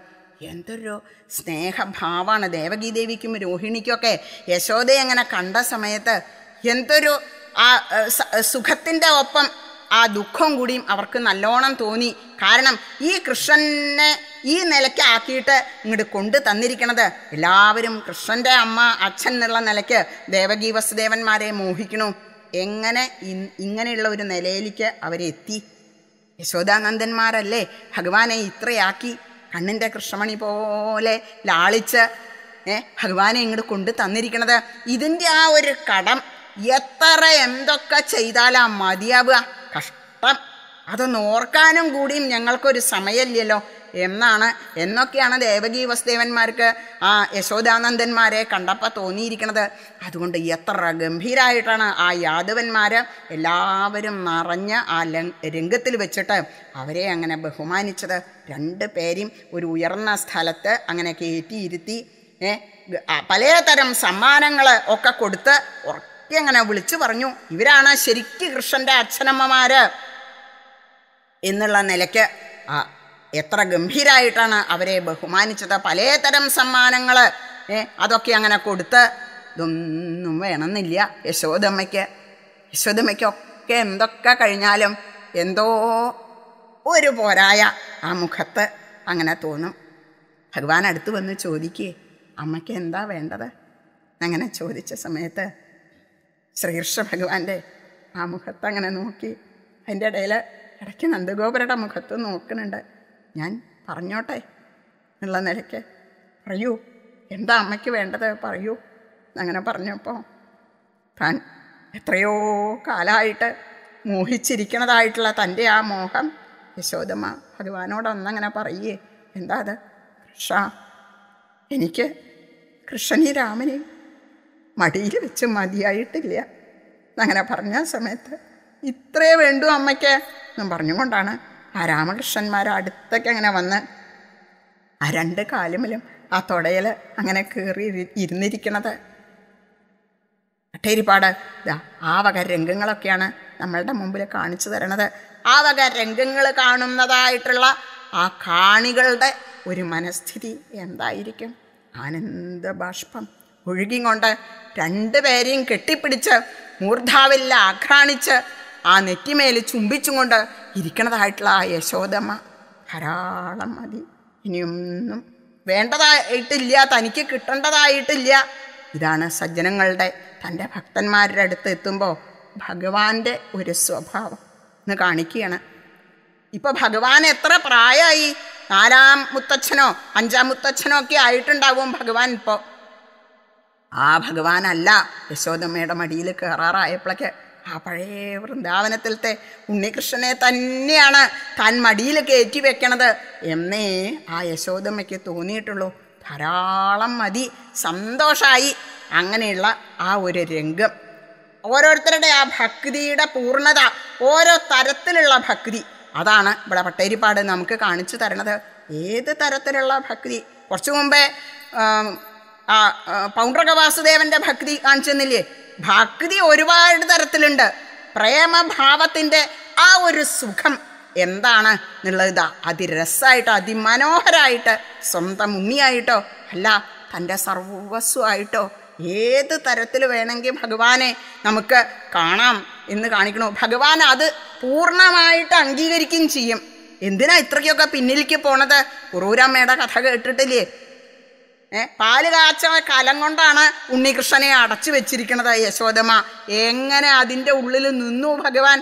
എന്തൊരു സ്നേഹഭാവമാണ് ദേവകീദേവിക്കും രോഹിണിക്കുമൊക്കെ യശോദയെ അങ്ങനെ കണ്ട സമയത്ത് എന്തൊരു ആ സുഖത്തിൻ്റെ ഒപ്പം ആ ദുഃഖം കൂടിയും അവർക്ക് നല്ലോണം തോന്നി കാരണം ഈ കൃഷ്ണനെ ഈ നിലയ്ക്ക് ആക്കിയിട്ട് ഇങ്ങോട്ട് കൊണ്ടു തന്നിരിക്കണത് എല്ലാവരും കൃഷ്ണൻ്റെ അമ്മ അച്ഛൻ എന്നുള്ള നിലയ്ക്ക് ദേവകീ വസുദേവന്മാരെ മോഹിക്കണു എങ്ങനെ ഇങ്ങനെയുള്ള ഒരു നിലയിലേക്ക് അവരെത്തി യശോദാനന്ദന്മാരല്ലേ ഭഗവാനെ ഇത്രയാക്കി കണ്ണിൻ്റെ കൃഷ്ണമണി പോലെ ലാളിച്ച് ഏ ഭഗവാനെ ഇങ്ങോട്ട് കൊണ്ട് തന്നിരിക്കണത് ഇതിൻ്റെ ആ ഒരു കടം എത്ര എന്തൊക്കെ ചെയ്താലാ മതിയാവുക കഷ്ടം അതൊന്ന് ഓർക്കാനും കൂടിയും ഞങ്ങൾക്കൊരു സമയമില്ലല്ലോ എന്നാണ് എന്നൊക്കെയാണ് ദേവകീ വസുദേവന്മാർക്ക് ആ യശോദാനന്ദന്മാരെ കണ്ടപ്പോൾ തോന്നിയിരിക്കുന്നത് അതുകൊണ്ട് എത്ര ഗംഭീരായിട്ടാണ് ആ യാദവന്മാർ എല്ലാവരും നിറഞ്ഞ് ആ രംഗത്തിൽ വെച്ചിട്ട് അവരെ അങ്ങനെ ബഹുമാനിച്ചത് രണ്ട് പേരെയും ഒരു ഉയർന്ന സ്ഥലത്ത് അങ്ങനെ കയറ്റിയിരുത്തി പലതരം സമ്മാനങ്ങൾ ഒക്കെ കൊടുത്ത് ഉറക്കെ അങ്ങനെ വിളിച്ചു പറഞ്ഞു ഇവരാണ് ശരിക്കും കൃഷ്ണൻ്റെ അച്ഛനമ്മമാർ എന്നുള്ള നിലയ്ക്ക് എത്ര ഗംഭീരായിട്ടാണ് അവരെ ബഹുമാനിച്ചത് പലതരം സമ്മാനങ്ങൾ അതൊക്കെ അങ്ങനെ കൊടുത്ത് ഇതൊന്നും വേണമെന്നില്ല യശോദമ്മയ്ക്ക് യശോദമ്മയ്ക്കൊക്കെ എന്തൊക്കെ കഴിഞ്ഞാലും എന്തോ ഒരു പോരായ ആ മുഖത്ത് അങ്ങനെ തോന്നും ഭഗവാൻ അടുത്ത് വന്ന് ചോദിക്കേ അമ്മയ്ക്ക് എന്താ വേണ്ടത് അങ്ങനെ ചോദിച്ച സമയത്ത് ശ്രീകൃഷ്ണ ഭഗവാന്റെ ആ മുഖത്ത് അങ്ങനെ നോക്കി അതിൻ്റെ ഇടയിൽ ഇടയ്ക്ക് നന്ദഗോപുരയുടെ മുഖത്ത് നോക്കുന്നുണ്ട് ഞാൻ പറഞ്ഞോട്ടെ എന്നുള്ള നിലയ്ക്ക് പറയൂ എന്താ അമ്മയ്ക്ക് വേണ്ടത് പറയൂ അങ്ങനെ പറഞ്ഞപ്പോൾ താൻ എത്രയോ കാലമായിട്ട് മോഹിച്ചിരിക്കണതായിട്ടുള്ള തൻ്റെ ആ മോഹം യശോദമ്മ ഭഗവാനോടൊന്നങ്ങനെ പറയേ എന്താ അത് കൃഷ എനിക്ക് കൃഷ്ണനി രാമനെ മടിയിൽ വെച്ച് മതിയായിട്ടില്ല അങ്ങനെ പറഞ്ഞ സമയത്ത് ഇത്രേ വേണ്ടു അമ്മയ്ക്ക് എന്നും പറഞ്ഞുകൊണ്ടാണ് ആ രാമകൃഷ്ണന്മാർ അടുത്തൊക്കെ അങ്ങനെ വന്ന് ആ രണ്ട് കാലുമലും ആ തുടയിൽ അങ്ങനെ കയറി ഇരുന്നിരിക്കണത് അട്ടേരിപ്പാട് ആ വക രംഗങ്ങളൊക്കെയാണ് നമ്മളുടെ മുമ്പിൽ കാണിച്ചു തരണത് ആ വക രംഗങ്ങൾ കാണുന്നതായിട്ടുള്ള ആ കാണികളുടെ ഒരു മനസ്ഥിതി എന്തായിരിക്കും ആനന്ദ ബാഷ്പം ഒഴുകിക്കൊണ്ട് രണ്ടുപേരെയും കെട്ടിപ്പിടിച്ച് മൂർധാവില്ല ആഘ്രാണിച്ച് ആ നെറ്റിമേൽ ചുംബിച്ചും കൊണ്ട് ഇരിക്കണതായിട്ടുള്ള ആ യശോദമ്മ ധാരാളം മതി ഇനിയൊന്നും വേണ്ടതായിട്ടില്ല തനിക്ക് കിട്ടേണ്ടതായിട്ടില്ല ഇതാണ് സജ്ജനങ്ങളുടെ തൻ്റെ ഭക്തന്മാരുടെ അടുത്ത് എത്തുമ്പോൾ ഭഗവാന്റെ ഒരു സ്വഭാവം എന്ന് കാണിക്കുകയാണ് ഇപ്പൊ ഭഗവാൻ എത്ര പ്രായമായി നാലാം മുത്തച്ഛനോ അഞ്ചാം മുത്തച്ഛനോ ഒക്കെ ആയിട്ടുണ്ടാവും ഭഗവാൻ ഇപ്പോ ആ ഭഗവാനല്ല യശോദമ്മയുടെ മടിയിൽ കയറാറായപ്പോഴൊക്കെ ആ പഴയ വൃന്ദാവനത്തിലത്തെ ഉണ്ണികൃഷ്ണനെ തന്നെയാണ് താൻ മടിയിൽ കയറ്റി വെക്കണത് എന്നേ ആ യശോദമ്മയ്ക്ക് തോന്നിയിട്ടുള്ളൂ ധാരാളം മതി സന്തോഷമായി അങ്ങനെയുള്ള ആ ഒരു രംഗം ഓരോരുത്തരുടെ ആ ഭക്തിയുടെ പൂർണ്ണത ഓരോ തരത്തിലുള്ള ഭക്തി അതാണ് ഇവിടെ പട്ടേരിപ്പാട് നമുക്ക് കാണിച്ചു തരണത് ഏത് തരത്തിലുള്ള ഭക്തി കുറച്ചു മുമ്പേ ആ പൗണ്ഡ്രക വാസുദേവന്റെ ഭക്തി കാണിച്ചെന്നില്ലേ ഭക്തി ഒരുപാട് തരത്തിലുണ്ട് പ്രേമഭാവത്തിന്റെ ആ ഒരു സുഖം എന്താണ് എന്നുള്ളത് ഇതാ അതിമനോഹരായിട്ട് സ്വന്തം ഉണ്ണിയായിട്ടോ അല്ല തൻ്റെ സർവസ്വമായിട്ടോ ഏത് തരത്തിൽ വേണമെങ്കിൽ ഭഗവാനെ നമുക്ക് കാണാം എന്ന് കാണിക്കണു ഭഗവാൻ അത് പൂർണ്ണമായിട്ട് അംഗീകരിക്കുകയും ചെയ്യും എന്തിനാ ഇത്രയ്ക്കൊക്കെ പിന്നിലേക്ക് പോണത് കുറൂരമ്മയുടെ കഥ കേട്ടിട്ടില്ലേ പാല് കാച്ച കലം കൊണ്ടാണ് ഉണ്ണികൃഷ്ണനെ അടച്ചു വെച്ചിരിക്കുന്നത് യശോദമ്മ എങ്ങനെ അതിൻ്റെ ഉള്ളിൽ നിന്നു ഭഗവാൻ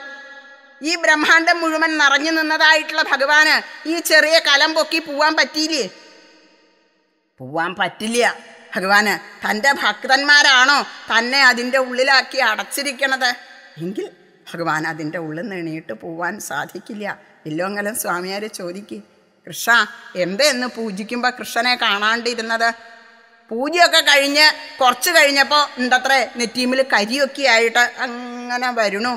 ഈ ബ്രഹ്മാണ്ടം മുഴുവൻ നിറഞ്ഞു നിന്നതായിട്ടുള്ള ഭഗവാന് ഈ ചെറിയ കലം പൊക്കി പോവാൻ പറ്റിയില്ലേ പോവാൻ പറ്റില്ല ഭഗവാന് തൻ്റെ ഭക്തന്മാരാണോ തന്നെ അതിൻ്റെ ഉള്ളിലാക്കി അടച്ചിരിക്കണത് എങ്കിൽ ഭഗവാൻ അതിൻ്റെ ഉള്ളിൽ നിന്ന് എണീട്ട് പോവാൻ സാധിക്കില്ല ഇല്ലോങ്കലം സ്വാമിയാരെ ചോദിക്കേ കൃഷ്ണ എന്തെന്ന് പൂജിക്കുമ്പോൾ കൃഷ്ണനെ കാണാണ്ടിരുന്നത് പൂജയൊക്കെ കഴിഞ്ഞ് കുറച്ച് കഴിഞ്ഞപ്പോൾ ഉണ്ടത്രേ നെറ്റീമിൽ കരിയൊക്കെ ആയിട്ട് അങ്ങനെ വരുന്നു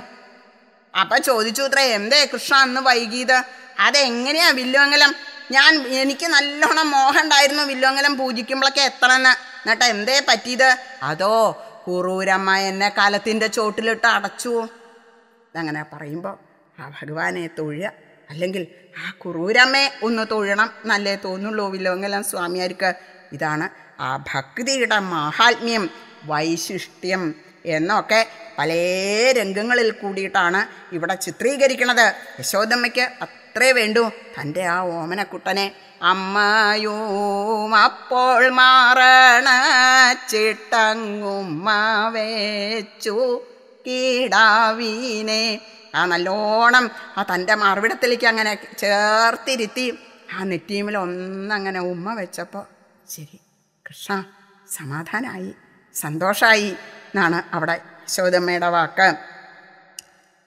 അപ്പം ചോദിച്ചു ഇത്രേ എന്തേ കൃഷ്ണ അന്ന് വൈകിയത് അതെങ്ങനെയാ വില്ലുവങ്കലം ഞാൻ എനിക്ക് നല്ലോണം മോഹം ഉണ്ടായിരുന്നു വില്ലുവങ്കലം പൂജിക്കുമ്പോഴൊക്കെ എത്തണമെന്ന് എന്നിട്ട് എന്തേ പറ്റിയത് അതോ കുറൂരമ്മ എന്നെ കലത്തിൻ്റെ ചോട്ടിലിട്ട് അടച്ചു അങ്ങനെ പറയുമ്പോൾ ആ ഭഗവാനെ തൊഴുക അല്ലെങ്കിൽ ആ കുറൂരമ്മേ ഒന്ന് തൊഴണം നല്ലേ തോന്നുള്ളൂ വിലോങ്ങലം സ്വാമിയാർക്ക് ഇതാണ് ആ ഭക്തിയുടെ മാഹാത്മ്യം വൈശിഷ്ട്യം എന്നൊക്കെ പല രംഗങ്ങളിൽ കൂടിയിട്ടാണ് ഇവിടെ ചിത്രീകരിക്കുന്നത് യശോദമ്മയ്ക്ക് അത്രേ വേണ്ടു തൻ്റെ ആ ഓമനക്കുട്ടനെ അമ്മയും അപ്പോൾ മാറണ ചിട്ടങ്ങുമ്മ വെച്ചു കീടാവീനെ ആ നല്ലോണം ആ തൻ്റെ മറുവിടത്തിലേക്ക് അങ്ങനെ ചേർത്തിരുത്തി ആ നെറ്റീമിൽ ഒന്നങ്ങനെ ഉമ്മ വെച്ചപ്പോൾ ശരി കൃഷ്ണ സമാധാനമായി സന്തോഷമായി എന്നാണ് അവിടെ ശോതമ്മയുടെ വാക്ക്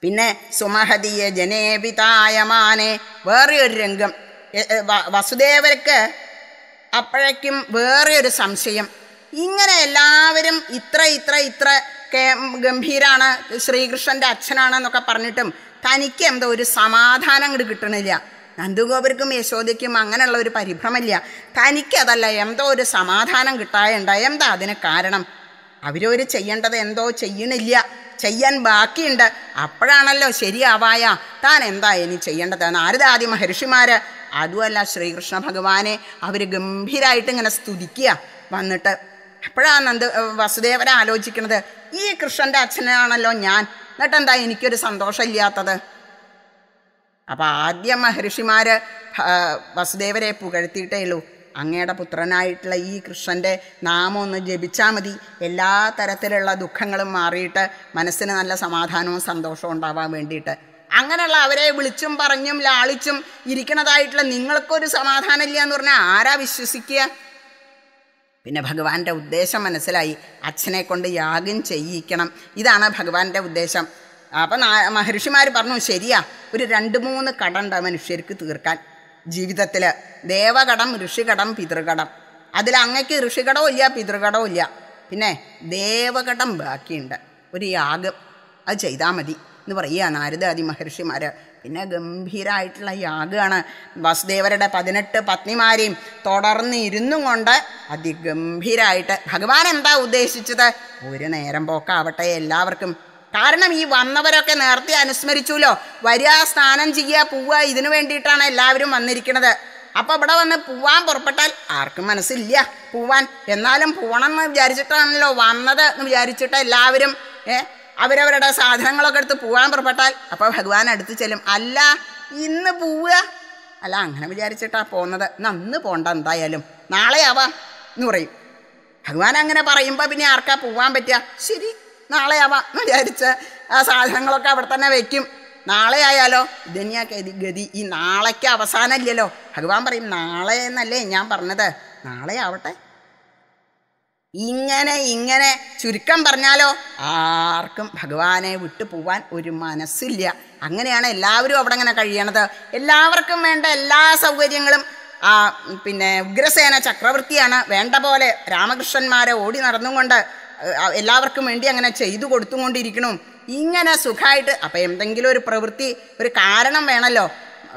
പിന്നെ സുമഹതിയെ ജനേപിതായമാനെ വേറെ ഒരു രംഗം വസുദേവർക്ക് അപ്പോഴേക്കും വേറെ ഒരു സംശയം ഇങ്ങനെ എല്ലാവരും ഇത്ര ഇത്ര ഇത്ര ഗംഭീരാണ് ശ്രീകൃഷ്ണൻ്റെ അച്ഛനാണെന്നൊക്കെ പറഞ്ഞിട്ടും തനിക്ക് എന്തോ ഒരു സമാധാനം അങ്ങോട്ട് കിട്ടണില്ല നന്ദഗോപർക്കും യശോദയ്ക്കും അങ്ങനെയുള്ള ഒരു പരിഭ്രമില്ല തനിക്കതല്ല എന്തോ ഒരു സമാധാനം കിട്ടായുണ്ട എന്താ അതിന് കാരണം അവരവർ ചെയ്യേണ്ടത് എന്തോ ചെയ്യണില്ല ചെയ്യാൻ ബാക്കിയുണ്ട് അപ്പോഴാണല്ലോ ശരിയാവായ താൻ എന്താ ഇനി ചെയ്യേണ്ടത് നാരദാദി മഹർഷിമാർ അതുമല്ല ശ്രീകൃഷ്ണ ഭഗവാനെ അവർ ഗംഭീരായിട്ട് ഇങ്ങനെ സ്തുതിക്കുക വന്നിട്ട് അപ്പോഴാണ് നന്ദ വസുദേവൻ ആലോചിക്കുന്നത് ഈ കൃഷ്ണൻ്റെ അച്ഛനാണല്ലോ ഞാൻ എന്നിട്ടെന്താ എനിക്കൊരു സന്തോഷമില്ലാത്തത് അപ്പം ആദ്യം മഹർഷിമാർ വസുദേവരെ പുകഴ്ത്തിയിട്ടേ ഉള്ളൂ അങ്ങയുടെ പുത്രനായിട്ടുള്ള ഈ കൃഷ്ണൻ്റെ നാമം ഒന്ന് ജപിച്ചാൽ മതി എല്ലാ തരത്തിലുള്ള ദുഃഖങ്ങളും മാറിയിട്ട് മനസ്സിന് നല്ല സമാധാനവും സന്തോഷവും ഉണ്ടാവാൻ വേണ്ടിയിട്ട് അങ്ങനെയുള്ള അവരെ വിളിച്ചും പറഞ്ഞും ലാളിച്ചും ഇരിക്കണതായിട്ടുള്ള നിങ്ങൾക്കൊരു സമാധാനമില്ല എന്ന് പറഞ്ഞാൽ ആരാ വിശ്വസിക്കുക പിന്നെ ഭഗവാന്റെ ഉദ്ദേശം മനസ്സിലായി അച്ഛനെ കൊണ്ട് യാഗം ചെയ്യിക്കണം ഇതാണ് ഭഗവാന്റെ ഉദ്ദേശം അപ്പം മഹർഷിമാർ പറഞ്ഞു ശരിയാ ഒരു രണ്ട് മൂന്ന് കടമുണ്ട് മനുഷ്യർക്ക് തീർക്കാൻ ജീവിതത്തിൽ ദേവകടം ഋഷികടം പിതൃകടം അതിൽ അങ്ങക്ക് ഋഷികടവും ഇല്ല പിതൃകടവും ഇല്ല പിന്നെ ദേവകടം ബാക്കിയുണ്ട് ഒരു യാഗം അത് ചെയ്താൽ മതി എന്ന് പറയുക നാരദാദി മഹർഷിമാർ പിന്നെ ഗംഭീരമായിട്ടുള്ള യാഗമാണ് വസുദേവരുടെ പതിനെട്ട് പത്നിമാരെയും തുടർന്ന് ഇരുന്നും കൊണ്ട് അതിഗംഭീരമായിട്ട് ഭഗവാൻ എന്താ ഉദ്ദേശിച്ചത് ഒരു നേരം പോക്കാവട്ടെ എല്ലാവർക്കും കാരണം ഈ വന്നവരൊക്കെ നേരത്തെ അനുസ്മരിച്ചുല്ലോ വരിക സ്നാനം ചെയ്യുക പോവുക ഇതിനു വേണ്ടിയിട്ടാണ് എല്ലാവരും വന്നിരിക്കുന്നത് അപ്പോൾ ഇവിടെ വന്ന് പോവാൻ പുറപ്പെട്ടാൽ ആർക്കും മനസ്സില്ല പോവാൻ എന്നാലും പോകണം എന്ന് വിചാരിച്ചിട്ടാണല്ലോ വന്നത് എന്ന് വിചാരിച്ചിട്ട് എല്ലാവരും ഏഹ് അവരവരുടെ സാധനങ്ങളൊക്കെ എടുത്ത് പോകാൻ പുറപ്പെട്ടാൽ അപ്പോൾ ഭഗവാൻ അടുത്ത് ചെല്ലും അല്ല ഇന്ന് പോവുക അല്ല അങ്ങനെ വിചാരിച്ചിട്ടാണ് പോകുന്നത് അന്ന് പോകണ്ട എന്തായാലും നാളെ ആവാം എന്ന് പറയും ഭഗവാൻ അങ്ങനെ പറയുമ്പോൾ പിന്നെ ആർക്കാ പോവാൻ പറ്റുക ശരി നാളെ ആവാം എന്ന് വിചാരിച്ച് ആ സാധനങ്ങളൊക്കെ അവിടെ തന്നെ വയ്ക്കും നാളെ ആയാലോ ഇതന്നെയാ ഗതി ഈ നാളേക്ക് അവസാനമല്ലല്ലോ ഭഗവാൻ പറയും നാളെ എന്നല്ലേ ഞാൻ പറഞ്ഞത് നാളെ ആവട്ടെ ഇങ്ങനെ ഇങ്ങനെ ചുരുക്കം പറഞ്ഞാലോ ആർക്കും ഭഗവാനെ വിട്ടു പോവാൻ ഒരു മനസ്സില്ല അങ്ങനെയാണ് എല്ലാവരും അവിടെ അങ്ങനെ കഴിയണത് എല്ലാവർക്കും വേണ്ട എല്ലാ സൗകര്യങ്ങളും ആ പിന്നെ ഉഗ്രസേന ചക്രവർത്തിയാണ് വേണ്ട പോലെ രാമകൃഷ്ണന്മാരെ ഓടി നടന്നുകൊണ്ട് എല്ലാവർക്കും വേണ്ടി അങ്ങനെ ചെയ്തു കൊടുത്തുകൊണ്ടിരിക്കണം ഇങ്ങനെ സുഖമായിട്ട് അപ്പം എന്തെങ്കിലും ഒരു പ്രവൃത്തി ഒരു കാരണം വേണമല്ലോ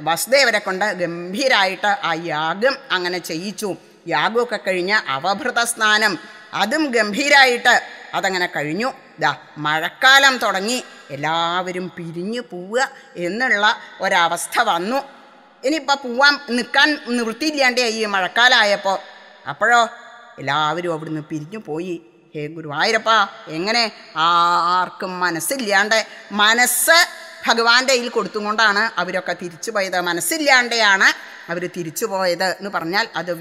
വസുദേവരെ കൊണ്ട് ഗംഭീരായിട്ട് ആ യാഗം അങ്ങനെ ചെയ്യിച്ചു യാഗമൊക്കെ കഴിഞ്ഞ് അവഭൃത സ്നാനം അതും ഗംഭീരായിട്ട് അതങ്ങനെ കഴിഞ്ഞു ദാ മഴക്കാലം തുടങ്ങി എല്ലാവരും പിരിഞ്ഞു പോവുക എന്നുള്ള ഒരവസ്ഥ വന്നു ഇനിയിപ്പോൾ പോവാൻ നിൽക്കാൻ നിവൃത്തിയില്ലാണ്ടേ ഈ മഴക്കാലമായപ്പോൾ അപ്പോഴോ എല്ലാവരും അവിടുന്ന് പിരിഞ്ഞു പോയി ഹേ ഗുരുവായൂരപ്പ എങ്ങനെ ആർക്കും മനസ്സില്ലാണ്ട് മനസ്സ് ഭഗവാന്റെ കയ്യിൽ കൊടുത്തുകൊണ്ടാണ് അവരൊക്കെ തിരിച്ചു പോയത് മനസ്സില്ലാണ്ടെയാണ് അവർ തിരിച്ചു പോയത് എന്ന് പറഞ്ഞാൽ അത്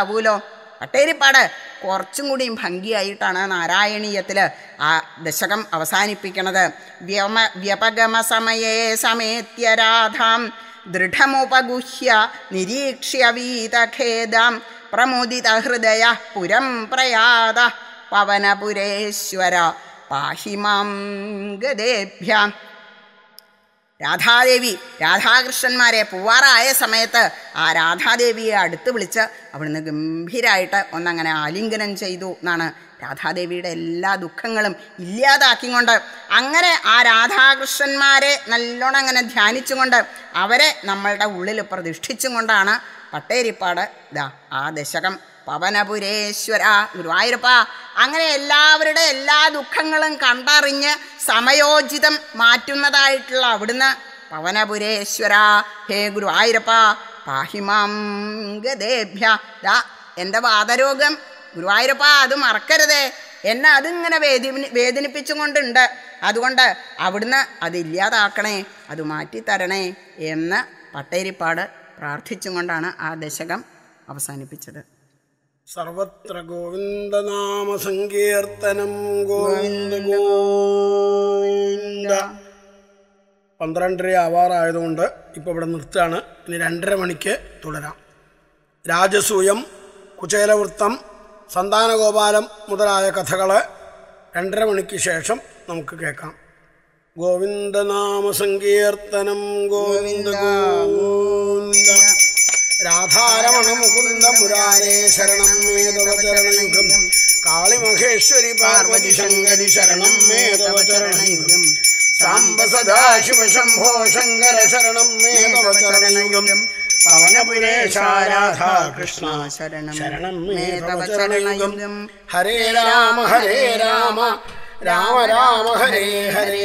ആവൂലോ കട്ടേരിപ്പാട് കുറച്ചും കൂടിയും ഭംഗിയായിട്ടാണ് നാരായണീയത്തിൽ ആ ദശകം അവസാനിപ്പിക്കുന്നത് വ്യമ വ്യപഗമ സമയേ സമേത്യ രാധാം ദൃഢമുപഗുഹ്യ നിരീക്ഷ്യ വീതഖേദം പ്രമുദിത ഹൃദയ പുരം പ്രയാത പവനപുരേശ്വര പാഹിമാം ഗദേഭ്യാം രാധാദേവി രാധാകൃഷ്ണന്മാരെ പൂവാറായ സമയത്ത് ആ രാധാദേവിയെ അടുത്ത് വിളിച്ച് അവിടുന്ന് ഗംഭീരായിട്ട് ഒന്നങ്ങനെ ആലിംഗനം ചെയ്തു എന്നാണ് രാധാദേവിയുടെ എല്ലാ ദുഃഖങ്ങളും ഇല്ലാതാക്കിക്കൊണ്ട് അങ്ങനെ ആ രാധാകൃഷ്ണന്മാരെ നല്ലോണം അങ്ങനെ ധ്യാനിച്ചുകൊണ്ട് അവരെ നമ്മളുടെ ഉള്ളിൽ പ്രതിഷ്ഠിച്ചും കൊണ്ടാണ് പട്ടേരിപ്പാട് ഇതാ ആ ദശകം പവനപുരേശ്വര ഗുരുവായൂരപ്പ അങ്ങനെ എല്ലാവരുടെ എല്ലാ ദുഃഖങ്ങളും കണ്ടറിഞ്ഞ് സമയോചിതം മാറ്റുന്നതായിട്ടുള്ള അവിടുന്ന് പവനപുരേശ്വര ഹേ ഗുരുവായൂരപ്പ പാഹിമാംഗദേഭ്യ ഗദേഭ്യ എൻ്റെ വാദരോഗം ഗുരുവായൂരപ്പ അത് മറക്കരുതേ എന്നെ അതിങ്ങനെ വേദി വേദനിപ്പിച്ചുകൊണ്ടുണ്ട് അതുകൊണ്ട് അവിടുന്ന് അതില്ലാതാക്കണേ അത് മാറ്റിത്തരണേ എന്ന് പട്ടേരിപ്പാട് പ്രാർത്ഥിച്ചുകൊണ്ടാണ് ആ ദശകം അവസാനിപ്പിച്ചത് സർവത്ര ഗോവിന്ദനാമ സങ്കീർത്തനം ഗോവിന്ദ ഗോവിന്ദ പന്ത്രണ്ടര ആവാറായതുകൊണ്ട് ഇപ്പം ഇവിടെ നിർത്തുകയാണ് ഇനി രണ്ടര മണിക്ക് തുടരാം രാജസൂയം കുചേലവൃത്തം സന്താനഗോപാലം മുതലായ കഥകൾ രണ്ടര മണിക്ക് ശേഷം നമുക്ക് കേൾക്കാം ഗോവിന്ദനാമസങ്കീർത്തനം ഗോവിന്ദ ഗോവിന്ദ രാധാരമണ മുകുന്ദ മുരാരേ ശരണം മേധവചരണയുഗം കാളിമഹേശ്വരി പാർവതി ശങ്കരി ശരണം മേധവചരണയുഗം സാംബ സദാശിവശംഭോ ശങ്കര ശരണം മേധവചരണയുഗം പവനപുരേശാരാധാ കൃഷ്ണ ശരണം ശരണം മേധവചരണയുഗം ഹരേ രാമ ഹരേ രാമ രാമ രാമ ഹരേ ഹരേ